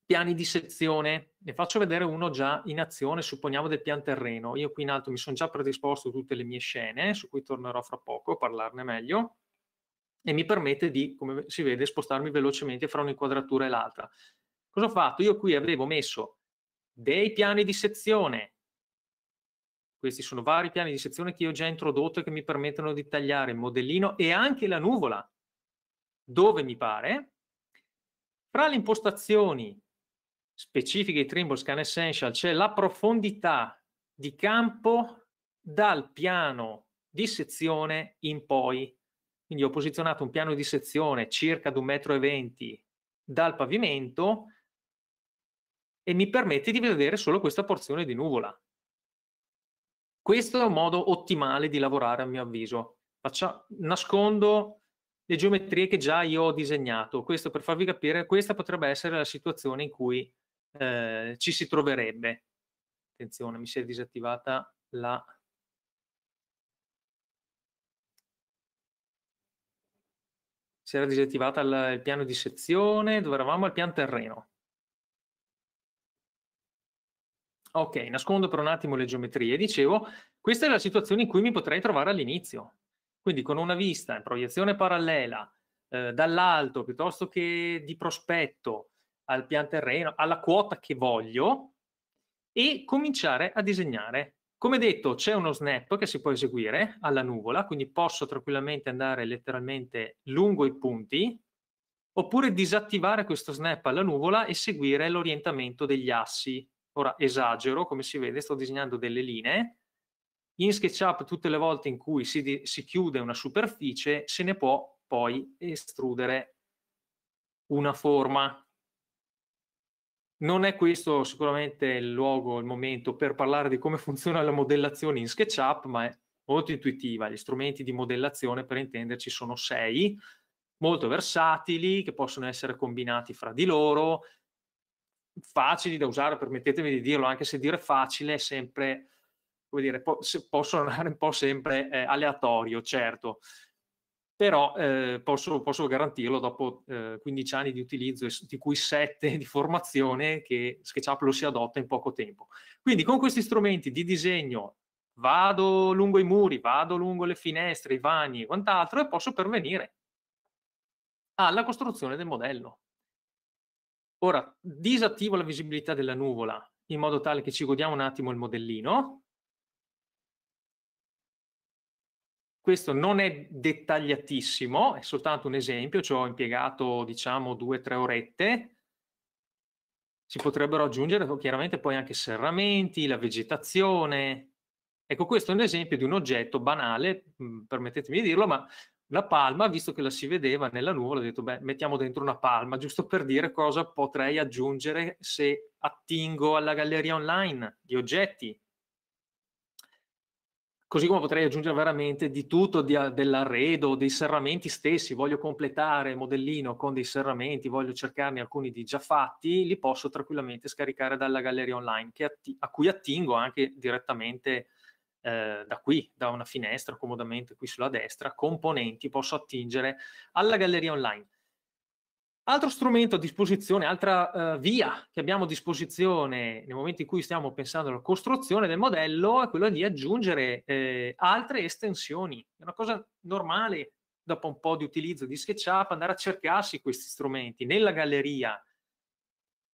piani di sezione. Ne faccio vedere uno già in azione, supponiamo del pian terreno. Io qui in alto mi sono già predisposto tutte le mie scene, su cui tornerò fra poco a parlarne meglio, e mi permette di, come si vede, spostarmi velocemente fra un'inquadratura e l'altra. Cosa ho fatto? Io qui avevo messo dei piani di sezione questi sono vari piani di sezione che io ho già introdotto e che mi permettono di tagliare il modellino e anche la nuvola, dove mi pare. Tra le impostazioni specifiche di Trimble Scan Essential c'è la profondità di campo dal piano di sezione in poi. Quindi ho posizionato un piano di sezione circa ad 1,20 m dal pavimento e mi permette di vedere solo questa porzione di nuvola. Questo è un modo ottimale di lavorare a mio avviso. Faccia, nascondo le geometrie che già io ho disegnato. Questo per farvi capire, questa potrebbe essere la situazione in cui eh, ci si troverebbe. Attenzione, mi si è disattivata la... Si era disattivata il piano di sezione, dove eravamo al pian terreno. Ok, nascondo per un attimo le geometrie. Dicevo, questa è la situazione in cui mi potrei trovare all'inizio. Quindi con una vista in proiezione parallela, eh, dall'alto piuttosto che di prospetto al pian terreno, alla quota che voglio e cominciare a disegnare. Come detto, c'è uno snap che si può eseguire alla nuvola, quindi posso tranquillamente andare letteralmente lungo i punti, oppure disattivare questo snap alla nuvola e seguire l'orientamento degli assi Ora esagero, come si vede sto disegnando delle linee. In SketchUp tutte le volte in cui si, si chiude una superficie se ne può poi estrudere una forma. Non è questo sicuramente il luogo, il momento per parlare di come funziona la modellazione in SketchUp, ma è molto intuitiva. Gli strumenti di modellazione, per intenderci, sono sei, molto versatili, che possono essere combinati fra di loro facili da usare, permettetemi di dirlo, anche se dire facile è sempre, come dire, po- può suonare un po' sempre eh, aleatorio, certo, però eh, posso, posso, garantirlo dopo eh, 15 anni di utilizzo, di cui 7 di formazione, che SketchUp lo si adotta in poco tempo. Quindi con questi strumenti di disegno vado lungo i muri, vado lungo le finestre, i vani e quant'altro e posso pervenire alla costruzione del modello. Ora disattivo la visibilità della nuvola in modo tale che ci godiamo un attimo il modellino. Questo non è dettagliatissimo, è soltanto un esempio, ci ho impiegato diciamo due o tre orette. Si potrebbero aggiungere oh, chiaramente poi anche serramenti, la vegetazione. Ecco, questo è un esempio di un oggetto banale, mm, permettetemi di dirlo, ma la palma, visto che la si vedeva nella nuvola, ho detto, beh, mettiamo dentro una palma, giusto per dire cosa potrei aggiungere se attingo alla galleria online di oggetti. Così come potrei aggiungere veramente di tutto, di, dell'arredo, dei serramenti stessi, voglio completare il modellino con dei serramenti, voglio cercarne alcuni di già fatti, li posso tranquillamente scaricare dalla galleria online, atti- a cui attingo anche direttamente eh, da qui, da una finestra comodamente qui sulla destra, componenti, posso attingere alla galleria online. Altro strumento a disposizione, altra uh, via che abbiamo a disposizione nel momento in cui stiamo pensando alla costruzione del modello è quella di aggiungere eh, altre estensioni. È una cosa normale dopo un po' di utilizzo di SketchUp andare a cercarsi questi strumenti nella galleria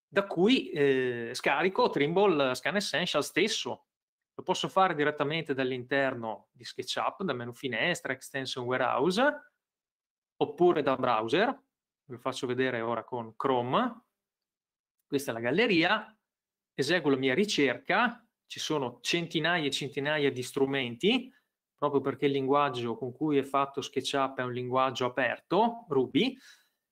da cui eh, scarico Trimble Scan Essential stesso lo posso fare direttamente dall'interno di SketchUp, da menu finestra, extension warehouse, oppure da browser, vi faccio vedere ora con Chrome, questa è la galleria, eseguo la mia ricerca, ci sono centinaia e centinaia di strumenti, proprio perché il linguaggio con cui è fatto SketchUp è un linguaggio aperto, Ruby,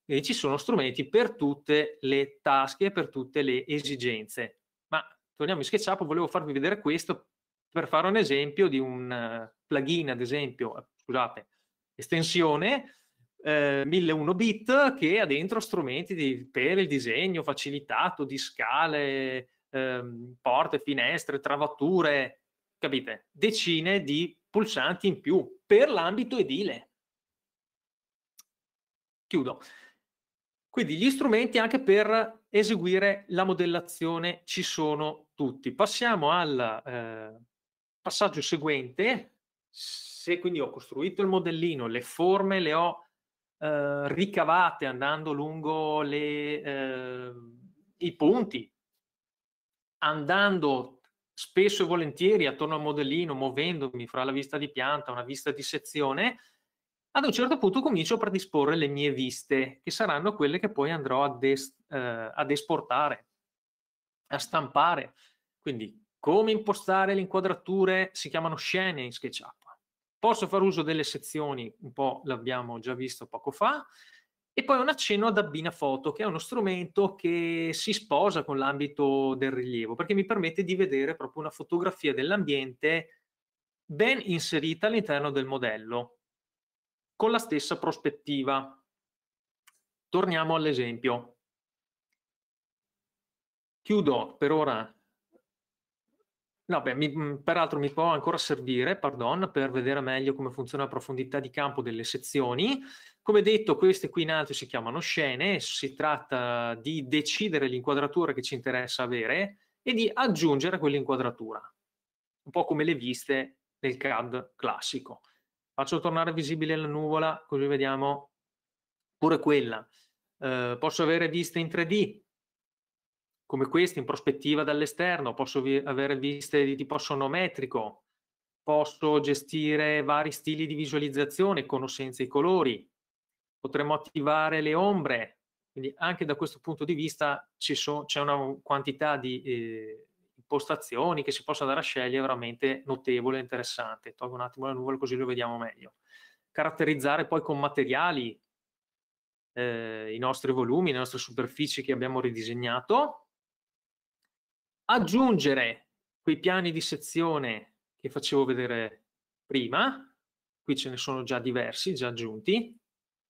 e ci sono strumenti per tutte le tasche, per tutte le esigenze. Ma torniamo in SketchUp, volevo farvi vedere questo per fare un esempio di un eh, plugin, ad esempio, eh, scusate, estensione eh, 1001 bit che ha dentro strumenti di, per il disegno facilitato di scale, ehm, porte, finestre, travature, capite? Decine di pulsanti in più per l'ambito edile. Chiudo. Quindi gli strumenti anche per eseguire la modellazione ci sono tutti. Passiamo al eh, passaggio seguente, se quindi ho costruito il modellino, le forme le ho eh, ricavate andando lungo le, eh, i punti, andando spesso e volentieri attorno al modellino, muovendomi fra la vista di pianta, una vista di sezione, ad un certo punto comincio a predisporre le mie viste, che saranno quelle che poi andrò ad, est, eh, ad esportare, a stampare. Quindi come impostare le inquadrature si chiamano scene in SketchUp. Posso fare uso delle sezioni, un po' l'abbiamo già visto poco fa, e poi un accenno ad Abbina Foto, che è uno strumento che si sposa con l'ambito del rilievo, perché mi permette di vedere proprio una fotografia dell'ambiente ben inserita all'interno del modello, con la stessa prospettiva. Torniamo all'esempio. Chiudo per ora No, beh, mi, mhmm, peraltro mi può ancora servire, pardon, per vedere meglio come funziona la profondità di campo delle sezioni. Come detto, queste qui in alto si chiamano scene, si tratta di decidere l'inquadratura che ci interessa avere e di aggiungere quell'inquadratura, un po' come le viste nel CAD classico. Faccio tornare visibile la nuvola, così vediamo pure quella. Eh, posso avere viste in 3D, come questo in prospettiva dall'esterno, posso vi- avere viste di tipo sonometrico, posso gestire vari stili di visualizzazione con o senza i colori, potremmo attivare le ombre, quindi anche da questo punto di vista so- c'è una quantità di eh, impostazioni che si possono andare a scegliere veramente notevole e interessante. Tolgo un attimo la nuvola così lo vediamo meglio. Caratterizzare poi con materiali eh, i nostri volumi, le nostre superfici che abbiamo ridisegnato aggiungere quei piani di sezione che facevo vedere prima, qui ce ne sono già diversi, già aggiunti,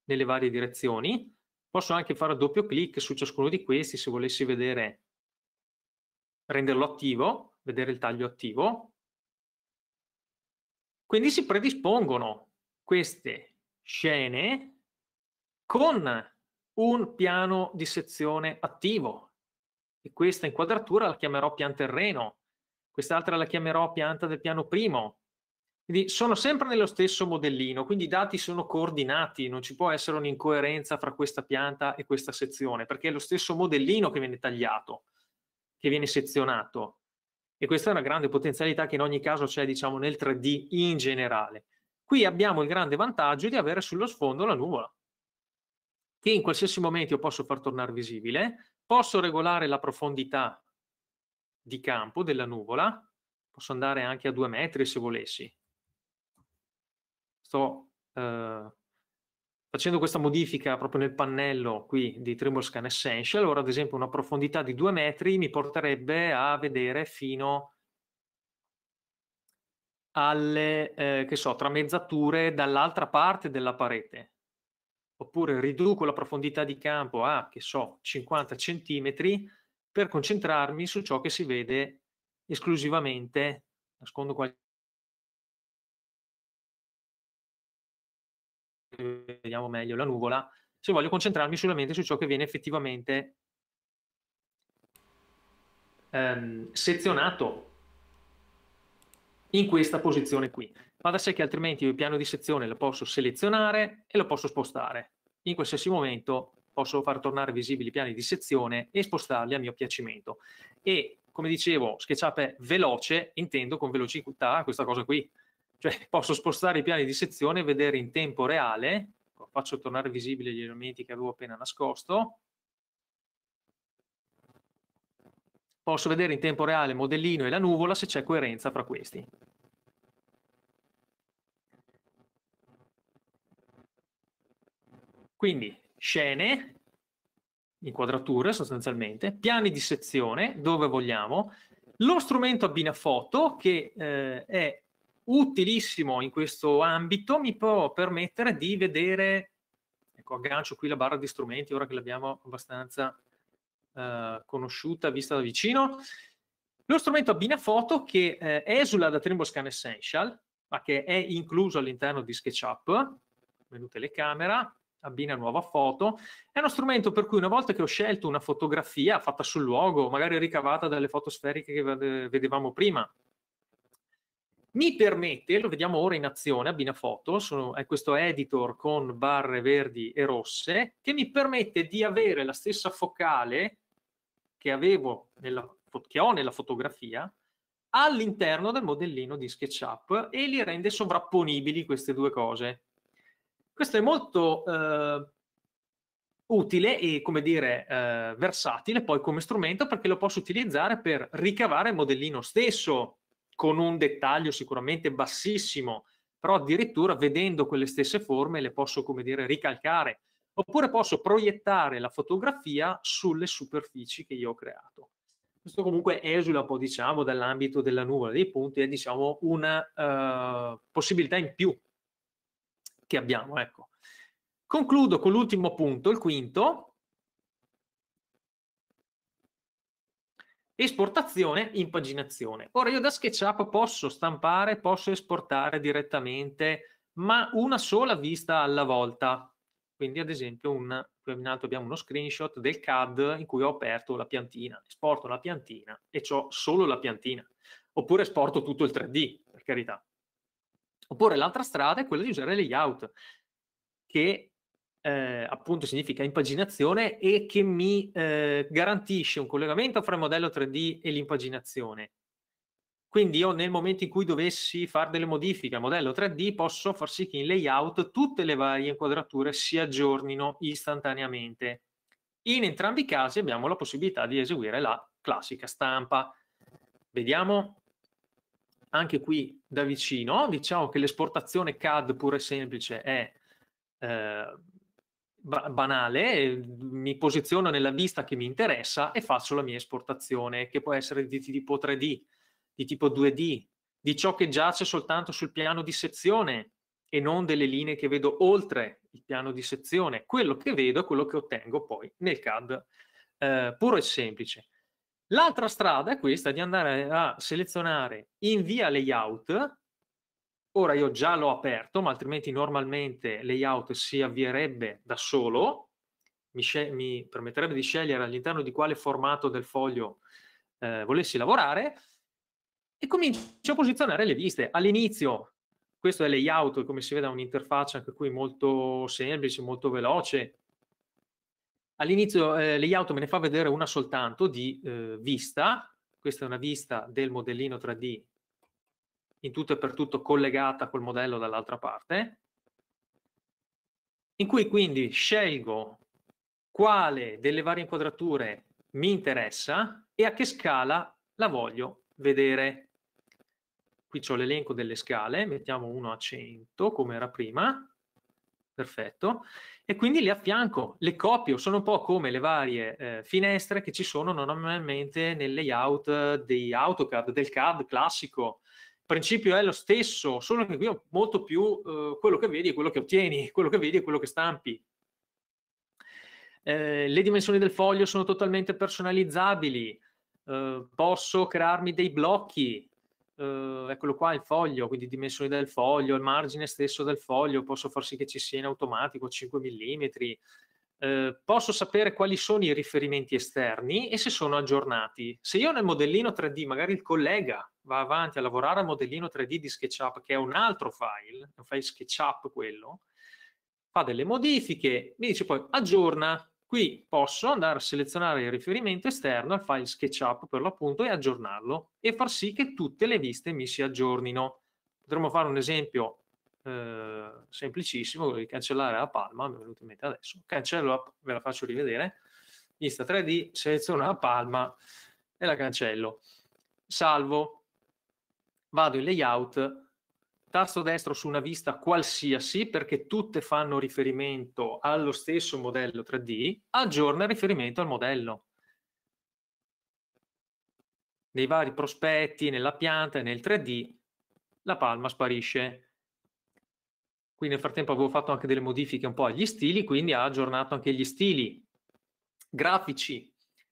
nelle varie direzioni. Posso anche fare doppio clic su ciascuno di questi se volessi vedere, renderlo attivo, vedere il taglio attivo. Quindi si predispongono queste scene con un piano di sezione attivo, e questa inquadratura la chiamerò pian terreno, quest'altra la chiamerò pianta del piano primo. Quindi sono sempre nello stesso modellino, quindi i dati sono coordinati, non ci può essere un'incoerenza fra questa pianta e questa sezione, perché è lo stesso modellino che viene tagliato, che viene sezionato. E questa è una grande potenzialità che in ogni caso c'è, diciamo, nel 3D in generale. Qui abbiamo il grande vantaggio di avere sullo sfondo la nuvola, che in qualsiasi momento io posso far tornare visibile, Posso regolare la profondità di campo della nuvola, posso andare anche a due metri se volessi. Sto eh, facendo questa modifica proprio nel pannello qui di Trimble Scan Essential, ora ad esempio una profondità di due metri mi porterebbe a vedere fino alle, eh, che so, tramezzature dall'altra parte della parete oppure riduco la profondità di campo a, che so, 50 centimetri per concentrarmi su ciò che si vede esclusivamente, nascondo qualche vediamo meglio la nuvola, se voglio concentrarmi solamente su ciò che viene effettivamente ehm, sezionato in questa posizione qui. Va da sé che altrimenti il piano di sezione lo posso selezionare e lo posso spostare. In qualsiasi momento posso far tornare visibili i piani di sezione e spostarli a mio piacimento. E come dicevo, SketchUp è veloce, intendo con velocità questa cosa qui. Cioè posso spostare i piani di sezione e vedere in tempo reale, faccio tornare visibili gli elementi che avevo appena nascosto, posso vedere in tempo reale il modellino e la nuvola se c'è coerenza fra questi. Quindi scene, inquadrature sostanzialmente, piani di sezione dove vogliamo, lo strumento abbina foto che eh, è utilissimo in questo ambito, mi può permettere di vedere, ecco aggancio qui la barra di strumenti ora che l'abbiamo abbastanza eh, conosciuta, vista da vicino, lo strumento abbina foto che eh, esula da Trimble Scan Essential, ma che è incluso all'interno di SketchUp, menu telecamera, abbina nuova foto. È uno strumento per cui una volta che ho scelto una fotografia fatta sul luogo, magari ricavata dalle foto sferiche che vedevamo prima, mi permette, lo vediamo ora in azione, abbina foto, sono, è questo editor con barre verdi e rosse, che mi permette di avere la stessa focale che, avevo nella, che ho nella fotografia, all'interno del modellino di SketchUp e li rende sovrapponibili queste due cose. Questo è molto eh, utile e, come dire, eh, versatile poi come strumento perché lo posso utilizzare per ricavare il modellino stesso con un dettaglio sicuramente bassissimo, però addirittura vedendo quelle stesse forme le posso, come dire, ricalcare. Oppure posso proiettare la fotografia sulle superfici che io ho creato. Questo comunque esula un po', diciamo, dall'ambito della nuvola dei punti, è diciamo una uh, possibilità in più che abbiamo. Ecco. Concludo con l'ultimo punto, il quinto. Esportazione, impaginazione. Ora io da SketchUp posso stampare, posso esportare direttamente, ma una sola vista alla volta. Quindi ad esempio un, in alto abbiamo uno screenshot del CAD in cui ho aperto la piantina. Esporto la piantina e ho solo la piantina. Oppure esporto tutto il 3D, per carità. Oppure l'altra strada è quella di usare layout, che eh, appunto significa impaginazione e che mi eh, garantisce un collegamento fra il modello 3D e l'impaginazione. Quindi io nel momento in cui dovessi fare delle modifiche al modello 3D posso far sì che in layout tutte le varie inquadrature si aggiornino istantaneamente. In entrambi i casi abbiamo la possibilità di eseguire la classica stampa. Vediamo anche qui da vicino, diciamo che l'esportazione CAD pure semplice è eh, banale, mi posiziono nella vista che mi interessa e faccio la mia esportazione, che può essere di tipo 3D, di tipo 2D, di ciò che giace soltanto sul piano di sezione e non delle linee che vedo oltre il piano di sezione. Quello che vedo è quello che ottengo poi nel CAD eh, puro e semplice. L'altra strada è questa di andare a selezionare invia layout. Ora io già l'ho aperto, ma altrimenti normalmente layout si avvierebbe da solo. Mi, mi permetterebbe di scegliere all'interno di quale formato del foglio eh, volessi lavorare e comincio a posizionare le viste. All'inizio, questo è layout, come si vede, è un'interfaccia anche qui molto semplice, molto veloce, All'inizio eh, layout me ne fa vedere una soltanto di eh, vista, questa è una vista del modellino 3D in tutto e per tutto collegata col modello dall'altra parte, in cui quindi scelgo quale delle varie inquadrature mi interessa e a che scala la voglio vedere. Qui ho l'elenco delle scale, mettiamo uno a 100 come era prima, perfetto, e quindi le affianco, le copio, sono un po' come le varie eh, finestre che ci sono normalmente nel layout di AutoCAD, del CAD classico. Il principio è lo stesso, solo che qui ho molto più eh, quello che vedi e quello che ottieni, quello che vedi e quello che stampi. Eh, le dimensioni del foglio sono totalmente personalizzabili, eh, posso crearmi dei blocchi, eh, eccolo qua il foglio, quindi dimensioni del foglio, il margine stesso del foglio, posso far sì che ci sia in automatico 5 mm, eh, posso sapere quali sono i riferimenti esterni e se sono aggiornati. Se io nel modellino 3D, magari il collega va avanti a lavorare al modellino 3D di SketchUp, che è un altro file, è un file SketchUp quello, fa delle modifiche, mi dice poi aggiorna, Qui posso andare a selezionare il riferimento esterno al file SketchUp per l'appunto e aggiornarlo e far sì che tutte le viste mi si aggiornino. Potremmo fare un esempio eh, semplicissimo, di cancellare la palma, mi è venuto in mente adesso, cancello, ve la faccio rivedere, vista 3D, seleziono la palma e la cancello. Salvo, vado in layout tasto destro su una vista qualsiasi, perché tutte fanno riferimento allo stesso modello 3D, aggiorna il riferimento al modello. Nei vari prospetti, nella pianta e nel 3D, la palma sparisce. Qui nel frattempo avevo fatto anche delle modifiche un po' agli stili, quindi ha aggiornato anche gli stili grafici.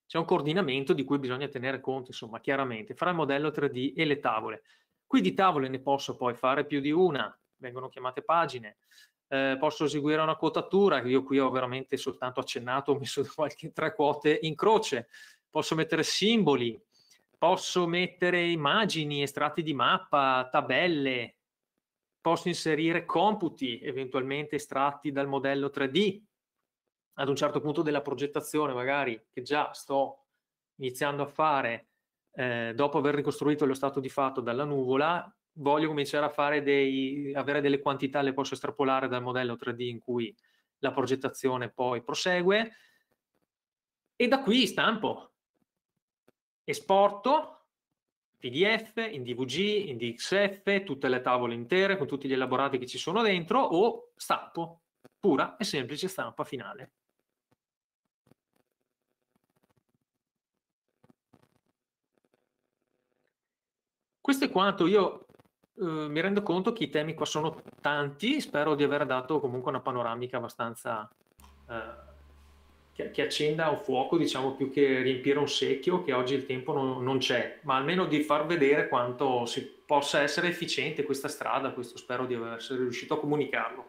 C'è un coordinamento di cui bisogna tenere conto, insomma, chiaramente, fra il modello 3D e le tavole. Qui di tavole ne posso poi fare più di una, vengono chiamate pagine, eh, posso eseguire una quotatura, io qui ho veramente soltanto accennato, ho messo qualche tre quote in croce, posso mettere simboli, posso mettere immagini, estratti di mappa, tabelle, posso inserire computi, eventualmente estratti dal modello 3D, ad un certo punto della progettazione magari, che già sto iniziando a fare, eh, dopo aver ricostruito lo stato di fatto dalla nuvola, voglio cominciare a fare dei, avere delle quantità, le posso estrapolare dal modello 3D in cui la progettazione poi prosegue, e da qui stampo, esporto, PDF, in DVG, in DXF, tutte le tavole intere con tutti gli elaborati che ci sono dentro o stampo, pura e semplice stampa finale. Questo è quanto io eh, mi rendo conto che i temi qua sono tanti, spero di aver dato comunque una panoramica abbastanza eh, che, che, accenda un fuoco, diciamo più che riempire un secchio, che oggi il tempo non, non c'è, ma almeno di far vedere quanto si possa essere efficiente questa strada, questo spero di essere riuscito a comunicarlo.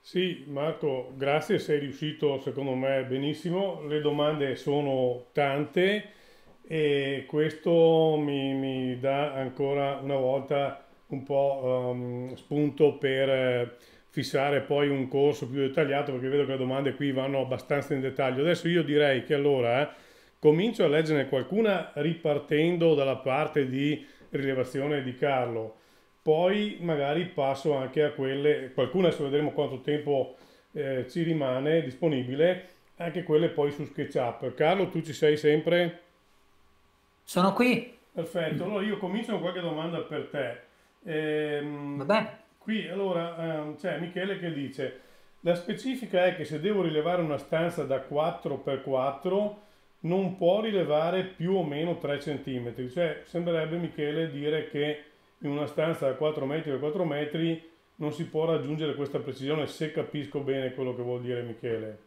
Sì, Marco, grazie, sei riuscito secondo me benissimo. Le domande sono tante, e questo mi, mi dà ancora una volta un po' um, spunto per eh, fissare poi un corso più dettagliato perché vedo che le domande qui vanno abbastanza in dettaglio. Adesso io direi che allora eh, comincio a leggerne qualcuna ripartendo dalla parte di rilevazione di Carlo, poi magari passo anche a quelle, qualcuna adesso vedremo quanto tempo eh, ci rimane disponibile, anche quelle poi su SketchUp. Carlo tu ci sei sempre? Sono qui. Perfetto, allora io comincio con qualche domanda per te. Ehm, Vabbè. Qui allora ehm, c'è Michele che dice, la specifica è che se devo rilevare una stanza da 4x4 non può rilevare più o meno 3 cm, cioè sembrerebbe Michele dire che in una stanza da 4 metri per 4 metri non si può raggiungere questa precisione se capisco bene quello che vuol dire Michele.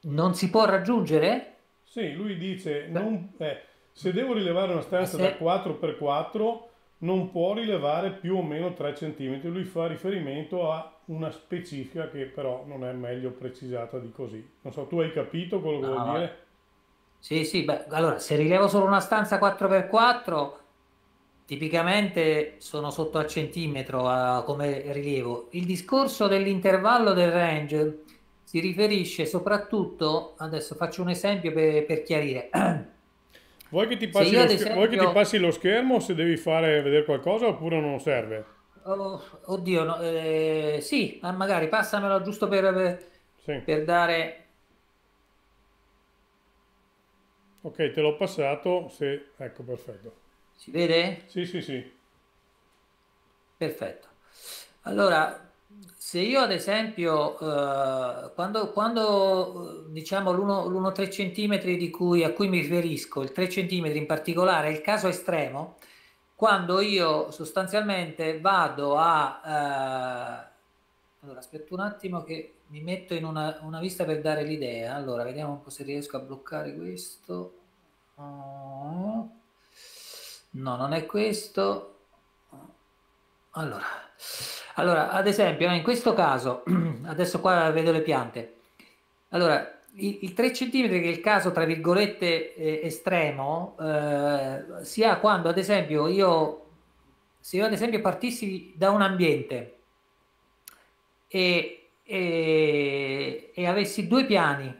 Non si può raggiungere? Sì, lui dice, non, eh, se devo rilevare una stanza eh, se... da 4x4 non può rilevare più o meno 3 cm, lui fa riferimento a una specifica che però non è meglio precisata di così. Non so, tu hai capito quello che no. vuol eh. dire? Sì, sì, beh, allora se rilevo solo una stanza 4x4 tipicamente sono sotto al centimetro uh, come rilievo. Il discorso dell'intervallo del range si riferisce soprattutto, adesso faccio un esempio per, per chiarire. Vuoi che, ti passi esempio... vuoi che ti passi lo schermo se devi fare vedere qualcosa oppure non serve? Oh, oddio, no, eh, sì, magari passamelo giusto per, per, eh, sì. per, dare... Ok, te l'ho passato, se... ecco, perfetto. Si vede? Sì, sì, sì. Perfetto. Allora, se io ad esempio eh, quando, quando, eh, diciamo l'1-3 cm cui, a cui mi riferisco, il 3 cm in particolare, è il caso estremo, quando io sostanzialmente vado a... Eh, allora aspetto un attimo che mi metto in una, una vista per dare l'idea, allora vediamo un po' se riesco a bloccare questo. No, non è questo, allora, allora, ad esempio, eh, in questo caso, adesso qua vedo le piante. Allora, il 3 cm che è il caso tra virgolette eh, estremo eh, si ha quando ad esempio io se io ad esempio partissi da un ambiente e, e, e avessi due piani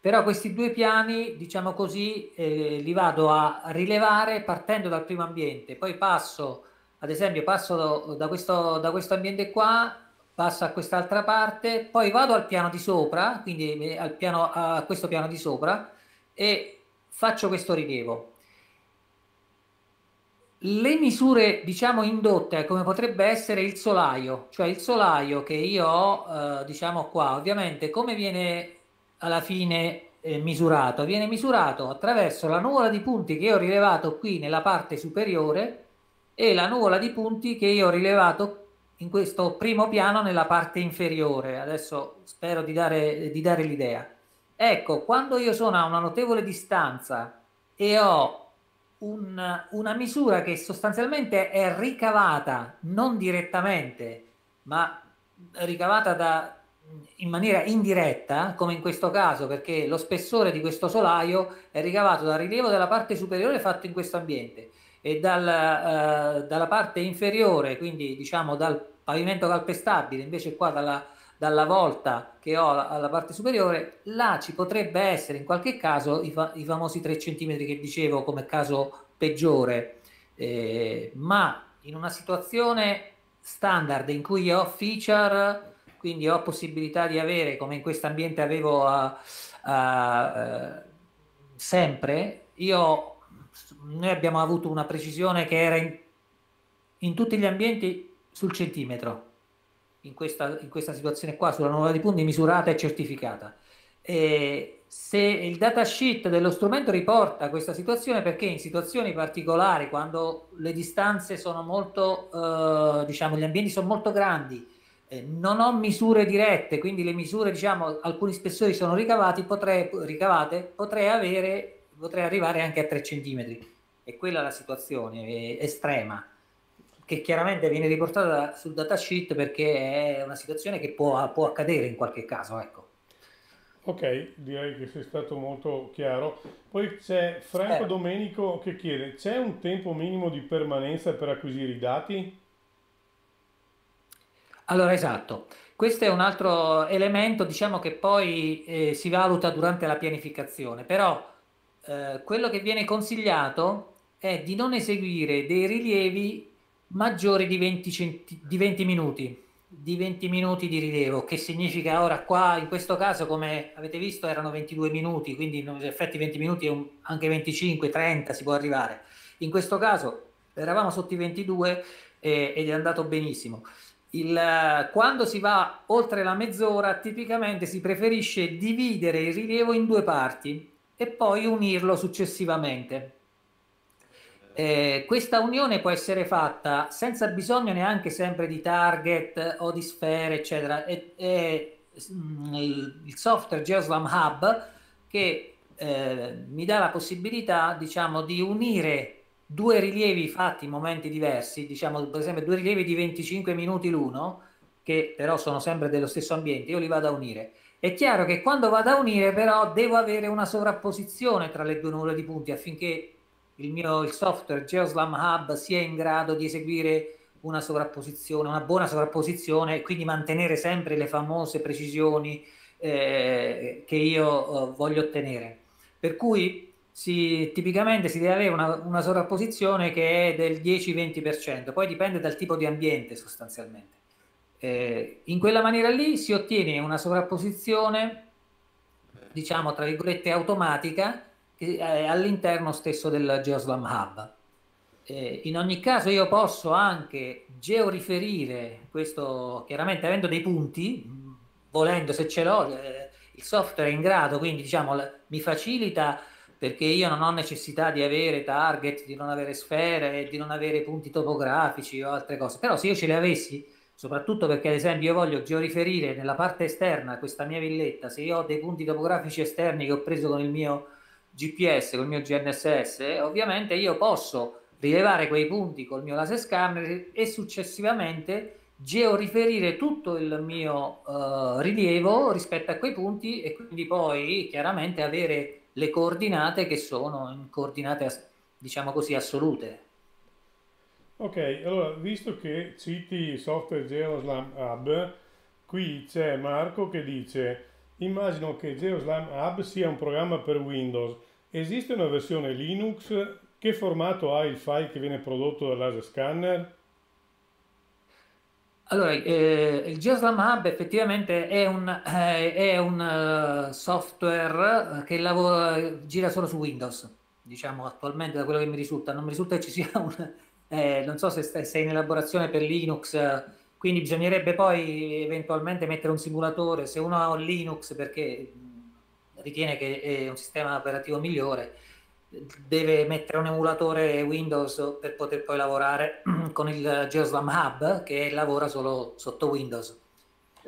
però questi due piani diciamo così eh, li vado a rilevare partendo dal primo ambiente poi passo ad esempio passo da questo, da questo ambiente qua, passo a quest'altra parte, poi vado al piano di sopra, quindi al piano, a questo piano di sopra e faccio questo rilievo. Le misure, diciamo, indotte, come potrebbe essere il solaio, cioè il solaio che io ho, eh, diciamo qua, ovviamente come viene alla fine eh, misurato? Viene misurato attraverso la nuvola di punti che ho rilevato qui nella parte superiore, e la nuvola di punti che io ho rilevato in questo primo piano nella parte inferiore. Adesso spero di dare, di dare l'idea. Ecco, quando io sono a una notevole distanza e ho un, una misura che sostanzialmente è ricavata non direttamente, ma ricavata da, in maniera indiretta, come in questo caso, perché lo spessore di questo solaio è ricavato dal rilievo della parte superiore fatto in questo ambiente e dal, eh, dalla parte inferiore, quindi diciamo dal pavimento calpestabile, invece qua dalla, dalla volta che ho alla, alla, parte superiore, là ci potrebbe essere in qualche caso i, fa, i famosi 3 cm che dicevo come caso peggiore, eh, ma in una situazione standard in cui ho feature, quindi ho possibilità di avere, come in questo ambiente avevo a, a, eh, sempre, io noi abbiamo avuto una precisione che era in, in tutti gli ambienti sul centimetro, in questa, in questa situazione qua, sulla nuova di punti misurata e certificata. E se il datasheet dello strumento riporta questa situazione perché in situazioni particolari, quando le distanze sono molto, eh, diciamo, gli ambienti sono molto grandi, eh, non ho misure dirette, quindi le misure, diciamo, alcuni spessori sono ricavati, potrei, ricavate, potrei, avere, potrei arrivare anche a 3 centimetri e quella la situazione estrema che chiaramente viene riportata sul datasheet perché è una situazione che può, può accadere in qualche caso. Ecco. Ok, direi che sei stato molto chiaro. Poi c'è Franco eh. Domenico che chiede, c'è un tempo minimo di permanenza per acquisire i dati? Allora, esatto. Questo è un altro elemento, diciamo che poi eh, si valuta durante la pianificazione, però eh, quello che viene consigliato è di non eseguire dei rilievi maggiori di 20, centi- di 20 minuti di 20 minuti di rilievo, che significa ora qua in questo caso come avete visto erano 22 minuti, quindi in effetti 20 minuti un, anche 25, 30 si può arrivare. In questo caso eravamo sotto i 22 eh, ed è andato benissimo. Il, quando si va oltre la mezz'ora tipicamente si preferisce dividere il rilievo in due parti e poi unirlo successivamente eh, questa unione può essere fatta senza bisogno neanche sempre di target o di sfere, eccetera. E, e mm, il, software Geoslam Hub che eh, mi dà la possibilità, diciamo, di unire due rilievi fatti in momenti diversi, diciamo, per esempio due rilievi di 25 minuti l'uno, che però sono sempre dello stesso ambiente, io li vado a unire. È chiaro che quando vado a unire però devo avere una sovrapposizione tra le due nuvole di punti affinché il, mio, il software GeoSlam Hub sia in grado di eseguire una sovrapposizione, una buona sovrapposizione e quindi mantenere sempre le famose precisioni eh, che io eh, voglio ottenere. Per cui si, tipicamente si deve avere una, una sovrapposizione che è del 10-20%, poi dipende dal tipo di ambiente sostanzialmente. Eh, in quella maniera lì si ottiene una sovrapposizione, diciamo tra virgolette, automatica eh, all'interno stesso del Geoslam Hub. Eh, in ogni caso io posso anche georiferire questo, chiaramente avendo dei punti, volendo se ce l'ho, eh, il software è in grado, quindi diciamo mi facilita perché io non ho necessità di avere target, di non avere sfere, di non avere punti topografici o altre cose, però se io ce le avessi, soprattutto perché ad esempio io voglio georiferire nella parte esterna questa mia villetta, se io ho dei punti topografici esterni che ho preso con il mio GPS, col mio GNSS, ovviamente io posso rilevare quei punti col mio laser scanner e successivamente georiferire tutto il mio uh, rilievo rispetto a quei punti e quindi poi chiaramente avere le coordinate che sono in coordinate diciamo così assolute. Ok, allora visto che citi software GeoSlam Hub, qui c'è Marco che dice immagino che GeoSlam Hub sia un programma per Windows Esiste una versione Linux? Che formato ha il file che viene prodotto dall'Asia Scanner? Allora, eh, il GeoSlam Hub effettivamente è un, eh, è un uh, software eh, che lavora, gira solo su Windows, diciamo attualmente da quello che mi risulta. Non mi risulta che ci sia un... Eh, non so se sei in elaborazione per Linux, quindi bisognerebbe poi eventualmente mettere un simulatore, se uno ha un Linux perché ritiene che è eh, un sistema operativo migliore, deve mettere un emulatore Windows per poter poi lavorare con il GeoSlam Hub che lavora solo sotto Windows.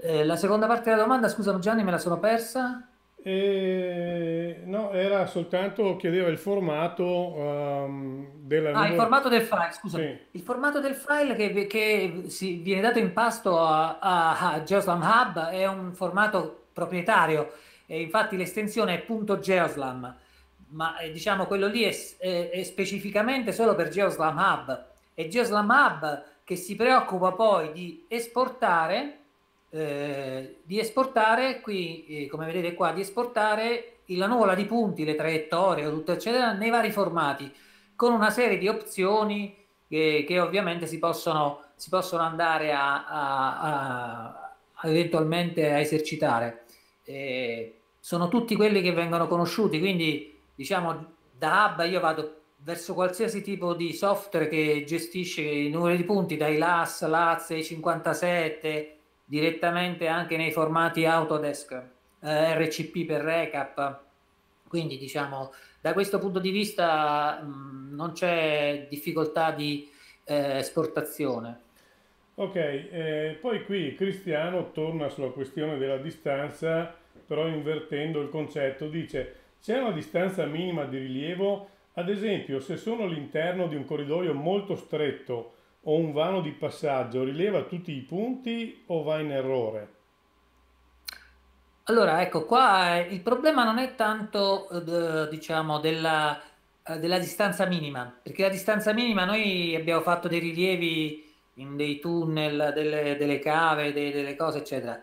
Eh, la seconda parte della domanda, scusa Gianni, me la sono persa. Eh, no, era soltanto chiedeva il formato um, della. Ah, il formato del file, scusa. Sì. Il formato del file che, che viene dato in pasto a, a, a Hub è un formato proprietario e infatti l'estensione è .geoslam, ma eh, diciamo quello lì è, è, è, specificamente solo per Geoslam Hub. È Geoslam Hub che si preoccupa poi di esportare, eh, di esportare qui, eh, come vedete qua, di esportare la nuvola di punti, le traiettorie, tutto eccetera, nei vari formati, con una serie di opzioni che, eh, che ovviamente si possono, si possono andare a, a, a, eventualmente a esercitare. Eh, sono tutti quelli che vengono conosciuti, quindi diciamo da Abba io vado verso qualsiasi tipo di software che gestisce i numeri di punti, dai LAS, LAS, i57, direttamente anche nei formati Autodesk, eh, RCP per recap. Quindi diciamo, da questo punto di vista mh, mm, non c'è difficoltà di eh, esportazione. Ok, eh, poi qui Cristiano torna sulla questione della distanza però invertendo il concetto, dice c'è una distanza minima di rilievo, ad esempio se sono all'interno di un corridoio molto stretto o un vano di passaggio, rileva tutti i punti o va in errore? Allora, ecco, qua eh, il problema non è tanto, eh, diciamo, della, eh, della, distanza minima, perché la distanza minima noi abbiamo fatto dei rilievi in dei tunnel, delle, delle cave, dei, delle cose, eccetera.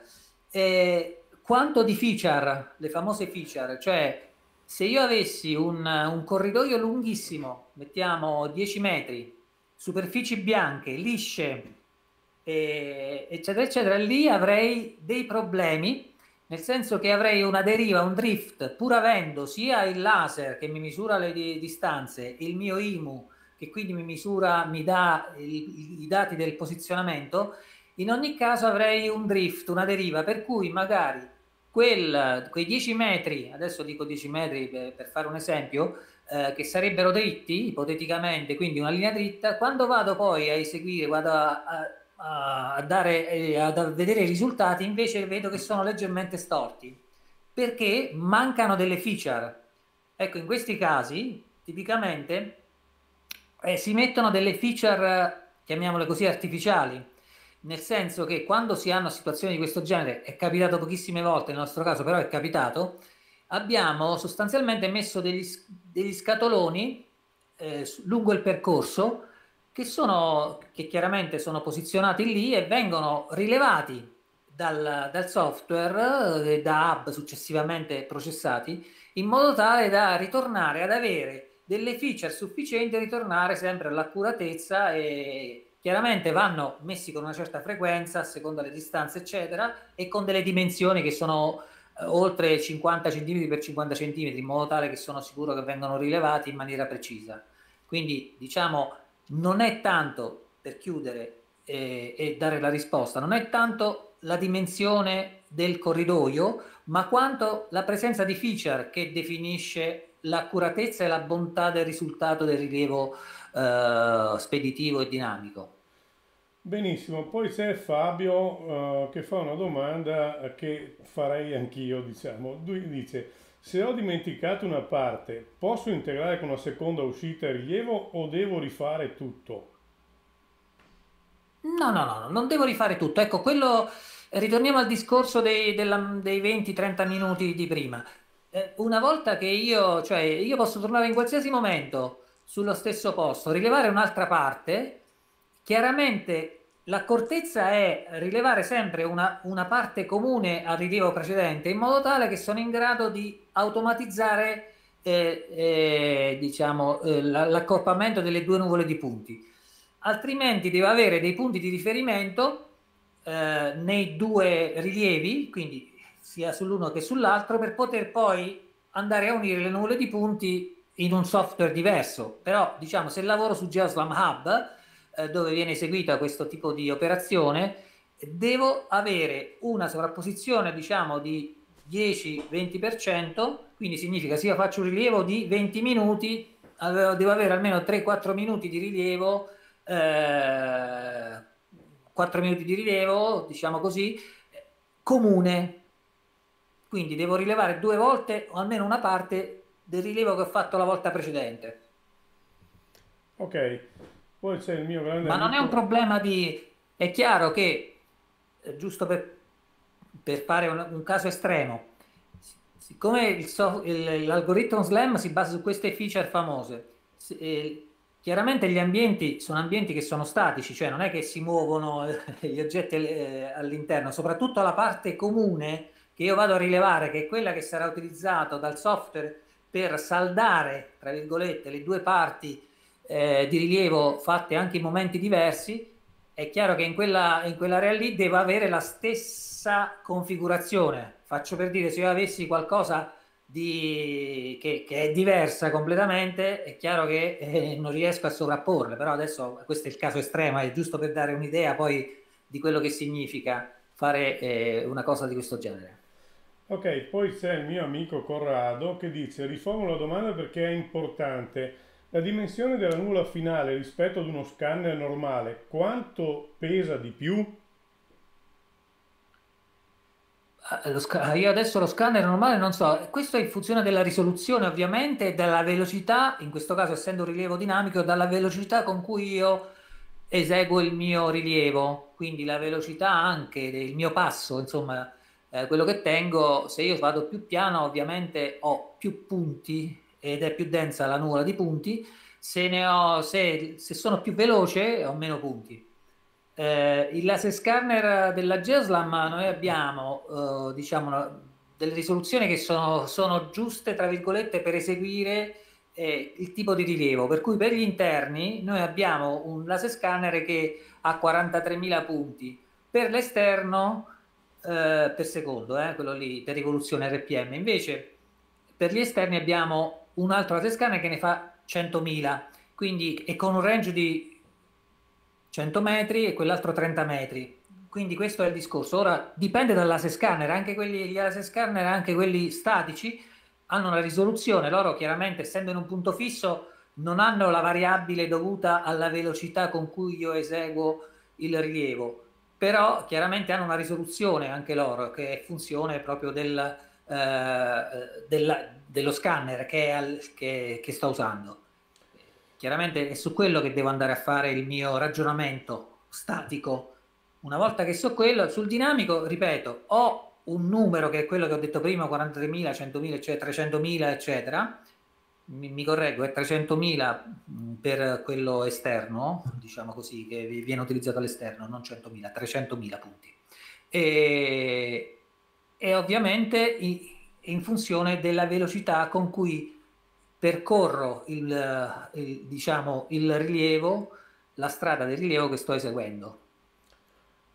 E eh, quanto di feature, le famose feature, cioè se io avessi un, un corridoio lunghissimo, mettiamo 10 metri, superfici bianche, lisce, e, eccetera, eccetera, lì avrei dei problemi nel senso che avrei una deriva, un drift, pur avendo sia il laser che mi misura le di- distanze, il mio IMU che quindi mi misura, mi dà i-, i dati del posizionamento, in ogni caso avrei un drift, una deriva, per cui magari quel, quei 10 metri, adesso dico 10 metri per, per fare un esempio, eh, che sarebbero dritti ipoteticamente, quindi una linea dritta, quando vado poi a eseguire, vado a, a, a, dare, eh, a vedere i risultati, invece vedo che sono leggermente storti perché mancano delle feature. Ecco, in questi casi tipicamente eh, si mettono delle feature, chiamiamole così, artificiali nel senso che quando si hanno situazioni di questo genere, è capitato pochissime volte nel nostro caso, però è capitato, abbiamo sostanzialmente messo degli, degli scatoloni eh, lungo il percorso che, sono, che chiaramente sono posizionati lì e vengono rilevati dal, dal software, eh, da hub successivamente processati, in modo tale da ritornare ad avere delle feature sufficienti a ritornare sempre all'accuratezza e chiaramente vanno messi con una certa frequenza a seconda delle distanze eccetera e con delle dimensioni che sono eh, oltre 50 cm per 50 cm in modo tale che sono sicuro che vengano rilevati in maniera precisa quindi diciamo non è tanto per chiudere eh, e dare la risposta non è tanto la dimensione del corridoio ma quanto la presenza di feature che definisce l'accuratezza e la bontà del risultato del rilievo eh, speditivo e dinamico Benissimo, poi c'è Fabio uh, che fa una domanda che farei anch'io, diciamo. Lui dice, se ho dimenticato una parte, posso integrare con una seconda uscita e rilievo o devo rifare tutto? No, no, no, non devo rifare tutto. Ecco, quello, ritorniamo al discorso dei, dei 20-30 minuti di prima. Eh, una volta che io, cioè, io posso tornare in qualsiasi momento sullo stesso posto, rilevare un'altra parte Chiaramente l'accortezza è rilevare sempre una, una parte comune al rilievo precedente in modo tale che sono in grado di automatizzare eh, eh, diciamo, eh, l'accorpamento delle due nuvole di punti. Altrimenti devo avere dei punti di riferimento eh, nei due rilievi, quindi sia sull'uno che sull'altro, per poter poi andare a unire le nuvole di punti in un software diverso. Però, diciamo, se lavoro su GeoSlam Hub, eh, dove viene eseguita questo tipo di operazione, devo avere una sovrapposizione diciamo di 10-20%, quindi significa se io faccio un rilievo di 20 minuti, devo avere almeno 3-4 minuti di rilievo, eh, 4 minuti di rilievo, diciamo così, comune. Quindi devo rilevare due volte o almeno una parte del rilievo che ho fatto la volta precedente. Ok, poi c'è il mio grande. Ma non è un problema di. È chiaro che, eh, giusto per, per fare un, un, caso estremo, siccome so, il, l'algoritmo SLAM si basa su queste feature famose, eh, chiaramente gli ambienti sono ambienti che sono statici, cioè non è che si muovono eh, gli oggetti eh, all'interno, soprattutto la parte comune che io vado a rilevare, che è quella che sarà utilizzata dal software per saldare, tra virgolette, le due parti eh, di rilievo fatte anche in momenti diversi, è chiaro che in quella, in quell'area lì deve avere la stessa configurazione. Faccio per dire, se io avessi qualcosa di, che, che, è diversa completamente, è chiaro che eh, non riesco a sovrapporle, però adesso questo è il caso estremo, è giusto per dare un'idea poi di quello che significa fare eh, una cosa di questo genere. Ok, poi c'è il mio amico Corrado che dice riformulo la domanda perché è importante. La dimensione della nuvola finale rispetto ad uno scanner normale, quanto pesa di più? Ah, io adesso lo scanner normale non so, questo è in funzione della risoluzione ovviamente e dalla velocità, in questo caso essendo un rilievo dinamico, dalla velocità con cui io eseguo il mio rilievo, quindi la velocità anche, del mio passo, insomma, eh, quello che tengo, se io vado più piano ovviamente ho più punti ed è più densa la nuvola di punti, se, ne ho, se, se sono più veloce ho meno punti. Eh, il laser scanner della Geoslam noi abbiamo eh, diciamo, delle risoluzioni che sono, sono, giuste tra virgolette per eseguire eh, il tipo di rilievo per cui per gli interni noi abbiamo un laser scanner che ha 43.000 punti per l'esterno eh, per secondo eh, quello lì per rivoluzione RPM invece per gli esterni abbiamo un un'altra Toscana che ne fa 100.000, quindi e con un range di 100 metri e quell'altro 30 metri. Quindi questo è il discorso. Ora dipende dall'ase scanner, anche quelli, gli ase scanner, anche quelli statici, hanno una risoluzione, loro chiaramente essendo in un punto fisso non hanno la variabile dovuta alla velocità con cui io eseguo il rilievo, però chiaramente hanno una risoluzione anche loro che è funzione proprio del, eh, della, dello scanner che, al, che, che, sto usando. Chiaramente è su quello che devo andare a fare il mio ragionamento statico. Una volta che so quello, sul dinamico, ripeto, ho un numero che è quello che ho detto prima, 43.000, 100.000, eccetera, 300.000, eccetera. Mi, mi correggo, è 300.000 mm, per quello esterno, diciamo così, che viene utilizzato all'esterno, non 100.000, 300.000 punti. E, e ovviamente... I, in funzione della velocità con cui percorro il, eh, il, diciamo, il rilievo, la strada del rilievo che sto eseguendo.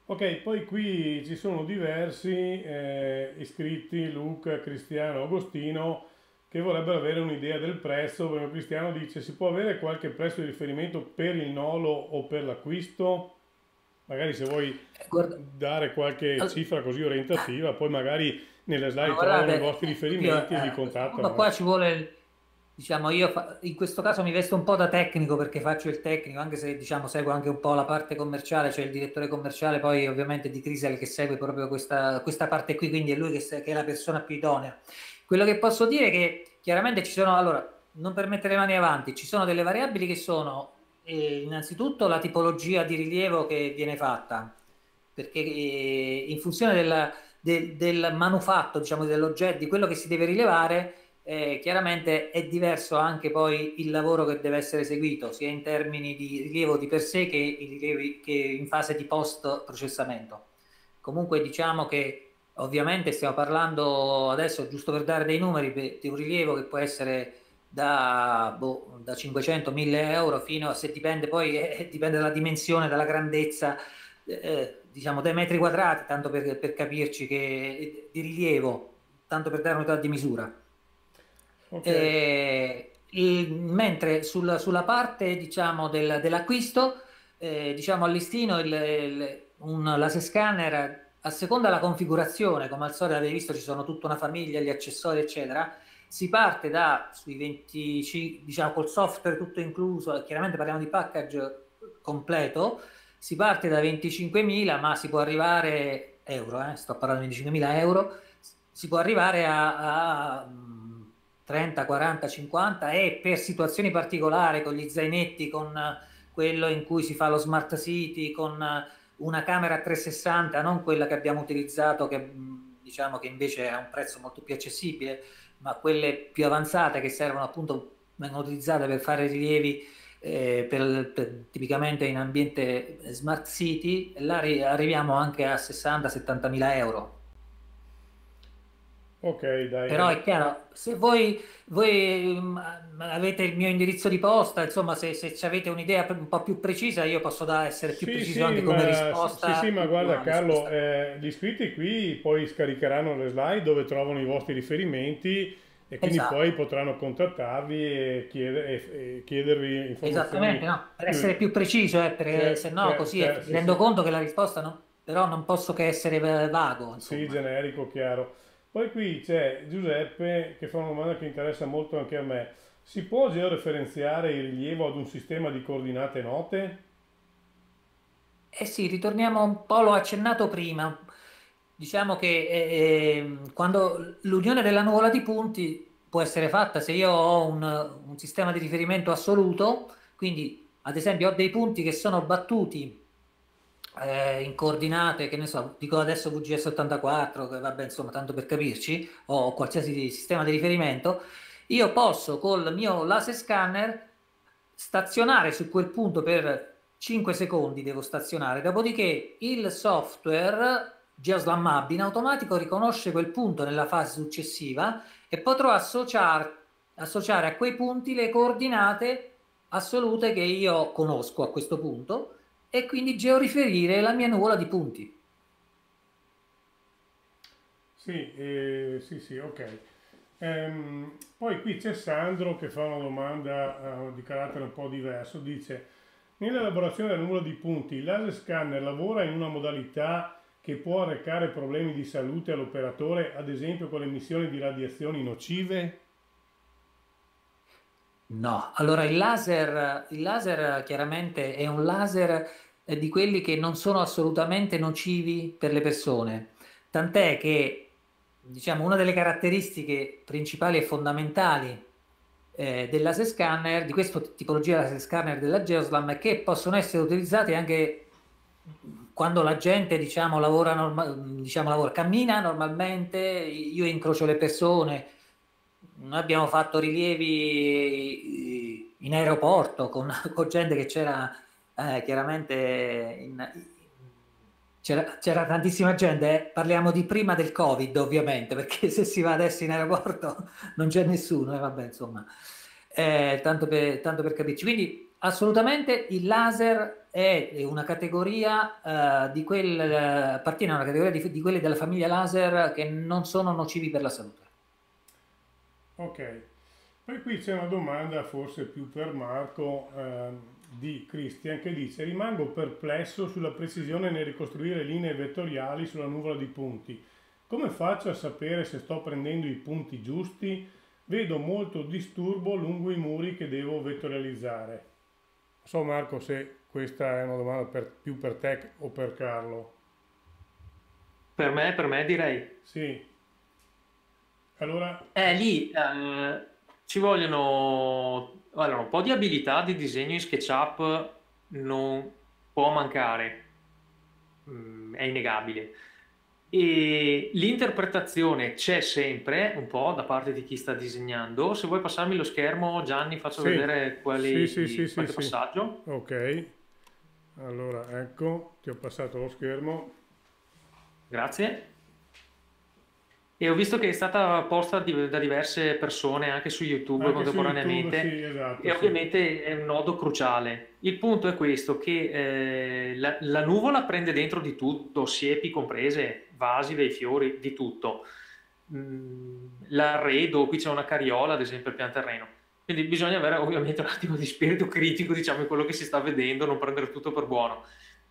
Ok, poi qui ci sono diversi eh, iscritti, Luca, Cristiano, Agostino, che vorrebbero avere un'idea del prezzo. Perché Cristiano dice, si può avere qualche prezzo di riferimento per il nolo o per l'acquisto? Magari se vuoi Guarda, dare qualche cifra così orientativa, ah. poi magari nelle slide trovano i vostri eh, riferimenti di eh, contatto. Ma qua ci vuole, diciamo, io fa, in questo caso mi vesto un po' da tecnico perché faccio il tecnico, anche se diciamo seguo anche un po' la parte commerciale, cioè il direttore commerciale poi ovviamente di Crisel che segue proprio questa, questa parte qui, quindi è lui che, che è la persona più idonea. Quello che posso dire è che chiaramente ci sono, allora, non per mettere le mani avanti, ci sono delle variabili che sono eh, innanzitutto la tipologia di rilievo che viene fatta, perché eh, in funzione della, del, del manufatto, diciamo, dell'oggetto, di quello che si deve rilevare, eh, chiaramente è diverso anche poi il lavoro che deve essere eseguito, sia in termini di rilievo di per sé che, rilevi, che in fase di post processamento. Comunque diciamo che ovviamente stiamo parlando adesso, giusto per dare dei numeri, di un rilievo che può essere da, boh, da 500-1000 euro fino a se dipende poi, eh, dipende dalla dimensione, dalla grandezza. Eh, eh diciamo dai metri quadrati, tanto per, per capirci che eh, di rilievo, tanto per dare un'età di misura. Okay. Eh, il, mentre sul, sulla parte diciamo, del, dell'acquisto, eh, diciamo al listino il, il, un laser scanner a seconda della configurazione, come al solito avete visto ci sono tutta una famiglia, gli accessori eccetera, si parte da sui 25, diciamo col software tutto incluso, chiaramente parliamo di package completo, si parte da 25.000 ma si può arrivare, euro, eh, sto parlando di 25.000 euro, si può arrivare a, a 30, 40, 50 e per situazioni particolari con gli zainetti, con quello in cui si fa lo smart city, con una camera 360, non quella che abbiamo utilizzato che mm, diciamo che invece ha un prezzo molto più accessibile, ma quelle più avanzate che servono appunto vengono utilizzate per fare rilievi eh, per, per, tipicamente in ambiente eh, smart city, là arriviamo anche a 60-70 mila euro. Ok, dai. Però è chiaro, se voi, voi mh, mm, avete il mio indirizzo di posta, insomma, se, se avete un'idea un po' più precisa, io posso da essere più sì, preciso sì, anche ma, come risposta. Sì, sì, ma guarda Carlo, eh, gli iscritti qui poi scaricheranno le slide dove trovano i vostri riferimenti e quindi esatto. poi potranno contattarvi e, chieder, e, e, chiedervi informazioni. Esattamente, no? per essere più preciso, eh, perché cioè, se no cioè, così mi cioè, sì, rendo sì. conto che la risposta non, però non posso che essere eh, vago. Insomma. Sì, generico, chiaro. Poi qui c'è Giuseppe che fa una domanda che interessa molto anche a me. Si può georeferenziare il rilievo ad un sistema di coordinate note? Eh sì, ritorniamo un po', l'ho accennato prima, Diciamo che eh, ehm, quando l'unione della nuvola di punti può essere fatta se io ho un, un sistema di riferimento assoluto, quindi ad esempio ho dei punti che sono battuti eh, in coordinate, che ne so, dico adesso VGS 84, che vabbè, insomma, tanto per capirci, o qualsiasi sistema di riferimento, io posso col mio laser scanner stazionare su quel punto per 5 secondi, devo stazionare, dopodiché il software GeoSlam Hub in automatico riconosce quel punto nella fase successiva e potrò associar, associare a quei punti le coordinate assolute che io conosco a questo punto e quindi georiferire la mia nuvola di punti. Sì, eh, sì, sì, ok. Ehm, poi qui c'è Sandro che fa una domanda eh, di carattere un po' diverso, dice nell'elaborazione della nuvola di punti il laser scanner lavora in una modalità che può arrecare problemi di salute all'operatore, ad esempio con l'emissione di radiazioni nocive? No, allora il laser, il laser chiaramente è un laser eh, di quelli che non sono assolutamente nocivi per le persone, tant'è che diciamo, una delle caratteristiche principali e fondamentali eh, del laser scanner, di questa tipologia di laser scanner della Geoslam, è che possono essere utilizzati anche quando la gente diciamo, lavora, norma- diciamo, lavora, cammina normalmente, io incrocio le persone, noi abbiamo fatto rilievi eh, in aeroporto con, con gente che c'era eh, chiaramente in, c'era, c'era, tantissima gente, eh? parliamo di prima del Covid ovviamente, perché se si va adesso in aeroporto non c'è nessuno, eh? vabbè insomma, eh, tanto, per, tanto, per, capirci. Quindi assolutamente il laser è una categoria uh, di quel, appartiene a una categoria di, di quelli della famiglia laser che non sono nocivi per la salute. Ok, poi qui c'è una domanda forse più per Marco eh, di Christian che dice rimango perplesso sulla precisione nel ricostruire linee vettoriali sulla nuvola di punti. Come faccio a sapere se sto prendendo i punti giusti? Vedo molto disturbo lungo i muri che devo vettorializzare. Non so Marco se questa è una domanda per, più per te o per Carlo? Per me, per me direi. Sì. Allora... Eh, lì eh, ci vogliono allora, un po' di abilità di disegno in SketchUp non può mancare, mm, è innegabile. E l'interpretazione c'è sempre un po' da parte di chi sta disegnando. Se vuoi passarmi lo schermo, Gianni, faccio sì. vedere quali, sì, sì, qualche passaggio. Ok. Allora, ecco, ti ho passato lo schermo. Grazie. E ho visto che è stata posta da diverse persone anche su YouTube anche contemporaneamente. Su YouTube, sì, esatto, e sì. ovviamente è un nodo cruciale. Il punto è questo: che eh, la, la, nuvola prende dentro di tutto, siepi comprese, vasi dei fiori, di tutto. Mm, l'arredo, qui c'è una cariola, ad esempio, il pian terreno quindi bisogna avere ovviamente un attimo di spirito critico, diciamo, in quello che si sta vedendo, non prendere tutto per buono.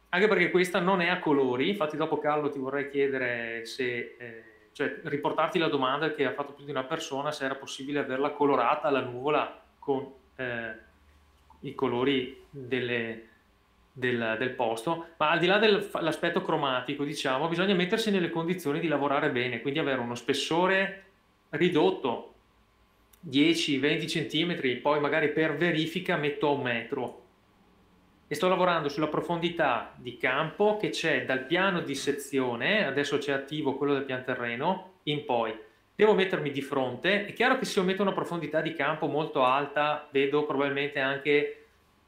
Anche perché questa non è a colori, infatti dopo Carlo ti vorrei chiedere se, eh, cioè riportarti la domanda che ha fatto più di una persona, se era possibile averla colorata la nuvola con eh, i colori delle, del, del, posto, ma al di là dell'aspetto cromatico, diciamo, bisogna mettersi nelle condizioni di lavorare bene, quindi avere uno spessore ridotto 10-20 cm, poi magari per verifica metto a un metro. E sto lavorando sulla profondità di campo che c'è dal piano di sezione, adesso c'è attivo quello del pian terreno, in poi. Devo mettermi di fronte, è chiaro che se io metto una profondità di campo molto alta vedo probabilmente anche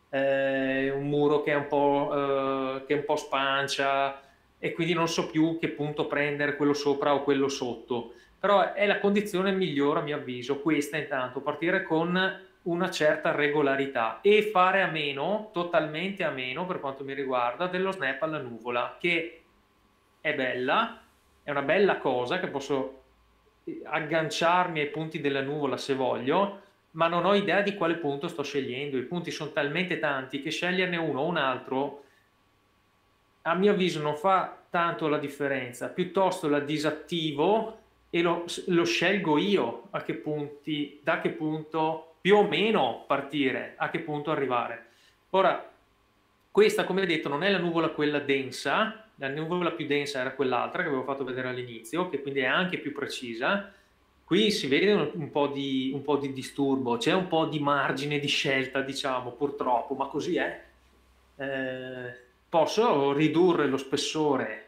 eh, un muro che è un, eh, che è un po' spancia e quindi non so più che punto prendere quello sopra o quello sotto però è la condizione migliore a mio avviso questa intanto, partire con una certa regolarità e fare a meno, totalmente a meno per quanto mi riguarda, dello snap alla nuvola, che è bella, è una bella cosa che posso agganciarmi ai punti della nuvola se voglio, ma non ho idea di quale punto sto scegliendo, i punti sono talmente tanti che sceglierne uno o un altro a mio avviso non fa tanto la differenza, piuttosto la disattivo e lo, lo, scelgo io a che punti, da che punto più o meno partire, a che punto arrivare. Ora, questa, come detto, non è la nuvola quella densa, la nuvola più densa era quell'altra che avevo fatto vedere all'inizio, che quindi è anche più precisa. Qui si vede un, un, po, di, un po' di disturbo, c'è un po' di margine di scelta, diciamo, purtroppo, ma così è. Eh, posso ridurre lo spessore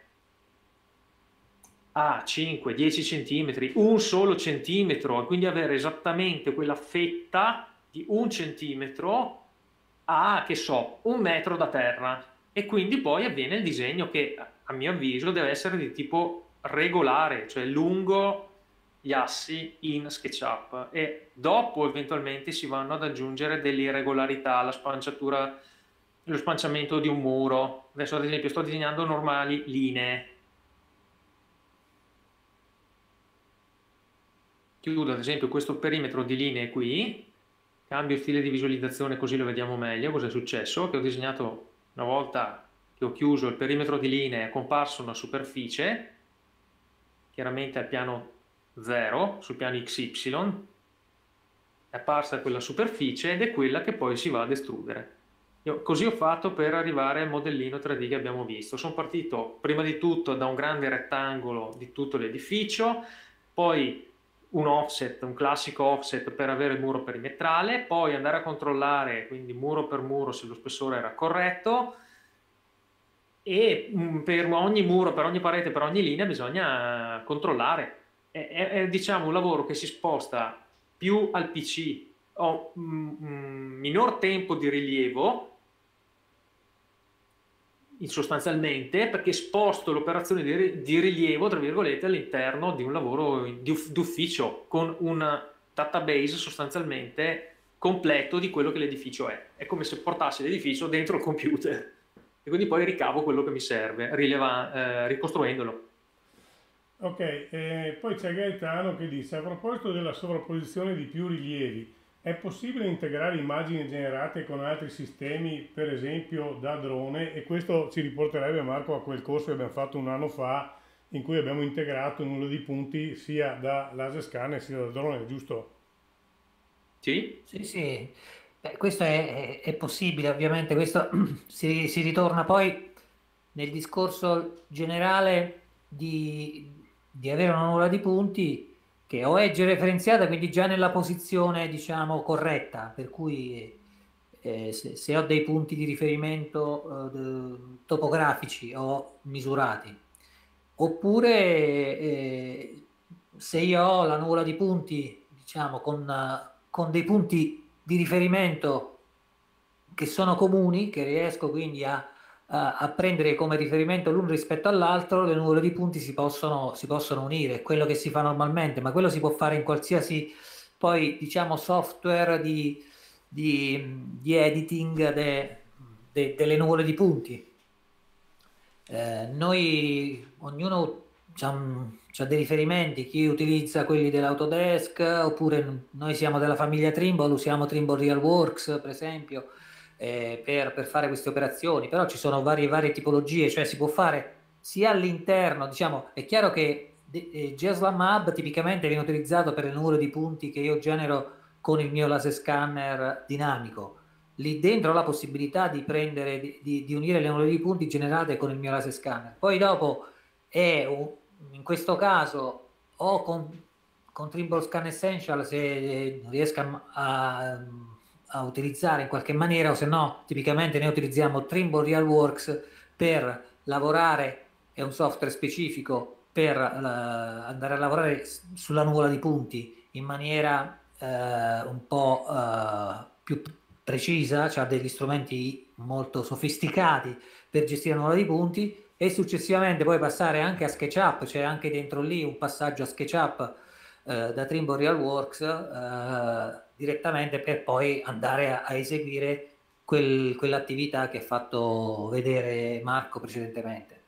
a 5-10 cm, un solo centimetro, e quindi avere esattamente quella fetta di un centimetro a, che so, un metro da terra. E quindi poi avviene il disegno che, a mio avviso, deve essere di tipo regolare, cioè lungo gli assi in SketchUp e dopo eventualmente si vanno ad aggiungere delle irregolarità, la spanciatura, lo spanciamento di un muro. Adesso ad esempio sto disegnando normali linee, chiudo ad esempio questo perimetro di linee qui, cambio stile di visualizzazione così lo vediamo meglio cosa è successo, che ho disegnato una volta che ho chiuso il perimetro di linee è comparsa una superficie, chiaramente al piano 0, sul piano XY, è apparsa quella superficie ed è quella che poi si va a estrudere. Io così ho fatto per arrivare al modellino 3D che abbiamo visto. Sono partito prima di tutto da un grande rettangolo di tutto l'edificio, poi un offset, un classico offset per avere il muro perimetrale, poi andare a controllare quindi muro per muro se lo spessore era corretto e per ogni muro, per ogni parete, per ogni linea bisogna controllare. È, è, è diciamo un lavoro che si sposta più al PC, ho mh, mm, mh, mm, minor tempo di rilievo sostanzialmente perché sposto l'operazione di, di rilievo, tra virgolette, all'interno di un lavoro d'ufficio con un database sostanzialmente completo di quello che l'edificio è. È come se portassi l'edificio dentro il computer e quindi poi ricavo quello che mi serve, rileva, eh, ricostruendolo. Ok, eh, poi c'è Gaetano che dice a proposito della sovrapposizione di più rilievi, è possibile integrare immagini generate con altri sistemi, per esempio da drone, e questo ci riporterebbe Marco a quel corso che abbiamo fatto un anno fa in cui abbiamo integrato il numero di punti sia da laser scanner sia da drone, giusto? Sì, sì, sì. Beh, questo è, è, è, possibile, ovviamente, questo si, si ritorna poi nel discorso generale di, di avere una nuvola di punti che o è georeferenziata, quindi già nella posizione, diciamo, corretta, per cui eh, se, se, ho dei punti di riferimento eh, topografici o misurati, oppure eh, se io ho la nuvola di punti, diciamo, con, con dei punti di riferimento che sono comuni, che riesco quindi a a prendere come riferimento l'uno rispetto all'altro, le nuvole di punti si possono, si possono unire, quello che si fa normalmente, ma quello si può fare in qualsiasi poi diciamo software di, di, di editing de, de, delle nuvole di punti. Eh, noi ognuno ha dei riferimenti, chi utilizza quelli dell'Autodesk, oppure noi siamo della famiglia Trimble, usiamo Trimble RealWorks per esempio eh, per, per, fare queste operazioni, però ci sono varie, varie tipologie, cioè si può fare sia all'interno, diciamo, è chiaro che eh, GSLAM Hub tipicamente viene utilizzato per il numero di punti che io genero con il mio laser scanner dinamico. Lì dentro ho la possibilità di prendere, di, di, unire le numero di punti generate con il mio laser scanner. Poi dopo è, in questo caso, o con, con Trimble Scan Essential se eh, riesco a, a a utilizzare in qualche maniera o se no tipicamente noi utilizziamo Trimble RealWorks per lavorare, è un software specifico per uh, andare a lavorare sulla nuvola di punti in maniera uh, un po' uh, più precisa, cioè degli strumenti molto sofisticati per gestire la nuvola di punti e successivamente poi passare anche a SketchUp, c'è anche dentro lì un passaggio a SketchUp da Trimble RealWorks direttamente per poi andare a, a eseguire quel, quell'attività che ha fatto vedere Marco precedentemente.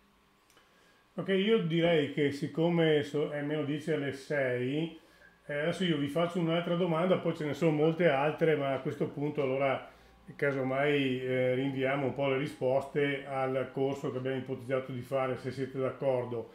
Ok, io direi che siccome è meno 10 alle 6, eh, adesso io vi faccio un'altra domanda, poi ce ne sono molte altre, ma a questo punto allora casomai eh, rinviamo un po' le risposte al corso che abbiamo ipotizzato di fare, se siete d'accordo.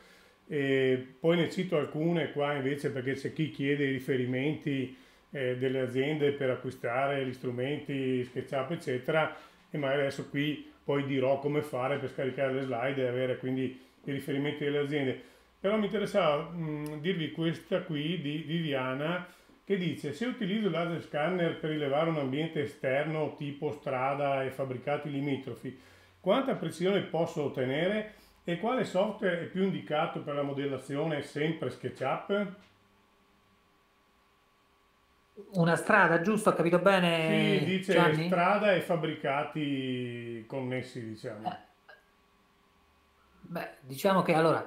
E poi ne cito alcune qua invece perché c'è chi chiede i riferimenti eh, delle aziende per acquistare gli strumenti, SketchUp eccetera e magari adesso qui poi dirò come fare per scaricare le slide e avere quindi i riferimenti delle aziende. Però mi interessava mh, dirvi questa qui di Viviana che dice se utilizzo il laser scanner per rilevare un ambiente esterno tipo strada e fabbricati limitrofi, quanta precisione posso ottenere e quale software è più indicato per la modellazione sempre SketchUp? una strada, giusto? Ho capito bene? Sì, dice Gianni? strada e fabbricati connessi, diciamo. Eh, beh, diciamo che allora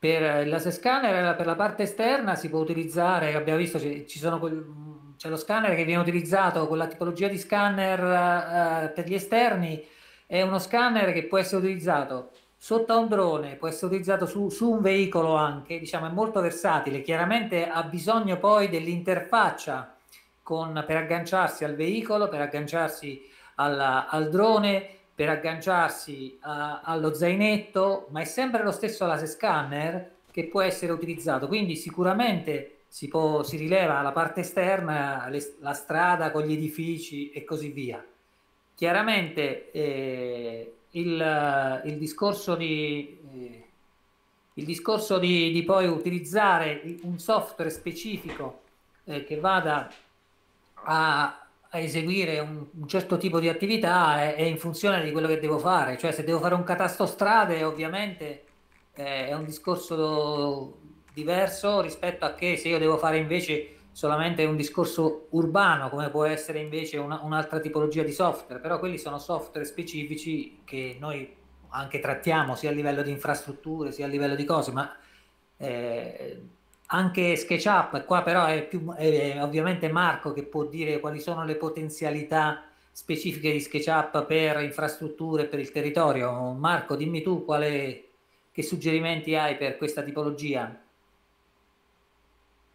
per il laser scanner, eh, per la parte esterna si può utilizzare, abbiamo visto ci, sono c'è lo scanner che viene utilizzato, con la tipologia di scanner eh, per gli esterni è uno scanner che può essere utilizzato sotto a un drone, può essere utilizzato su, su, un veicolo anche, diciamo è molto versatile, chiaramente ha bisogno poi dell'interfaccia con, per agganciarsi al veicolo, per agganciarsi alla, al drone, per agganciarsi a, allo zainetto, ma è sempre lo stesso laser scanner che può essere utilizzato. Quindi sicuramente si, può, si rileva la parte esterna, le, la strada con gli edifici e così via. Chiaramente eh, il, il, discorso di... Eh, il discorso di, di poi utilizzare un software specifico eh, che vada a, a eseguire un, un, certo tipo di attività è, è, in funzione di quello che devo fare, cioè se devo fare un catasto strade ovviamente eh, è un discorso diverso rispetto a che se io devo fare invece solamente un discorso urbano, come può essere invece una, un'altra tipologia di software, però quelli sono software specifici che noi anche trattiamo sia a livello di infrastrutture sia a livello di cose, ma eh, anche SketchUp, qua però è, più, è ovviamente Marco che può dire quali sono le potenzialità specifiche di SketchUp per infrastrutture per il territorio. Marco, dimmi tu quale, che suggerimenti hai per questa tipologia?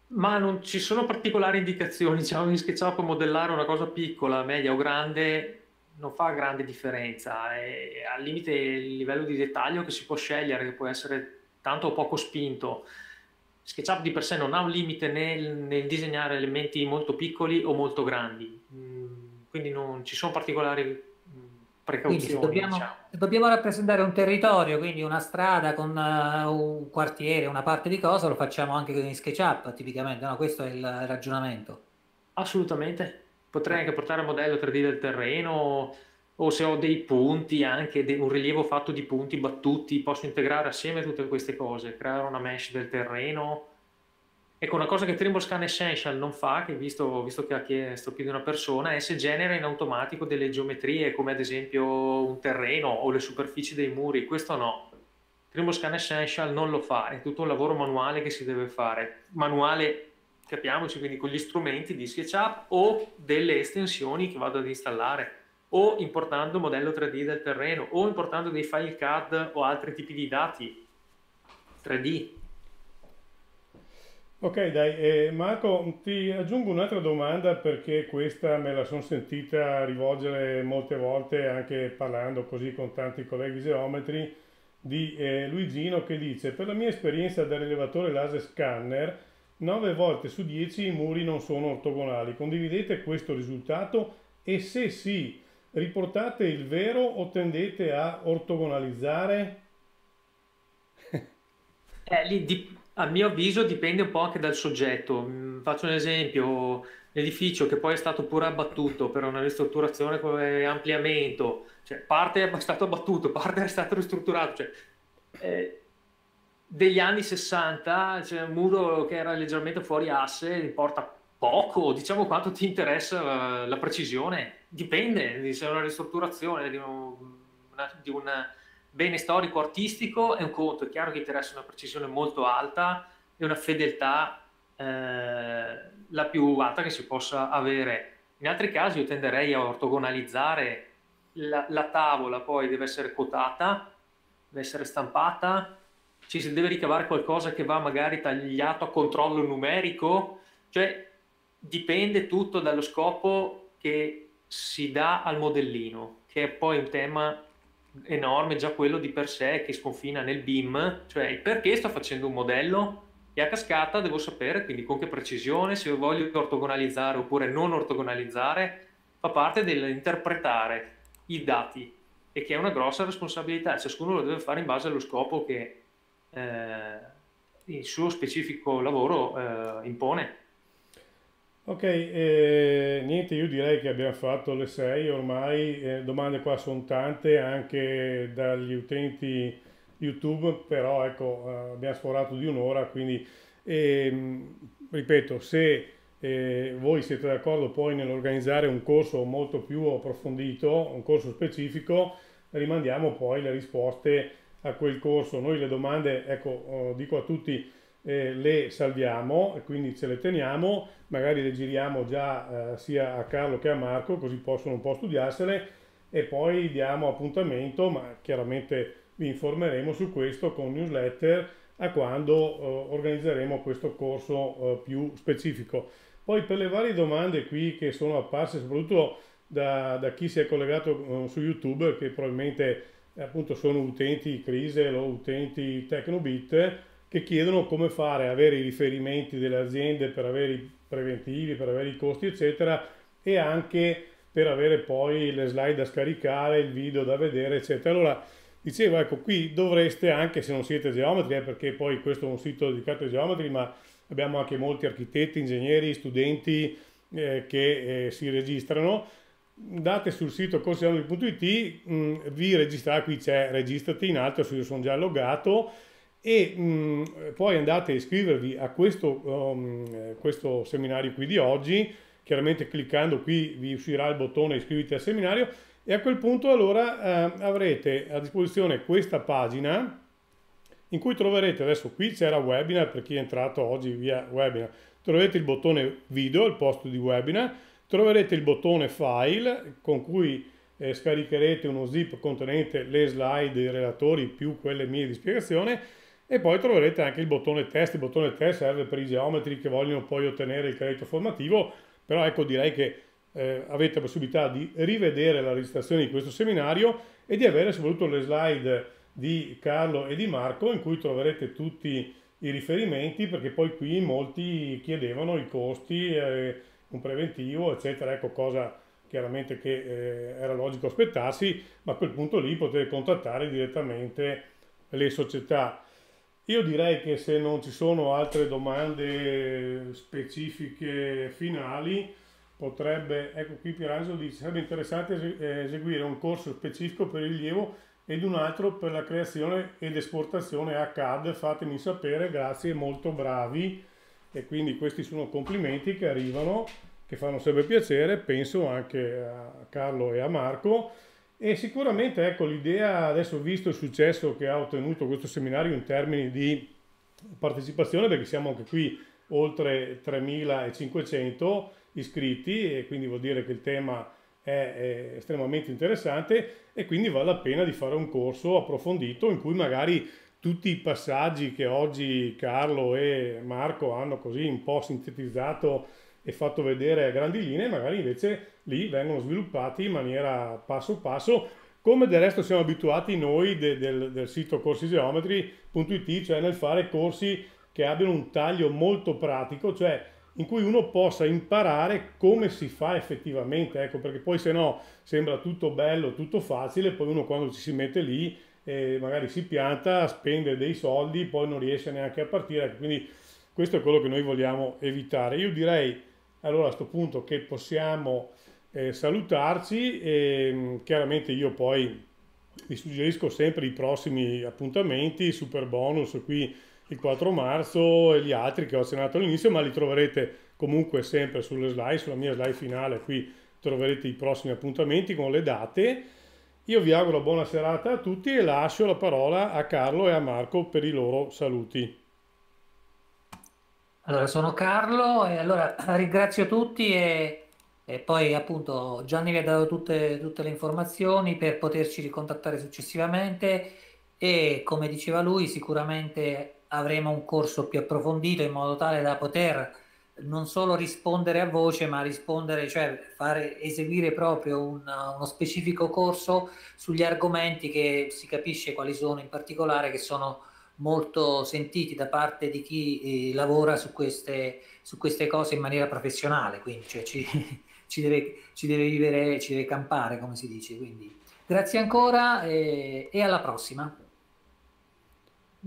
Ma non ci sono particolari indicazioni, diciamo in SketchUp modellare una cosa piccola, media o grande non fa grande differenza, e, al limite il livello di dettaglio che si può scegliere, che può essere tanto o poco spinto, SketchUp di per sé non ha un limite nel, nel disegnare elementi molto piccoli o molto grandi, mm, quindi non ci sono particolari mm, precauzioni. Se dobbiamo, diciamo. dobbiamo, rappresentare un territorio, quindi una strada con uh, un quartiere, una parte di cosa, lo facciamo anche con SketchUp tipicamente, no? questo è il ragionamento. Assolutamente, potrei eh. anche portare un modello 3D del terreno o se ho dei punti, anche de- un rilievo fatto di punti battuti, posso integrare assieme tutte queste cose, creare una mesh del terreno. Ecco, una cosa che Trimble Scan Essential non fa, che visto, visto che ha chiesto più di una persona, è se genera in automatico delle geometrie, come ad esempio un terreno o le superfici dei muri. Questo no. Trimble Scan Essential non lo fa, è tutto un lavoro manuale che si deve fare. Manuale, capiamoci, quindi con gli strumenti di SketchUp o delle estensioni che vado ad installare o importando modello 3D del terreno o importando dei file CAD o altri tipi di dati 3D. Ok, dai, eh, Marco, ti aggiungo un'altra domanda perché questa me la sono sentita rivolgere molte volte anche parlando così con tanti colleghi geometri di eh, Luigino che dice per la mia esperienza da rilevatore laser scanner 9 volte su 10 i muri non sono ortogonali, condividete questo risultato e se sì riportate il vero o tendete a ortogonalizzare? eh, lì, di, a mio avviso dipende un po' anche dal soggetto. Mm, faccio un esempio, l'edificio che poi è stato pure abbattuto per una ristrutturazione come ampliamento, cioè parte è stato abbattuto, parte è stato ristrutturato. Cioè, eh, degli anni 60 c'è un muro che era leggermente fuori asse, importa poco, diciamo quanto ti interessa la precisione Dipende, se è una ristrutturazione di un, di un bene storico-artistico è un conto, è chiaro che interessa una precisione molto alta e una fedeltà eh, la più alta che si possa avere. In altri casi io tenderei a ortogonalizzare la, la, tavola, poi deve essere quotata deve essere stampata, ci si deve ricavare qualcosa che va magari tagliato a controllo numerico, cioè dipende tutto dallo scopo che si dà al modellino, che è poi un tema enorme già quello di per sé che sconfina nel BIM, cioè il perché sto facendo un modello e a cascata devo sapere quindi con che precisione se voglio ortogonalizzare oppure non ortogonalizzare fa parte dell'interpretare i dati e che è una grossa responsabilità, ciascuno lo deve fare in base allo scopo che eh, il suo specifico lavoro eh, impone. Ok, eh, niente, io direi che abbiamo fatto le 6 ormai, eh, domande qua sono tante anche dagli utenti YouTube, però ecco, eh, abbiamo sforato di un'ora, quindi ehm, ripeto, se eh, voi siete d'accordo poi nell'organizzare un corso molto più approfondito, un corso specifico, rimandiamo poi le risposte a quel corso. Noi le domande, ecco, oh, dico a tutti, eh, le salviamo e quindi ce le teniamo magari le giriamo già eh, sia a Carlo che a Marco, così possono un po' studiarsele e poi diamo appuntamento, ma chiaramente vi informeremo su questo con newsletter a quando eh, organizzeremo questo corso eh, più specifico. Poi per le varie domande qui che sono apparse soprattutto da, da chi si è collegato eh, su YouTube, che probabilmente eh, appunto sono utenti Crisel o utenti Tecnobit, che chiedono come fare, avere i riferimenti delle aziende per avere i preventivi, per avere i costi, eccetera, e anche per avere poi le slide da scaricare, il video da vedere, eccetera. Allora, dicevo, ecco, qui dovreste, anche se non siete geometri, eh, perché poi questo è un sito dedicato ai geometri, ma abbiamo anche molti architetti, ingegneri, studenti eh, che eh, si registrano, andate sul sito corsianoli.it, mm, vi registrate, qui c'è registrati in alto, io sono già allogato, e mh, mm, poi andate a iscrivervi a questo, um, questo seminario qui di oggi, chiaramente cliccando qui vi uscirà il bottone iscriviti al seminario e a quel punto allora eh, avrete a disposizione questa pagina in cui troverete adesso qui c'era webinar per chi è entrato oggi via webinar troverete il bottone video al posto di webinar troverete il bottone file con cui eh, scaricherete uno zip contenente le slide dei relatori più quelle mie di spiegazione e poi troverete anche il bottone test, il bottone test serve per i geometri che vogliono poi ottenere il credito formativo, però ecco direi che eh, avete la possibilità di rivedere la registrazione di questo seminario e di avere soprattutto le slide di Carlo e di Marco in cui troverete tutti i riferimenti perché poi qui molti chiedevano i costi, eh, un preventivo eccetera, ecco cosa chiaramente che eh, era logico aspettarsi, ma a quel punto lì potete contattare direttamente le società io direi che se non ci sono altre domande specifiche finali, potrebbe, ecco qui Pierangelo dice, sarebbe interessante eh, eseguire un corso specifico per il rilievo ed un altro per la creazione ed esportazione a CAD, fatemi sapere, grazie, molto bravi. E quindi questi sono complimenti che arrivano, che fanno sempre piacere, penso anche a Carlo e a Marco. E sicuramente ecco, l'idea, adesso visto il successo che ha ottenuto questo seminario in termini di partecipazione, perché siamo anche qui oltre 3.500 iscritti e quindi vuol dire che il tema è, è estremamente interessante e quindi vale la pena di fare un corso approfondito in cui magari tutti i passaggi che oggi Carlo e Marco hanno così un po' sintetizzato e fatto vedere a grandi linee, magari invece lì vengono sviluppati in maniera passo passo, come del resto siamo abituati noi de, del, del sito corsigeometri.it, cioè nel fare corsi che abbiano un taglio molto pratico, cioè in cui uno possa imparare come si fa effettivamente, ecco, perché poi se no sembra tutto bello, tutto facile, poi uno quando ci si mette lì eh, magari si pianta, spende dei soldi, poi non riesce neanche a partire, ecco, quindi questo è quello che noi vogliamo evitare. Io direi allora a questo punto che possiamo eh, salutarci e ehm, chiaramente io poi vi suggerisco sempre i prossimi appuntamenti, super bonus qui il 4 marzo e gli altri che ho accennato all'inizio, ma li troverete comunque sempre sulle slide, sulla mia slide finale qui troverete i prossimi appuntamenti con le date. Io vi auguro buona serata a tutti e lascio la parola a Carlo e a Marco per i loro saluti. Allora, sono Carlo e allora ringrazio tutti e, e poi appunto Gianni vi ha dato tutte, tutte, le informazioni per poterci ricontattare successivamente e come diceva lui sicuramente avremo un corso più approfondito in modo tale da poter non solo rispondere a voce ma rispondere, cioè fare, eseguire proprio un, uno specifico corso sugli argomenti che si capisce quali sono in particolare che sono molto sentiti da parte di chi eh, lavora su queste, su queste, cose in maniera professionale, quindi cioè, ci, ci, deve, ci, deve, vivere, ci deve campare, come si dice. Quindi grazie ancora e, eh, e alla prossima.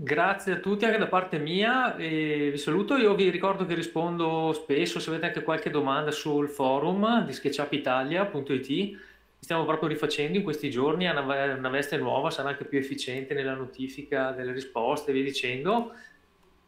Grazie a tutti anche da parte mia, vi saluto, io vi ricordo che rispondo spesso, se avete anche qualche domanda sul forum di sketchupitalia.it stiamo proprio rifacendo in questi giorni, ha una, veste nuova, sarà anche più efficiente nella notifica delle risposte, via dicendo.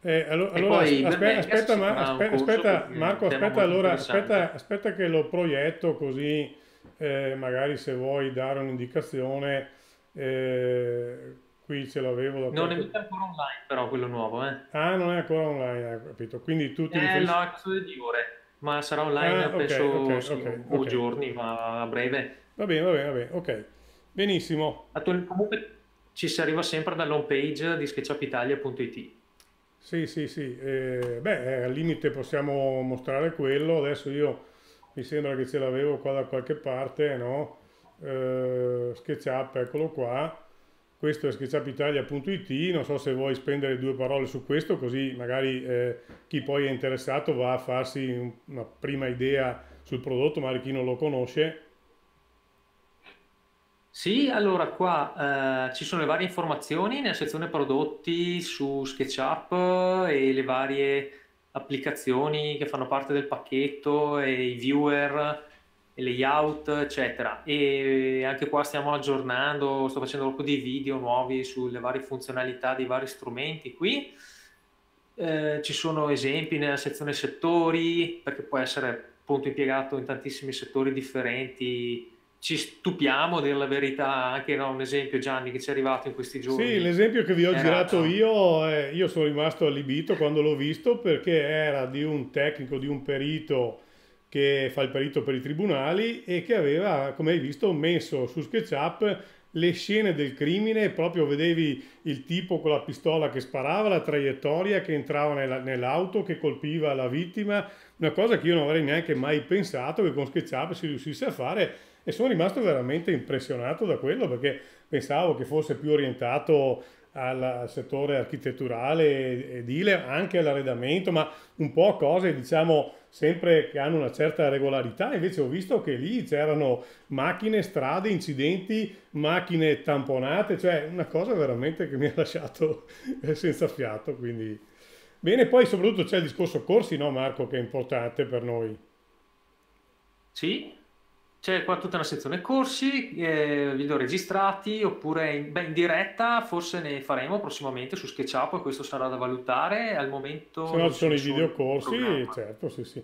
Eh, allora, allora poi, aspetta, aspetta, ma, aspetta, aspetta Marco, aspetta, allora, aspetta, aspetta che lo proietto così eh, magari se vuoi dare un'indicazione, eh, qui ce l'avevo da Non qualche... è ancora online però quello nuovo, eh? Ah, non è ancora online, capito. Quindi tu ti Eh, no, è cosa di ore, ma sarà online ah, okay, penso okay, okay, o giorni, ma a breve Va bene, va bene, va bene, ok. Benissimo. Comunque ci si arriva sempre dall'home page di sketchupitalia.it. Sì, sì, sì. Eh, beh, eh, al limite possiamo mostrare quello. Adesso io mi sembra che ce l'avevo qua da qualche parte, no? Eh, SketchUp, eccolo qua. Questo è sketchupitalia.it. Non so se vuoi spendere due parole su questo, così magari eh, chi poi è interessato va a farsi una prima idea sul prodotto, magari chi non lo conosce sì, allora qua eh, ci sono le varie informazioni nella sezione prodotti su SketchUp eh, e le varie applicazioni che fanno parte del pacchetto e i viewer, e layout, eccetera. E anche qua stiamo aggiornando, sto facendo un po' di video nuovi sulle varie funzionalità dei vari strumenti qui. Eh, ci sono esempi nella sezione settori, perché può essere appunto impiegato in tantissimi settori differenti ci stupiamo, della verità, anche no, un esempio Gianni che ci è arrivato in questi giorni. Sì, l'esempio che vi ho era... girato io, è, io sono rimasto allibito quando l'ho visto perché era di un tecnico, di un perito che fa il perito per i tribunali e che aveva, come hai visto, messo su SketchUp le scene del crimine, proprio vedevi il tipo con la pistola che sparava, la traiettoria che entrava nell'auto, che colpiva la vittima, una cosa che io non avrei neanche mai pensato che con SketchUp si riuscisse a fare e sono rimasto veramente impressionato da quello perché pensavo che fosse più orientato al settore architetturale edile, anche all'arredamento, ma un po' cose diciamo sempre che hanno una certa regolarità. Invece ho visto che lì c'erano macchine, strade, incidenti, macchine tamponate, cioè una cosa veramente che mi ha lasciato senza fiato. Quindi bene, poi soprattutto c'è il discorso corsi, no Marco, che è importante per noi. Sì, c'è qua tutta una sezione corsi, eh, video registrati oppure in, beh, in, diretta, forse ne faremo prossimamente su SketchUp e questo sarà da valutare al momento. Se no ci sono i videocorsi, certo, sì, sì.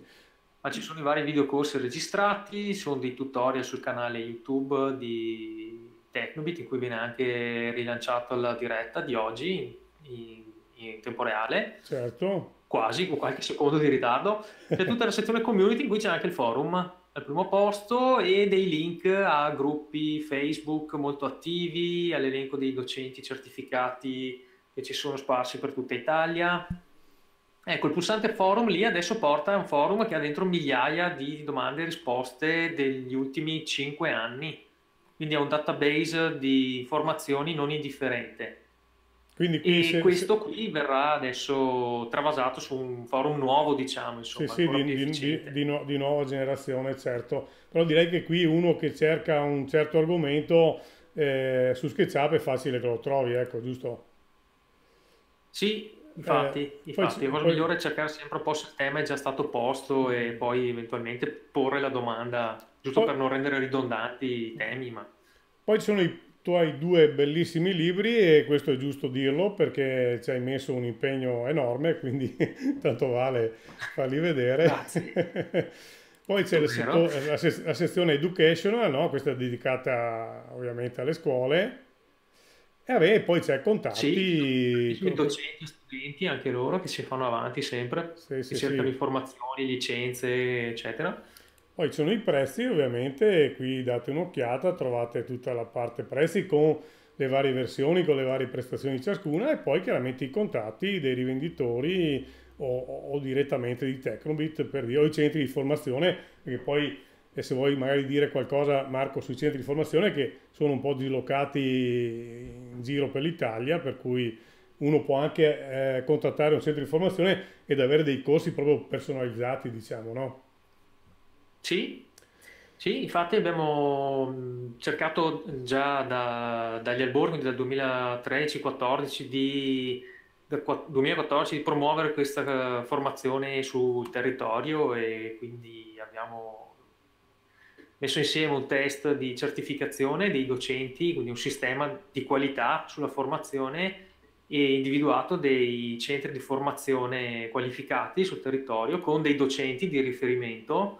Ma ci sono i vari videocorsi registrati, sono dei tutorial sul canale YouTube di Tecnobit in cui viene anche rilanciata la diretta di oggi in, in tempo reale. Certo. Quasi, con qualche secondo di ritardo. C'è tutta la sezione community in cui c'è anche il forum al primo posto e dei link a gruppi Facebook molto attivi, all'elenco dei docenti certificati che ci sono sparsi per tutta Italia. Ecco, il pulsante forum lì adesso porta a un forum che ha dentro migliaia di domande e risposte degli ultimi 5 anni, quindi è un database di informazioni non indifferente. Quindi qui e se, questo se... qui verrà adesso travasato su un forum nuovo, diciamo, insomma, sì, sì, di, di, di, no, di, nuova generazione, certo. Però direi che qui uno che cerca un certo argomento eh, su SketchUp è facile che lo trovi, ecco, giusto? Sì, infatti, eh, infatti poi, la cosa poi... migliore è cercare sempre un po' se il tema è già stato posto e poi eventualmente porre la domanda, giusto poi... per non rendere ridondanti i temi, ma... Poi ci sono i tu hai due bellissimi libri e questo è giusto dirlo perché ci hai messo un impegno enorme, quindi tanto vale farli vedere. Grazie. Poi c'è la, sez- la, sezione educational, no? questa è dedicata ovviamente alle scuole. E vabbè, poi c'è contatti. Sì, con... docenti, studenti, anche loro che si fanno avanti sempre, sì, sì, che cercano informazioni, licenze, eccetera. Poi ci sono i prezzi, ovviamente qui date un'occhiata, trovate tutta la parte prezzi con le varie versioni, con le varie prestazioni di ciascuna e poi chiaramente i contatti dei rivenditori o, o direttamente di Tecnobit per dire, o i centri di formazione, perché poi e eh, se vuoi magari dire qualcosa Marco sui centri di formazione che sono un po' dislocati in giro per l'Italia, per cui uno può anche eh, contattare un centro di formazione ed avere dei corsi proprio personalizzati, diciamo, no? Sì, sì, infatti abbiamo cercato già da, dagli alborni dal 2013-14 di, 2014 di promuovere questa eh, formazione sul territorio e quindi abbiamo messo insieme un test di certificazione dei docenti, quindi un sistema di qualità sulla formazione e individuato dei centri di formazione qualificati sul territorio con dei docenti di riferimento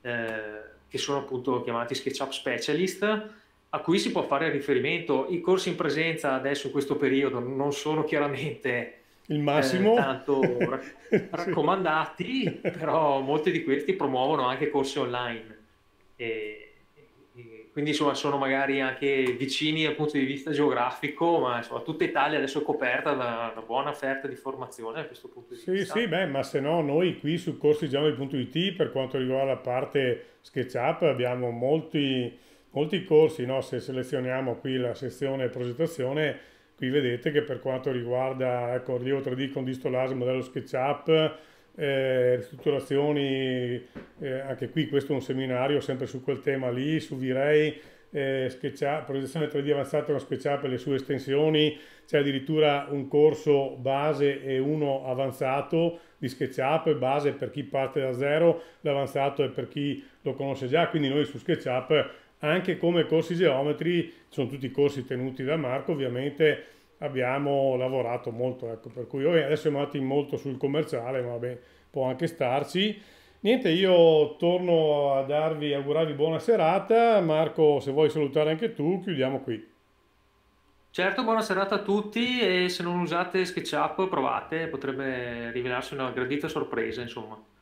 eh, che sono appunto chiamati SketchUp Specialist, a cui si può fare riferimento. I corsi in presenza adesso in questo periodo non sono chiaramente il massimo. Eh, tanto raccomandati, sì. però molti di questi promuovono anche corsi online. E quindi insomma sono magari anche vicini dal punto di vista geografico, ma insomma tutta Italia adesso è coperta da una buona offerta di formazione a questo punto di sì, vista. Sì, sì, beh, ma se no noi qui su corsigiamo.it per quanto riguarda la parte SketchUp abbiamo molti, molti corsi, no? se selezioniamo qui la sezione progettazione, qui vedete che per quanto riguarda ecco, rilievo 3D con distolasmo modello SketchUp, eh, ristrutturazioni, eh, anche qui questo è un seminario sempre su quel tema lì, su Virei, eh, progettazione 3D avanzata con SketchUp e le sue estensioni, c'è addirittura un corso base e uno avanzato di SketchUp, base per chi parte da zero, l'avanzato è per chi lo conosce già, quindi noi su SketchUp anche come corsi geometri, sono tutti corsi tenuti da Marco ovviamente, abbiamo lavorato molto, ecco, per cui adesso siamo andati molto sul commerciale, ma vabbè, può anche starci. Niente, io torno a darvi, augurarvi buona serata. Marco, se vuoi salutare anche tu, chiudiamo qui. Certo, buona serata a tutti e se non usate SketchUp provate, potrebbe rivelarsi una gradita sorpresa, insomma.